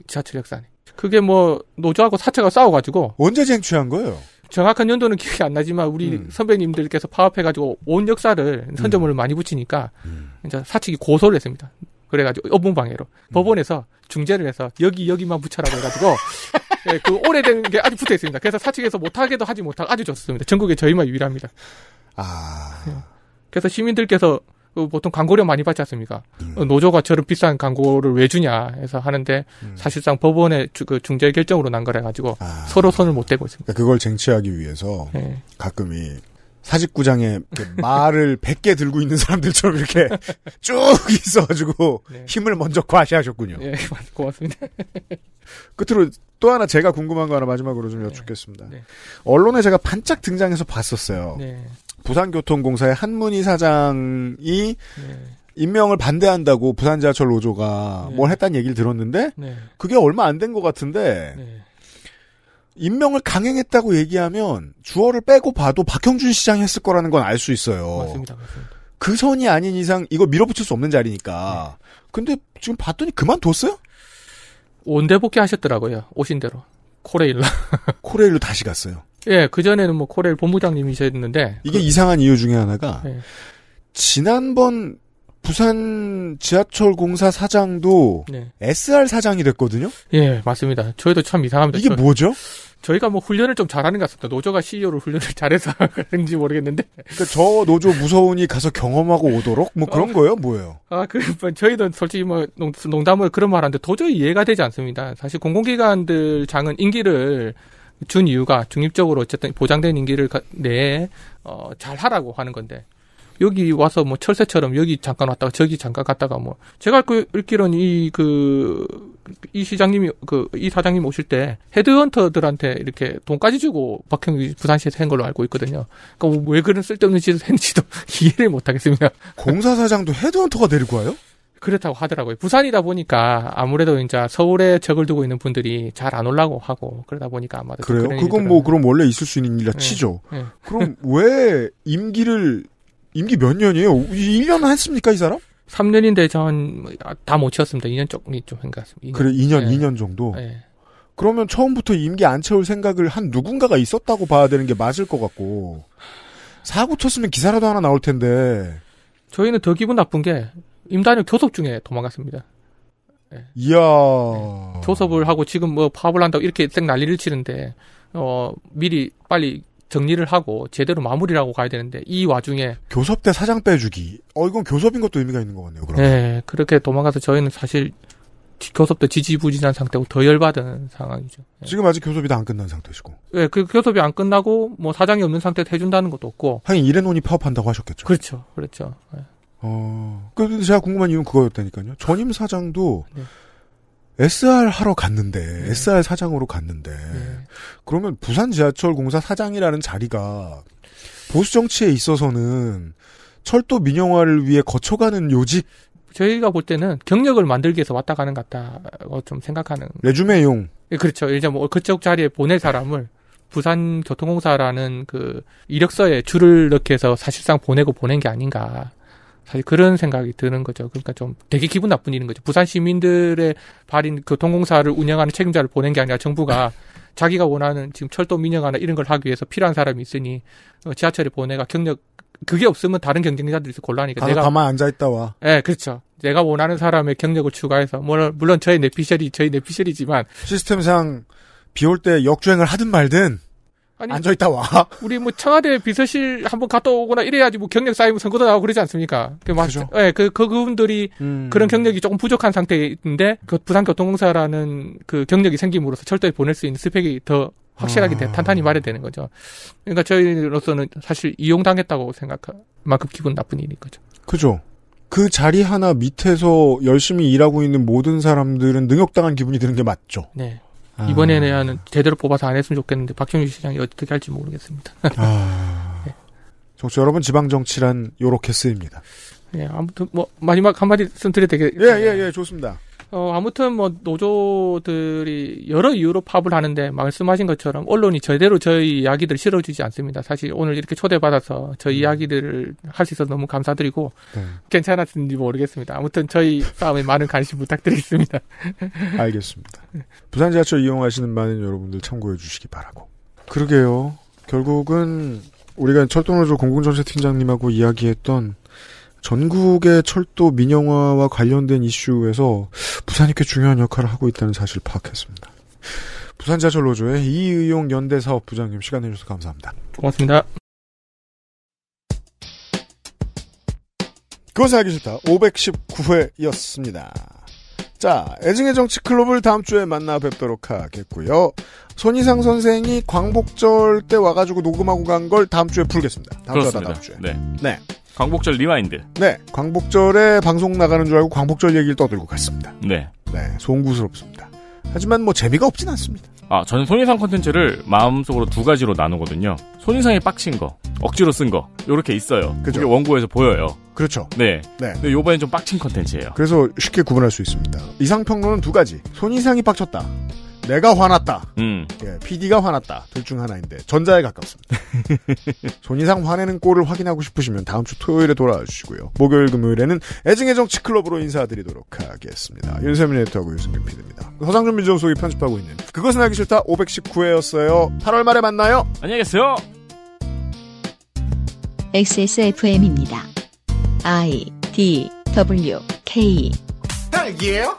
지하철 역사에. 그게 뭐 노조하고 사채가 싸워가지고 언제 쟁취한 거예요? 정확한 연도는 기억이 안 나지만 우리 음. 선배님들께서 파업해가지고 온 역사를 음. 선점을 음. 많이 붙이니까 음. 이제 사측이 고소를 했습니다. 그래가지고 업무방해로 음. 법원에서 중재를 해서 여기 여기만 붙여라고 해가지고 예, 그 오래된 게 아직 붙어 있습니다. 그래서 사측에서 못하게도 하지 못하고 아주 좋습니다. 전국에 저희만 유일합니다. 아. 예. 그래서 시민들께서 그 보통 광고료 많이 받지 않습니까? 음. 어, 노조가 저런 비싼 광고를 왜 주냐 해서 하는데 음. 사실상 법원의 주, 그 중재 결정으로 난거래가지고 아. 서로 손을 못 대고 있습니다. 그러니까 그걸 쟁취하기 위해서 네. 가끔이 사직구장에 말을 100개 들고 있는 사람들처럼 이렇게 쭉 있어가지고 네. 힘을 먼저 과시하셨군요. 네, 고맙습니다. 끝으로 또 하나 제가 궁금한 거 하나 마지막으로 좀 네. 여쭙겠습니다. 네. 언론에 제가 반짝 등장해서 봤었어요. 네. 부산교통공사의 한문희 사장이 네. 임명을 반대한다고 부산지하철 노조가 네. 뭘 했다는 얘기를 들었는데 네. 그게 얼마 안 된 것 같은데 네. 임명을 강행했다고 얘기하면 주어를 빼고 봐도 박형준 시장이 했을 거라는 건 알 수 있어요. 맞습니다, 맞습니다. 그 선이 아닌 이상 이거 밀어붙일 수 없는 자리니까. 네. 근데 지금 봤더니 그만뒀어요? 온대 복귀하셨더라고요. 오신 대로. 코레일로. 코레일로 다시 갔어요. 예, 그 전에는 뭐 코레일 본부장님이셨는데 이게 그, 이상한 이유 중에 하나가 예. 지난번 부산 지하철 공사 사장도 네. SR 사장이 됐거든요. 예, 맞습니다. 저희도 참 이상합니다. 이게 저, 뭐죠? 저희가 뭐 훈련을 좀 잘하는 것 같습니다. 노조가 CEO를 훈련을 잘해서 그런지 모르겠는데. 그러니까 저 노조 무서우니 가서 경험하고 오도록 뭐 그런 어. 거예요, 뭐예요? 아, 그 뭐 저희도 솔직히 뭐 농, 농담을 그런 말하는데 도저히 이해가 되지 않습니다. 사실 공공기관들 장은 인기를 준 이유가 중립적으로 어쨌든 보장된 임기를 내에 어, 잘 하라고 하는 건데 여기 와서 뭐 철새처럼 여기 잠깐 왔다가 저기 잠깐 갔다가 뭐 제가 그 읽기론 이그 이 시장님이 그 이 사장님 오실 때 헤드헌터들한테 이렇게 돈까지 주고 박형규 부산시에서 한 걸로 알고 있거든요. 그러니까 왜 그런 쓸데없는 짓을 했는지도 이해를 못 하겠습니다. 공사 사장도 헤드헌터가 데리고 와요? 그렇다고 하더라고요. 부산이다 보니까 아무래도 이제 서울에 적을 두고 있는 분들이 잘 안 올라고 하고 그러다 보니까 아마도 그래요. 그건 일이뭐 그럼 원래 있을 수 있는 일이라 네. 치죠. 네. 그럼 왜 임기를 임기 몇 년이에요? 1년 했습니까 이 사람? 3년인데 전 다 못 채웠습니다. 2년 조금 좀한 것 같습니다. 그래 2년 네. 예. 2년 정도. 네. 그러면 처음부터 임기 안 채울 생각을 한 누군가가 있었다고 봐야 되는 게 맞을 것 같고 사고 쳤으면 기사라도 하나 나올 텐데 저희는 더 기분 나쁜 게 임단일 교섭 중에 도망갔습니다. 네. 이야. 네. 교섭을 하고 지금 뭐 파업을 한다고 이렇게 쌩 난리를 치는데 어 미리 빨리 정리를 하고 제대로 마무리라고 가야 되는데 이 와중에 교섭 때 사장 빼주기. 어 이건 교섭인 것도 의미가 있는 것 같네요. 그럼. 네 예, 그렇게 도망가서 저희는 사실 교섭 때 지지부진한 상태고 더 열받은 상황이죠. 네. 지금 아직 교섭이 다 안 끝난 상태시고. 네, 그 교섭이 안 끝나고 뭐 사장이 없는 상태에서 해준다는 것도 없고. 하긴 이래논이 파업한다고 하셨겠죠. 그렇죠, 그렇죠. 네. 어, 근데 제가 궁금한 이유는 그거였다니까요. 전임 사장도 네. SR 하러 갔는데, 네. SR 사장으로 갔는데, 네. 그러면 부산 지하철 공사 사장이라는 자리가 보수 정치에 있어서는 철도 민영화를 위해 거쳐가는 요직 저희가 볼 때는 경력을 만들기 위해서 왔다 가는 것 같다고 좀 생각하는. 레주메용. 예, 그렇죠. 이제 뭐 그쪽 자리에 보낼 사람을 부산교통공사라는 그 이력서에 줄을 넣게 해서 사실상 보내고 보낸 게 아닌가. 사실 그런 생각이 드는 거죠. 그러니까 좀 되게 기분 나쁜 일인 거죠. 부산 시민들의 발인 교통공사를 그 운영하는 책임자를 보낸 게 아니라 정부가 자기가 원하는 지금 철도 민영화나 이런 걸 하기 위해서 필요한 사람이 있으니 어, 지하철에 보내가 경력 그게 없으면 다른 경쟁자들이서 곤란이니까 내가 가만 앉아 있다 와. 예, 네, 그렇죠. 내가 원하는 사람의 경력을 추가해서 물론 뭐, 물론 저희 내피셜이 저희 내피셜이지만 시스템상 비올 때 역주행을 하든 말든 아니 앉아 있다 와. 우리 뭐 청와대 비서실 한번 갔다 오거나 이래야지 뭐 경력 쌓이면 선거도 나고 오 그러지 않습니까? 그 맞죠. 예, 그, 그 그분들이 음. 그런 경력이 조금 부족한 상태인데 그 부산교통공사라는 그 경력이 생김으로써 철도에 보낼 수 있는 스펙이 더 확실하게 돼, 아. 탄탄히 마련되는 거죠. 그러니까 저희로서는 사실 이용당했다고 생각할 만큼 기분 나쁜 일인 거죠. 그죠. 그 자리 하나 밑에서 열심히 일하고 있는 모든 사람들은 능욕당한 기분이 드는 게 맞죠. 네. 아. 이번에는 제대로 뽑아서 안 했으면 좋겠는데 박형준 시장이 어떻게 할지 모르겠습니다. 아. 네. 정치 여러분 지방 정치란 요렇게 쓰입니다. 예, 아무튼 뭐 마지막 한마디 쓴 드려도 되겠. 예예예 예, 예, 좋습니다. 어, 아무튼 뭐 노조들이 여러 이유로 파업을 하는데 말씀하신 것처럼 언론이 제대로 저희 이야기들 실어주지 않습니다. 사실 오늘 이렇게 초대받아서 저희 음. 이야기들을 할 수 있어서 너무 감사드리고 네. 괜찮았는지 모르겠습니다. 아무튼 저희 싸움에 많은 관심 부탁드리겠습니다. 알겠습니다. 부산지하철 이용하시는 많은 여러분들 참고해 주시기 바라고. 그러게요. 결국은 우리가 철도노조 공공전세 팀장님하고 이야기했던 전국의 철도 민영화와 관련된 이슈에서 부산이 꽤 중요한 역할을 하고 있다는 사실을 파악했습니다. 부산자철로조의 이의용 연대사업 부장님 시간 내주셔서 감사합니다. 고맙습니다. 그것은 알기 싫다. 519회였습니다. 자, 애증의 정치 클럽을 다음 주에 만나 뵙도록 하겠고요. 손희상 선생이 광복절 때 와가지고 녹음하고 간 걸 다음 주에 풀겠습니다. 다음 주에 다음 주에. 네. 네. 광복절 리마인드. 네. 광복절에 방송 나가는 줄 알고 광복절 얘기를 떠들고 갔습니다. 네. 네. 송구스럽습니다. 하지만 뭐 재미가 없진 않습니다. 아, 저는 손희상 컨텐츠를 마음속으로 두 가지로 나누거든요. 손희상이 빡친 거, 억지로 쓴 거, 요렇게 있어요. 그게 원고에서 보여요. 그렇죠. 네. 네. 근데 요번엔 좀 빡친 컨텐츠예요. 그래서 쉽게 구분할 수 있습니다. 이상평론은 두 가지. 손이상이 빡쳤다. 내가 화났다. 음. 예, PD가 화났다. 둘 중 하나인데 전자에 가깝습니다. 손이상 화내는 꼴을 확인하고 싶으시면 다음 주 토요일에 돌아와 주시고요. 목요일 금요일에는 애증의 정치 클럽으로 인사드리도록 하겠습니다. 윤세민 에디터하고 윤승균 PD입니다. 서장준 민정수석이 편집하고 있는 그것은 알기 싫다 519회였어요. 8월 말에 만나요. 안녕히 계세요. XSFM입니다. I D W K 딸기예요?